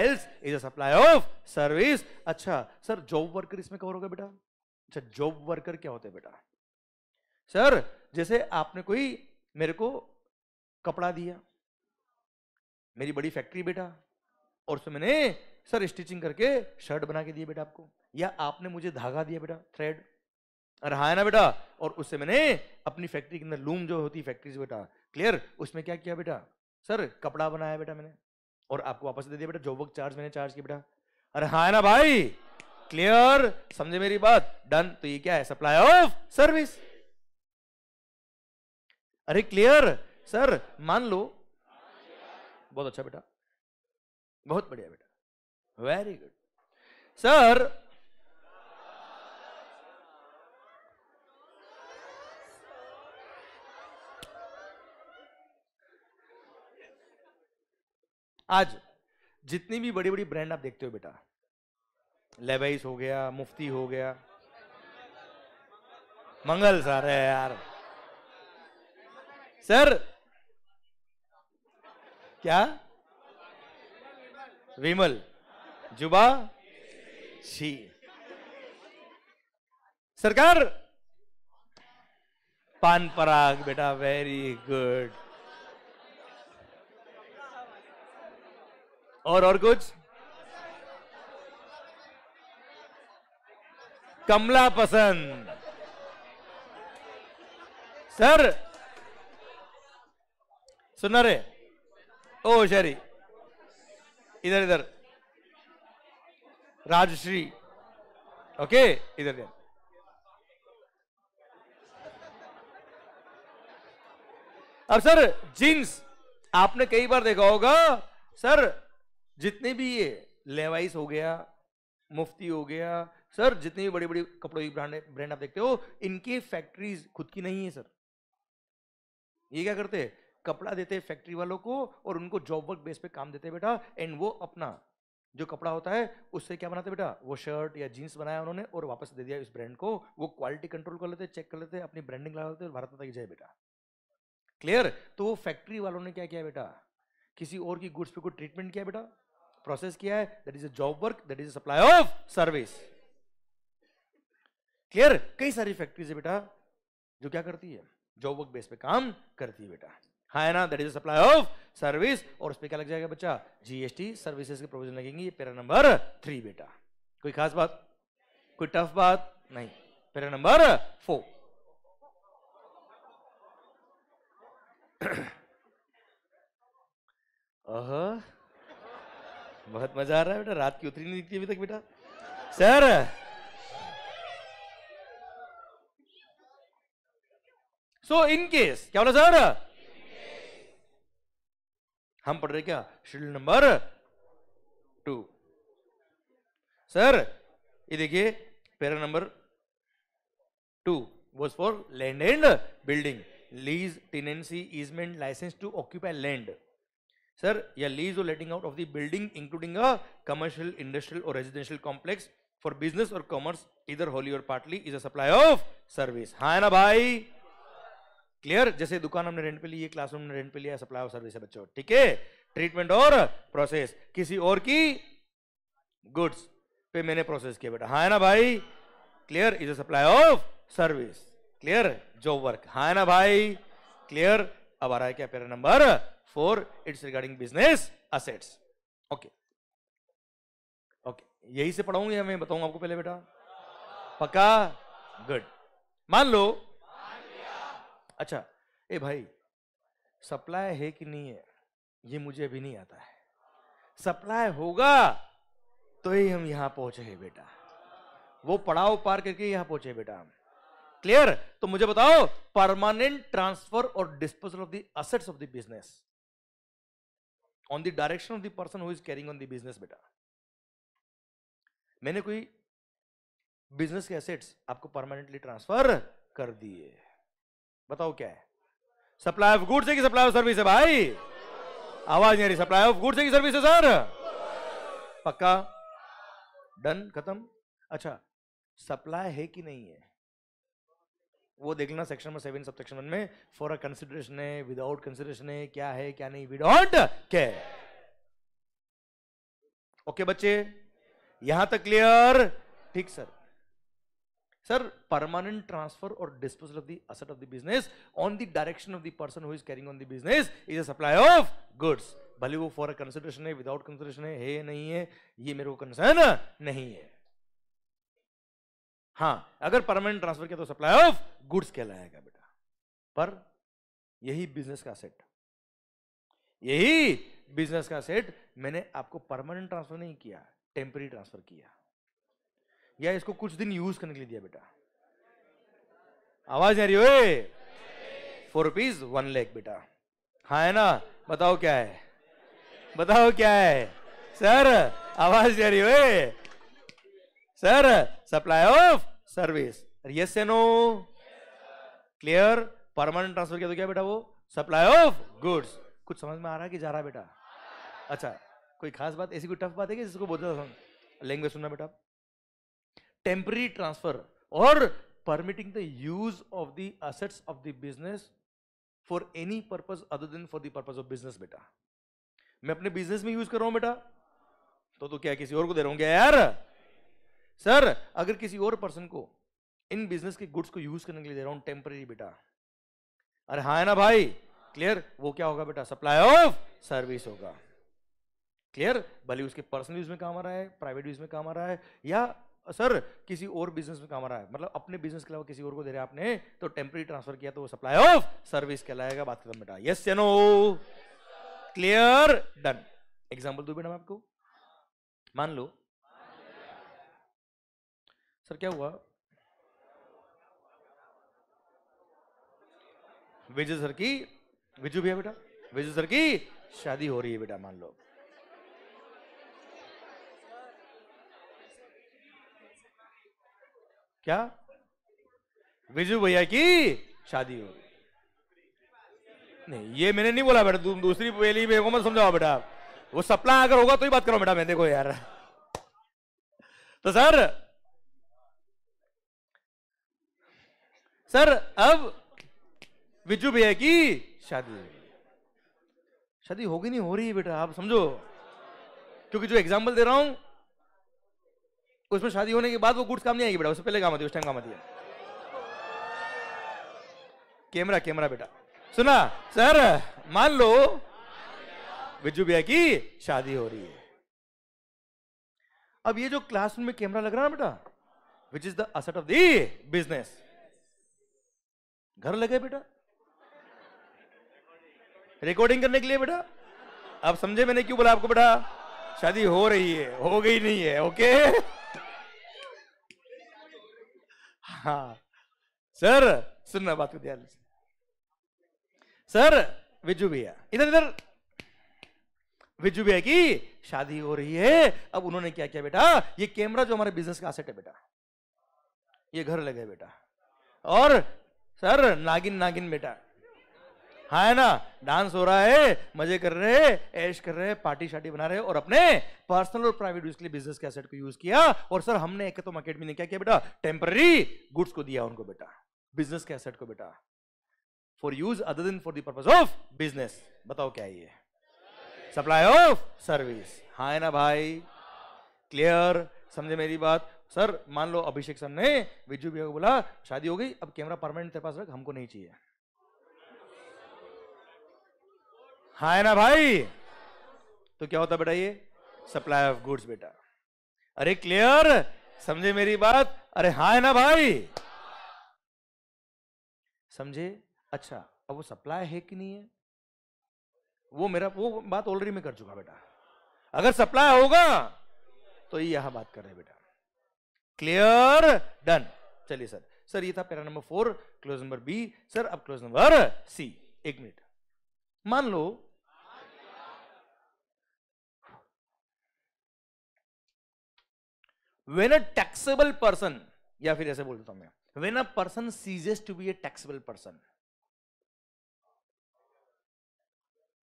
else is a supply of service अच्छा सर जॉब वर्कर इसमें कवर होगा बेटा अच्छा जॉब वर्कर क्या होते हैं बेटा सर जैसे आपने कोई मेरे को कपड़ा दिया मेरी बड़ी फैक्ट्री बेटा और उसमें मैंने सर स्टिचिंग करके शर्ट बना के दिए बेटा आपको या आपने मुझे धागा दिया बेटा थ्रेड रहा है ना बेटा और उससे मैंने अपनी फैक्ट्री के अंदर लूम जो होती है फैक्ट्री बेटा क्लियर उसमें क्या किया बेटा सर कपड़ा बनाया बेटा मैंने और आपको वापस दे दिया बेटा जॉब वर्क चार्ज मैंने चार्ज किया बेटा अरे हाँ ना भाई क्लियर समझे मेरी बात डन तो ये क्या है सप्लाई ऑफ सर्विस अरे क्लियर सर मान लो बहुत अच्छा बेटा बहुत बढ़िया बेटा वेरी गुड सर आज जितनी भी बड़ी बड़ी ब्रांड आप देखते हो बेटा लेवाइस हो गया मुफ्ती हो गया मंगल सर है यार सर क्या विमल जुबा शी सरकार पान पराग बेटा वेरी गुड और और कुछ कमला पसंद सर सुना रे ओ शरी इधर इधर राजश्री ओके इधर इधर अब सर जींस आपने कई बार देखा होगा सर जितने भी ये लेवाइस हो गया मुफ्ती हो गया सर जितने भी बड़े बड़े कपड़ों की ब्रांड ब्रांड आप देखते हो इनके फैक्ट्रीज खुद की नहीं है सर ये क्या करते कपड़ा देते हैं फैक्ट्री वालों को और उनको जॉब वर्क बेस पे काम देते हैं बेटा एंड वो अपना जो कपड़ा होता है उससे क्या बनाते बेटा वो शर्ट या जीन्स बनाया उन्होंने और वापस दे दिया इस ब्रांड को वो क्वालिटी कंट्रोल कर लेते चेक कर लेते अपनी ब्रांडिंग लगा लेते भारत माता की जय बेटा क्लियर तो वो फैक्ट्री वालों ने क्या किया बेटा किसी और की गुड्स पे कोई ट्रीटमेंट किया बेटा प्रोसेस किया है that is a job work that is a supply of service clear कई सारी फैक्ट्रीज है बेटा जो क्या करती है जॉब वर्क बेस पे काम करती है बेटा हाँ है ना that is a supply of service और उस पर क्या लग जाएगा बच्चा जीएसटी सर्विसेज के प्रोविजन लगेंगे ये पैरा नंबर थ्री बेटा कोई खास बात कोई टफ बात नहीं पैरा नंबर फोर अह बहुत मजा आ रहा है बेटा रात की उतरी नहीं दिखती अभी तक बेटा सर सो इन केस क्या बोला सर हम पढ़ रहे क्या शेड्यूल नंबर टू सर ये देखिए para number two was for land and building lease tenancy easement licence to occupy land Sir, a lease or letting out of the building including a commercial, industrial or residential complex for business or commerce either wholly or partly is a supply of service. हाँ ना भाई clear जैसे दुकान हमने rent पे ली classroom ने rent पे लिया सप्लाई ऑफ सर्विस है बच्चों ठीक है ट्रीटमेंट और प्रोसेस किसी और की गुड्स पे मैंने प्रोसेस किया बेटा हाँ ना भाई clear is a supply of service clear job work हाँ ना भाई क्लियर अब आ रहा है क्या para number for it's regarding business assets. Okay. Okay. यही से पढ़ाऊंगी मैं बताऊंगा आपको पहले बेटा पक्का गुड मान लो अच्छा ए भाई सप्लाई है कि नहीं है ये मुझे अभी नहीं आता है सप्लाई होगा तो ही हम यहां पहुंचे हैं बेटा वो पड़ाव पार करके यहां पहुंचे बेटा हम क्लियर तो मुझे बताओ परमानेंट ट्रांसफर और disposal of the assets of the business on the direction of the person who is carrying on the business बेटा मैंने कोई बिजनेस के एसेट्स आपको परमानेंटली ट्रांसफर कर दिए बताओ क्या है सप्लाई ऑफ गुड्स है कि सप्लाई ऑफ सर्विस है भाई आवाज नहीं आ रही सप्लाई ऑफ गुड्स है कि सर्विस है सर पक्का डन खत्म अच्छा सप्लाई है कि नहीं है वो देख लेना section number seven sub section one में फॉर अ कंसिडरेशन है विदाउट कंसिडरेशन है क्या है क्या नहीं वी डोंट केयर ओके बच्चे यहां तक क्लियर ठीक सर सर परमानेंट ट्रांसफर और disposal of the asset of the business on the direction of the person who is carrying on the business is a supply of goods भले वो for a consideration है without consideration है नहीं है ये मेरे को कंसर्न नहीं है हाँ अगर परमानेंट ट्रांसफर किया तो सप्लाई ऑफ गुड्स कहलाएगा बेटा पर यही बिजनेस का सेट यही बिजनेस का सेट मैंने आपको परमानेंट ट्रांसफर नहीं किया टेम्परी ट्रांसफर किया या इसको कुछ दिन यूज करने के लिए दिया बेटा आवाज आ रही हो फोर रुपीज वन लेख बेटा हाँ है ना बताओ क्या है बताओ क्या है सर आवाज आ रही ओए sir supply of service yes या no clear permanent transfer किया तो क्या बेटा वो सप्लाई ऑफ गुड्स कुछ समझ में आ रहा है कि जा रहा बेटा अच्छा कोई खास बात ऐसी कोई टफ बात है कि जिसको बोलते हैं लैंग्वेज सुनना बेटा टेम्पररी ट्रांसफर और permitting the use of the assets of the business for any purpose other than for the purpose of business बेटा मैं अपने बिजनेस में यूज कर रहा हूं बेटा तो तो क्या किसी और को दे रहा हूं क्या यार सर अगर किसी और पर्सन को इन बिजनेस के गुड्स को यूज करने के लिए दे रहा हूं टेम्पररी बेटा अरे हाँ है ना भाई क्लियर वो क्या होगा बेटा सप्लाई ऑफ सर्विस होगा क्लियर भले उसके पर्सनल यूज में काम आ रहा है प्राइवेट यूज में काम आ रहा है या सर किसी और बिजनेस में काम आ रहा है मतलब अपने बिजनेस के अलावा किसी और को दे रहे आपने तो टेम्परेरी ट्रांसफर किया तो वो सप्लाई ऑफ सर्विस कहलाएगा बात खत्म बेटा yes no clear done example दो बेटा मैं आपको मान लो सर क्या हुआ विजय सर की विजू भैया बेटा विजय सर की शादी हो रही है बेटा मान लो क्या विजु भैया की शादी हो रही नहीं ये मैंने नहीं बोला बेटा तुम दूसरी पहली मेरे को मत समझाओ बेटा वो सपना अगर होगा तो ही बात करो बेटा मैं देखो यार तो सर सर अब विजू भैया की शादी शादी होगी नहीं हो रही है बेटा आप समझो क्योंकि जो एग्जाम्पल दे रहा हूं उसमें शादी होने के बाद वो गुड्स काम नहीं आएगी बेटा उससे पहले काम आती है उस टाइम काम आती है कैमरा कैमरा बेटा सुना सर मान लो विजू भैया की शादी हो रही है अब ये जो क्लासरूम में कैमरा लग रहा है बेटा which is the asset of the business घर लगे बेटा रिकॉर्डिंग करने के लिए बेटा आप समझे मैंने क्यों बोला आपको बेटा शादी हो रही है हो गई नहीं है ओके हाँ सर सुनना बात को ध्यान से सर विजू भैया इधर इधर विजू भैया की शादी हो रही है अब उन्होंने क्या किया बेटा ये कैमरा जो हमारे बिजनेस का सेट है बेटा ये घर लगे बेटा और सर नागिन नागिन बेटा हाँ है ना डांस हो रहा है मजे कर रहे हैं ऐश कर रहे हैं पार्टी शार्टी बना रहे हैं और अपने पर्सनल और प्राइवेट यूज के लिए बिजनेस के एसेट को यूज किया और सर हमने एक तो मार्केट में क्या किया बेटा टेम्पररी गुड्स को दिया उनको बेटा बिजनेस के एसेट को बेटा for use other than for purpose of business बताओ क्या ये सप्लाई ऑफ सर्विस हाँ है ना भाई क्लियर समझे मेरी बात सर मान लो अभिषेक सर ने विजू भैया को बोला शादी हो गई अब कैमरा परमानेंट तेरे पास रख हमको नहीं चाहिए हाँ है ना भाई तो क्या होता बेटा ये सप्लाई ऑफ गुड्स बेटा अरे क्लियर समझे मेरी बात अरे हाँ है ना भाई समझे अच्छा अब वो सप्लाई है कि नहीं है वो मेरा वो बात ऑलरेडी मैं कर चुका बेटा अगर सप्लाई होगा तो ये यह बात कर रहे बेटा क्लियर डन चलिए सर सर ये था para number four clause number B sir अब क्लोज नंबर सी एक मिनट मान लो वेन अ टैक्सेबल पर्सन या फिर ऐसे बोल देता हूं मैं when a person ceases to be a taxable person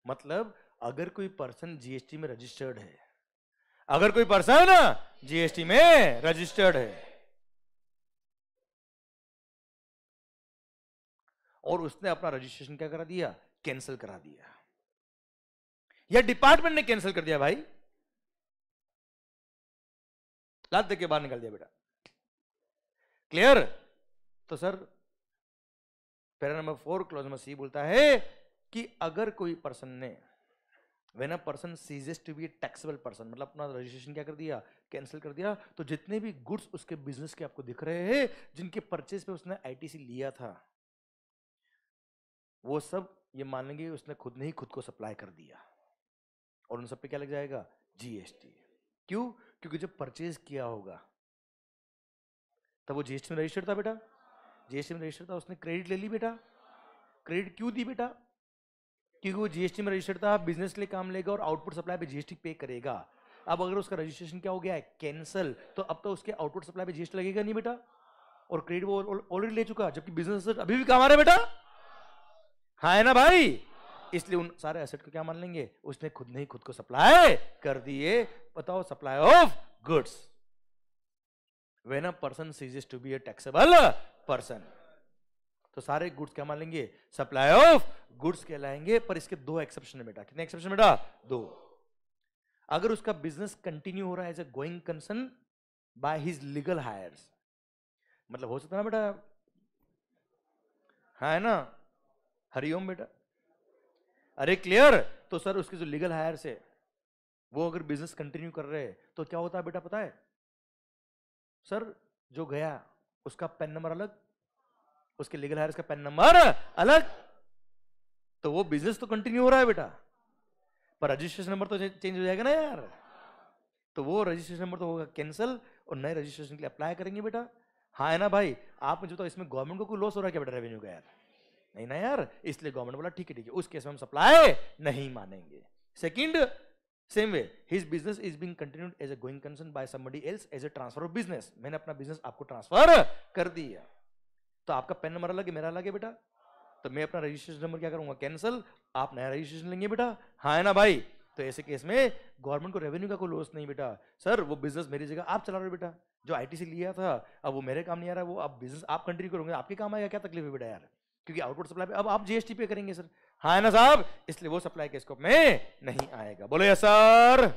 मतलब अगर कोई पर्सन जीएसटी में रजिस्टर्ड है अगर कोई पर्सन जीएसटी में रजिस्टर्ड है और उसने अपना रजिस्ट्रेशन क्या करा दिया कैंसिल करा दिया या डिपार्टमेंट ने कैंसिल कर दिया भाई लाद के बाहर निकाल दिया बेटा क्लियर तो sir para number four clause number C बोलता है कि अगर कोई पर्सन ने when a person ceases to be taxable person मतलब अपना रजिस्ट्रेशन क्या कर दिया कैंसिल कर दिया तो जितने भी गुड्स उसके बिजनेस के आपको दिख रहे हैं जिनके परचेज पे उसने आईटीसी लिया था वो सब ये मानेंगे उसने खुद ने ही खुद को सप्लाई कर दिया और उन सब पे क्या लग जाएगा जीएसटी क्यों क्योंकि जब परचेज किया होगा तब वो जीएसटी में रजिस्टर्ड था बेटा जीएसटी में रजिस्टर्ड था उसने क्रेडिट ले ली बेटा क्रेडिट क्यों दी बेटा क्योंकि वो जीएसटी में रजिस्टर्ड था बिजनेस के लिए काम लेगा और आउटपुट सप्लाई पे जीएसटी पे करेगा अब अगर उसका रजिस्ट्रेशन क्या हो गया है कैंसल तो अब तो उसके आउटपुट सप्लाई पे जीएसटी लगेगा नहीं बेटा और क्रेडिट वो ऑलरेडी ले चुका जबकि बिजनेस अभी भी काम आ रहे बेटा हाँ है ना भाई इसलिए उन सारे एसेट को क्या मान लेंगे उसने खुद नहीं खुद को सप्लाई कर दिए बताओ supply of goods when a person ceases to be a taxable person तो सारे गुड्स क्या मान लेंगे सप्लाई ऑफ गुड्स कहलाएंगे पर इसके दो एक्सेप्शन बेटा कितने एक्सेप्शन बेटा दो अगर उसका बिजनेस कंटिन्यू हो रहा है as a going concern by his legal heirs मतलब हो सकता ना बेटा हाँ है ना हरिओम बेटा अरे क्लियर तो सर उसके जो लीगल हायर से वो अगर बिजनेस कंटिन्यू कर रहे हैं तो क्या होता है बेटा पता है सर जो गया उसका पेन नंबर अलग उसके लीगल हायर का पैन नंबर अलग तो वो बिजनेस तो कंटिन्यू हो रहा है बेटा पर रजिस्ट्रेशन नंबर तो चेंज हो जाएगा ना यार तो वो रजिस्ट्रेशन नंबर तो होगा कैंसिल और नए रजिस्ट्रेशन के लिए अप्लाई करेंगे बेटा हाँ है ना भाई आप मुझे तो इसमें गवर्नमेंट को कोई लॉस हो रहा है क्या बेटा रेवेन्यू का यार नहीं ना यार इसलिए गवर्नमेंट बोला ठीक है ठीक है उस केस में हम सप्लाई नहीं मानेंगे second same way his business is being continued as a going concern by somebody else as a transfer of business मैंने अपना बिजनेस आपको ट्रांसफर कर दिया तो आपका पेन नंबर अलग है मेरा अलग है बेटा तो मैं अपना रजिस्ट्रेशन नंबर क्या करूंगा कैंसिल आप नया रजिस्ट्रेशन लेंगे बेटा हाँ है ना भाई तो ऐसे केस में गवर्नमेंट को रेवेन्यू का कोई लॉस नहीं बेटा सर वो बिजनेस मेरी जगह आप चला रहे हो बेटा जो आई से लिया था अब वो मेरे काम नहीं आ रहा वो आप बिजनेस आप कंट्री करोगे आपके काम आएगा क्या तकलीफ है बेटा यार क्योंकि आउटपुट सप्लाई पे अब आप जीएसटी पे करेंगे सर हाँ है ना साहब इसलिए वो सप्लाई के स्कोप में नहीं आएगा बोलो या sir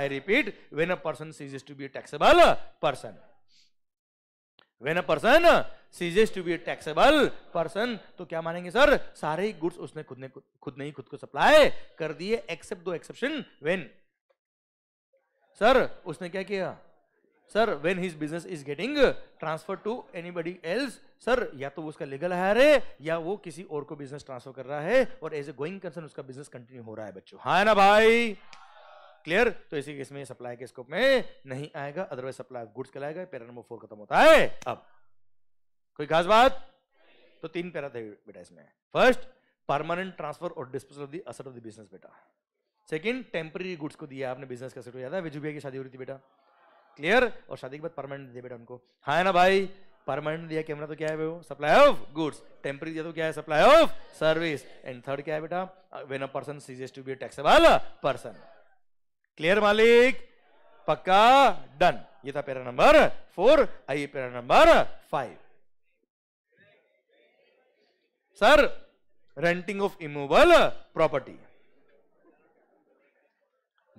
I repeat when a person cease to be taxable person when a person ceases to be a taxable person तो क्या मानेंगे सर सारे गुड्स उसने खुद ने खुद नहीं खुद को सप्लाई कर दिए एक्सेप्ट दो एक्सेप्शन वेन सर उसने क्या किया sir when his business is getting transfer to anybody else sir या तो वो उसका लीगल हायर है या वो किसी और को बिजनेस ट्रांसफर कर रहा है और एज ए गोइंग कंसर्न उसका बिजनेस कंटिन्यू हो रहा है बच्चों हाँ ना भाई क्लियर तो इसी केस में सप्लाई के स्कोप में नहीं आएगा अदरवाइज सप्लाई गुड्स कहलाएगा पेरा नंबर फोर खत्म होता है अब कोई खास बात तो तीन पैरा थे बेटा इसमें फर्स्ट परमानेंट ट्रांसफर और disposal of the asset of the business बेटा सेकंड टेम्पररी गुड्स को दिया आपने बिजनेस का सेट हो जाता है विजुबिया की शादी हो रही थी बेटा क्लियर और शादी के बाद परमानेंट दिया बेटा उनको हाँ है ना भाई परमानेंट दिया कैमरा तो क्या है वो सप्लाई ऑफ गुड्स टेम्पररी दिया तो क्या है supply of service and third क्या है बेटा when a person ceases to be taxable person clear मालिक पक्का डन ये था पैरा नंबर फोर आइए para number five sir renting of immovable property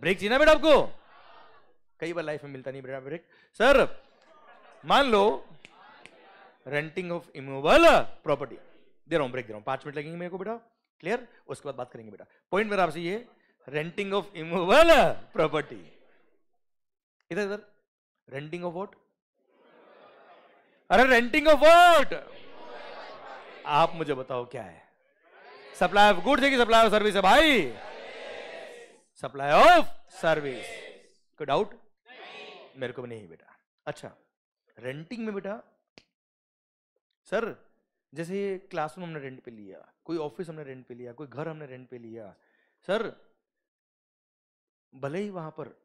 break जी ना बेटा आपको कई बार लाइफ में मिलता नहीं बेटा ब्रेक सर मान लो रेंटिंग ऑफ इमोबल प्रॉपर्टी दे रहा हूं ब्रेक दे रहा हूं पांच मिनट लगेंगे मेरे को बेटा क्लियर उसके बाद बात करेंगे बेटा पॉइंट मेरा आपसे ये रेंटिंग ऑफ इमोबल प्रॉपर्टी इधर इधर रेंटिंग ऑफ वॉट अरे रेंटिंग ऑफ वॉट आप मुझे बताओ क्या है सप्लाई ऑफ गुड्स है कि सप्लाई ऑफ सर्विस है भाई सप्लाई ऑफ सर्विस कोई डाउट मेरे को भी नहीं बेटा अच्छा रेंटिंग में बेटा सर जैसे ये क्लासरूम हमने रेंट पे लिया कोई ऑफिस हमने रेंट पे लिया कोई घर हमने रेंट पे लिया सर भले ही वहां पर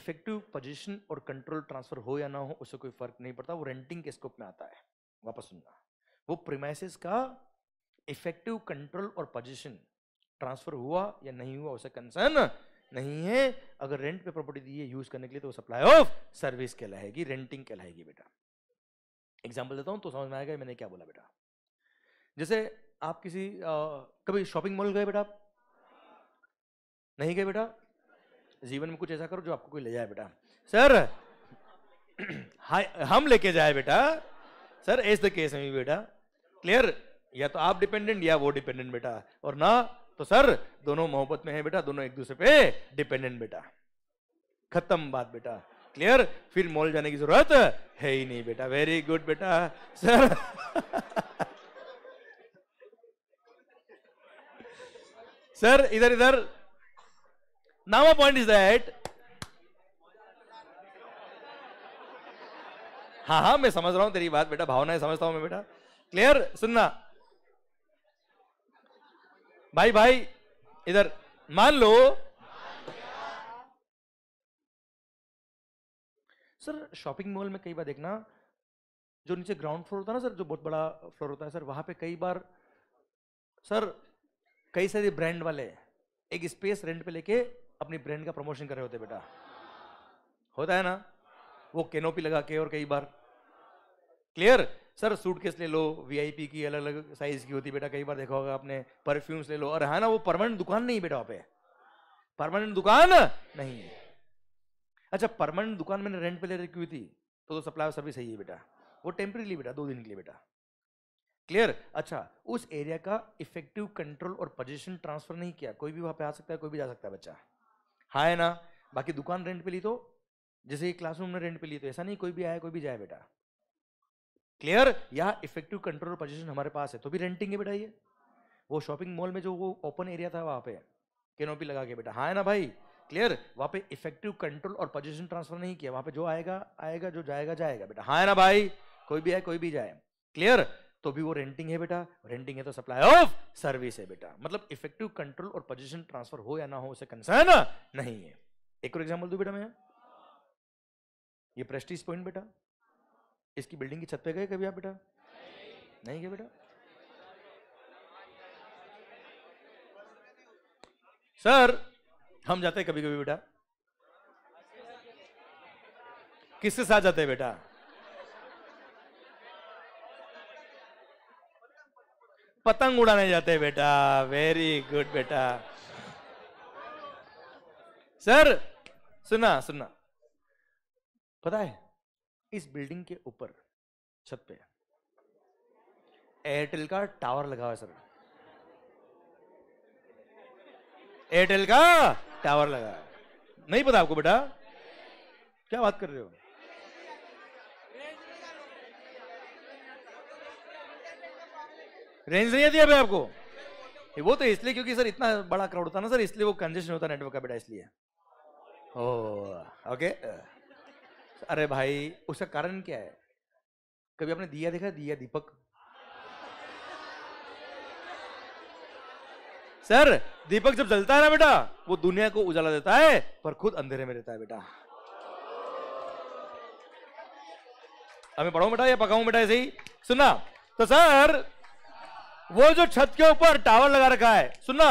इफेक्टिव पोजीशन और कंट्रोल ट्रांसफर हो या ना हो उससे कोई फर्क नहीं पड़ता वो रेंटिंग के स्कोप में आता है वापस सुनना वो प्रीमाइसिस का इफेक्टिव कंट्रोल और पोजीशन ट्रांसफर हुआ या नहीं हुआ उसे कंसर्न नहीं है अगर रेंट पे प्रॉपर्टी दी है यूज करने के लिए तो सप्लाई ऑफ सर्विस कहलाएगी रेंटिंग कहलाएगी बेटा एग्जाम्पल देता हूं तो समझ में आएगा मैंने क्या बोला बेटा जैसे आप किसी आ, कभी शॉपिंग मॉल गए बेटा आप नहीं गए बेटा जीवन में कुछ ऐसा करो जो आपको कोई ले जाए बेटा सर हम लेके जाए बेटा सर एज द केस में बेटा क्लियर या तो आप डिपेंडेंट या वो डिपेंडेंट बेटा और ना तो सर दोनों मोहब्बत में है बेटा दोनों एक दूसरे पे डिपेंडेंट बेटा खत्म बात बेटा क्लियर फिर मॉल जाने की जरूरत है ही नहीं बेटा वेरी गुड बेटा सर सर इधर इधर नाउ पॉइंट इज दैट हाँ हाँ मैं समझ रहा हूँ तेरी बात बेटा भावनाएं समझता हूँ मैं बेटा क्लियर सुनना भाई भाई इधर मान लो सर शॉपिंग मॉल में कई बार देखना जो नीचे ग्राउंड फ्लोर होता है ना सर जो बहुत बड़ा फ्लोर होता है सर वहां पे कई बार सर कई सारे ब्रांड वाले एक स्पेस रेंट पे लेके अपनी ब्रांड का प्रमोशन कर रहे होते बेटा होता है ना वो केनोपी लगा के और कई बार क्लियर सर सूट केस ले लो वीआईपी की अलग अलग साइज की होती बेटा कई बार देखा होगा आपने परफ्यूम्स ले लो और है ना वो परमानेंट दुकान नहीं बेटा वहाँ पे परमानेंट दुकान नहीं है अच्छा परमानेंट दुकान मैंने रेंट पे ले रखी हुई थी तो, तो सप्लाई सर्विस सही है बेटा वो टेम्परेली बेटा दो दिन के लिए बेटा क्लियर अच्छा उस एरिया का इफेक्टिव कंट्रोल और पोजिशन ट्रांसफर नहीं किया कोई भी वहाँ पे आ सकता है कोई भी जा सकता है बच्चा हाँ है ना बाकी दुकान रेंट पे ली तो जैसे क्लासरूम ने रेंट पे ली तो ऐसा नहीं कोई भी आया कोई भी जाए बेटा क्लियर या इफेक्टिव कंट्रोल पोजीशन हमारे पास है तो भी रेंटिंग है बेटा ये वो शॉपिंग मॉल में जो वो ओपन एरिया था वहां पे केनोपी लगा के बेटा हाँ है ना भाई क्लियर वहां पे इफेक्टिव कंट्रोल और पोजीशन ट्रांसफर नहीं किया वहां पे जो आएगा आएगा जो जाएगा जाएगा बेटा हाँ है ना भाई कोई भी आए कोई भी जाए क्लियर तो भी वो रेंटिंग है बेटा रेंटिंग है तो सप्लाई ऑफ सर्विस है बेटा मतलब इफेक्टिव कंट्रोल और पोजिशन ट्रांसफर हो या ना हो उसे कंसर्न नहीं है एक और एग्जाम्पल दू बेटा मैं ये प्रेस्टीज पॉइंट बेटा इसकी बिल्डिंग की छत पे गए कभी आप बेटा नहीं गए बेटा सर हम जाते हैं कभी कभी बेटा किसके साथ जाते हैं बेटा पतंग उड़ाने जाते हैं बेटा वेरी गुड बेटा सर सुना सुना पता है इस बिल्डिंग के ऊपर छत पे एयरटेल का टावर लगा हुआ है सर एयरटेल का टावर लगा है नहीं पता आपको बेटा क्या बात कर रहे हो रेंज नहीं दिया आपको वो तो इसलिए क्योंकि सर इतना बड़ा क्राउड था ना सर इसलिए वो कंजेशन होता नेटवर्क का बेटा इसलिए ओ ओके अरे भाई उसका कारण क्या है कभी आपने दिया देखा दिया दीपक सर दीपक जब जलता है ना बेटा वो दुनिया को उजाला देता है पर खुद अंधेरे में रहता है बेटा अभी पढ़ाऊ बेटा या पकाऊ बेटा ऐसे ही सुना तो सर वो जो छत के ऊपर टावर लगा रखा है सुनना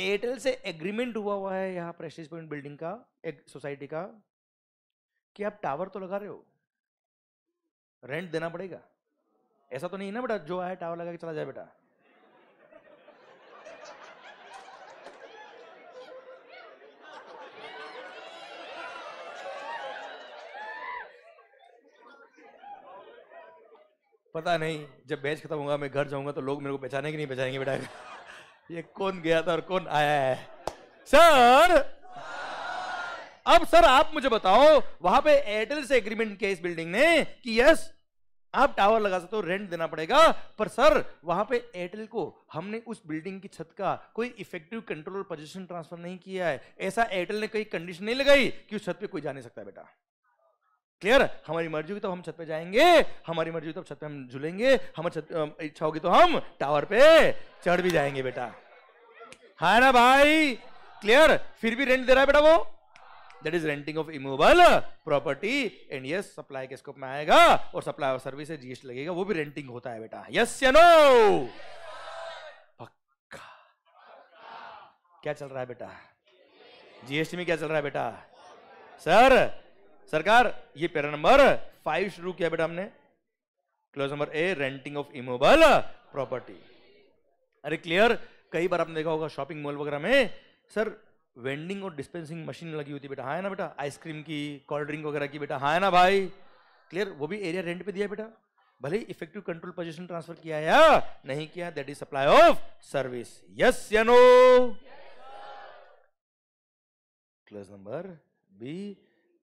एयरटेल से एग्रीमेंट हुआ हुआ है यहाँ प्रेस्टीज पॉइंट बिल्डिंग का एक सोसाइटी का कि आप टावर तो लगा रहे हो रेंट देना पड़ेगा ऐसा तो नहीं ना बेटा जो आया टावर लगा के चला जाए बेटा पता नहीं जब बैच खत्म होगा मैं घर जाऊंगा तो लोग मेरे को पहचाने कि नहीं पहचानेंगे बेटा ये कौन गया था और कौन आया है सर अब सर आप मुझे बताओ वहां पे एयरटेल से एग्रीमेंट किया इस बिल्डिंग ने कि यस आप टावर लगा सकते हो रेंट देना पड़ेगा पर सर वहां पे एयरटेल को हमने उस बिल्डिंग की छत का कोई इफेक्टिव कंट्रोल और पोजिशन ट्रांसफर नहीं किया है ऐसा एयरटेल ने कोई कंडीशन नहीं लगाई कि उस छत पे कोई जा नहीं सकता बेटा क्लियर हमारी मर्जी होगी तो हम छत पे जाएंगे हमारी मर्जी होगी तो छत पे हम झूलेंगे हमारी छत इच्छा होगी तो हम टावर पे चढ़ भी जाएंगे बेटा है हाँ ना भाई क्लियर फिर भी रेंट दे रहा है बेटा वो that is renting of immovable property and yes supply के स्कोप में आएगा और सप्लाई ऑफ सर्विस जीएसटी लगेगा वो भी रेंटिंग होता है बेटा यस या नो पक्का क्या चल रहा है बेटा जीएसटी में क्या चल रहा है बेटा सर सरकार ये पेरा नंबर फाइव शुरू किया बेटा हमने clause number A renting of immovable property अरे क्लियर कई बार आपने देखा होगा शॉपिंग मॉल वगैरह में सर वेंडिंग और डिस्पेंसिंग मशीन लगी हुई थी बेटा हाँ है ना बेटा आइसक्रीम की कोल्ड ड्रिंक वगैरह की बेटा हाँ है ना भाई क्लियर वो भी एरिया रेंट पे दिया बेटा भले इफेक्टिव कंट्रोल पोजिशन ट्रांसफर किया या हाँ? नहीं किया that is supply of service yes या नो क्लास नंबर बी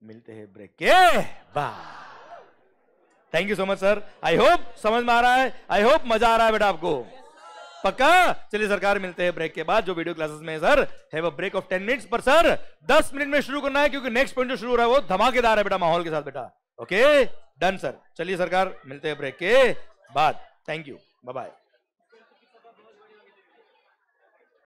मिलते हैं ब्रेक के बाद thank you so much sir I hope समझ में आ रहा है आई होप मजा आ रहा है बेटा आपको पक्का चलिए सरकार मिलते हैं ब्रेक के बाद जो वीडियो क्लासेस में sir have a break of ten minutes पर सर दस मिनट में शुरू करना है क्योंकि नेक्स्ट पॉइंट जो शुरू हो रहा है वो धमाकेदार है बेटा माहौल के साथ बेटा ओके डन सर चलिए सरकार मिलते हैं ब्रेक के बाद थैंक यू बाय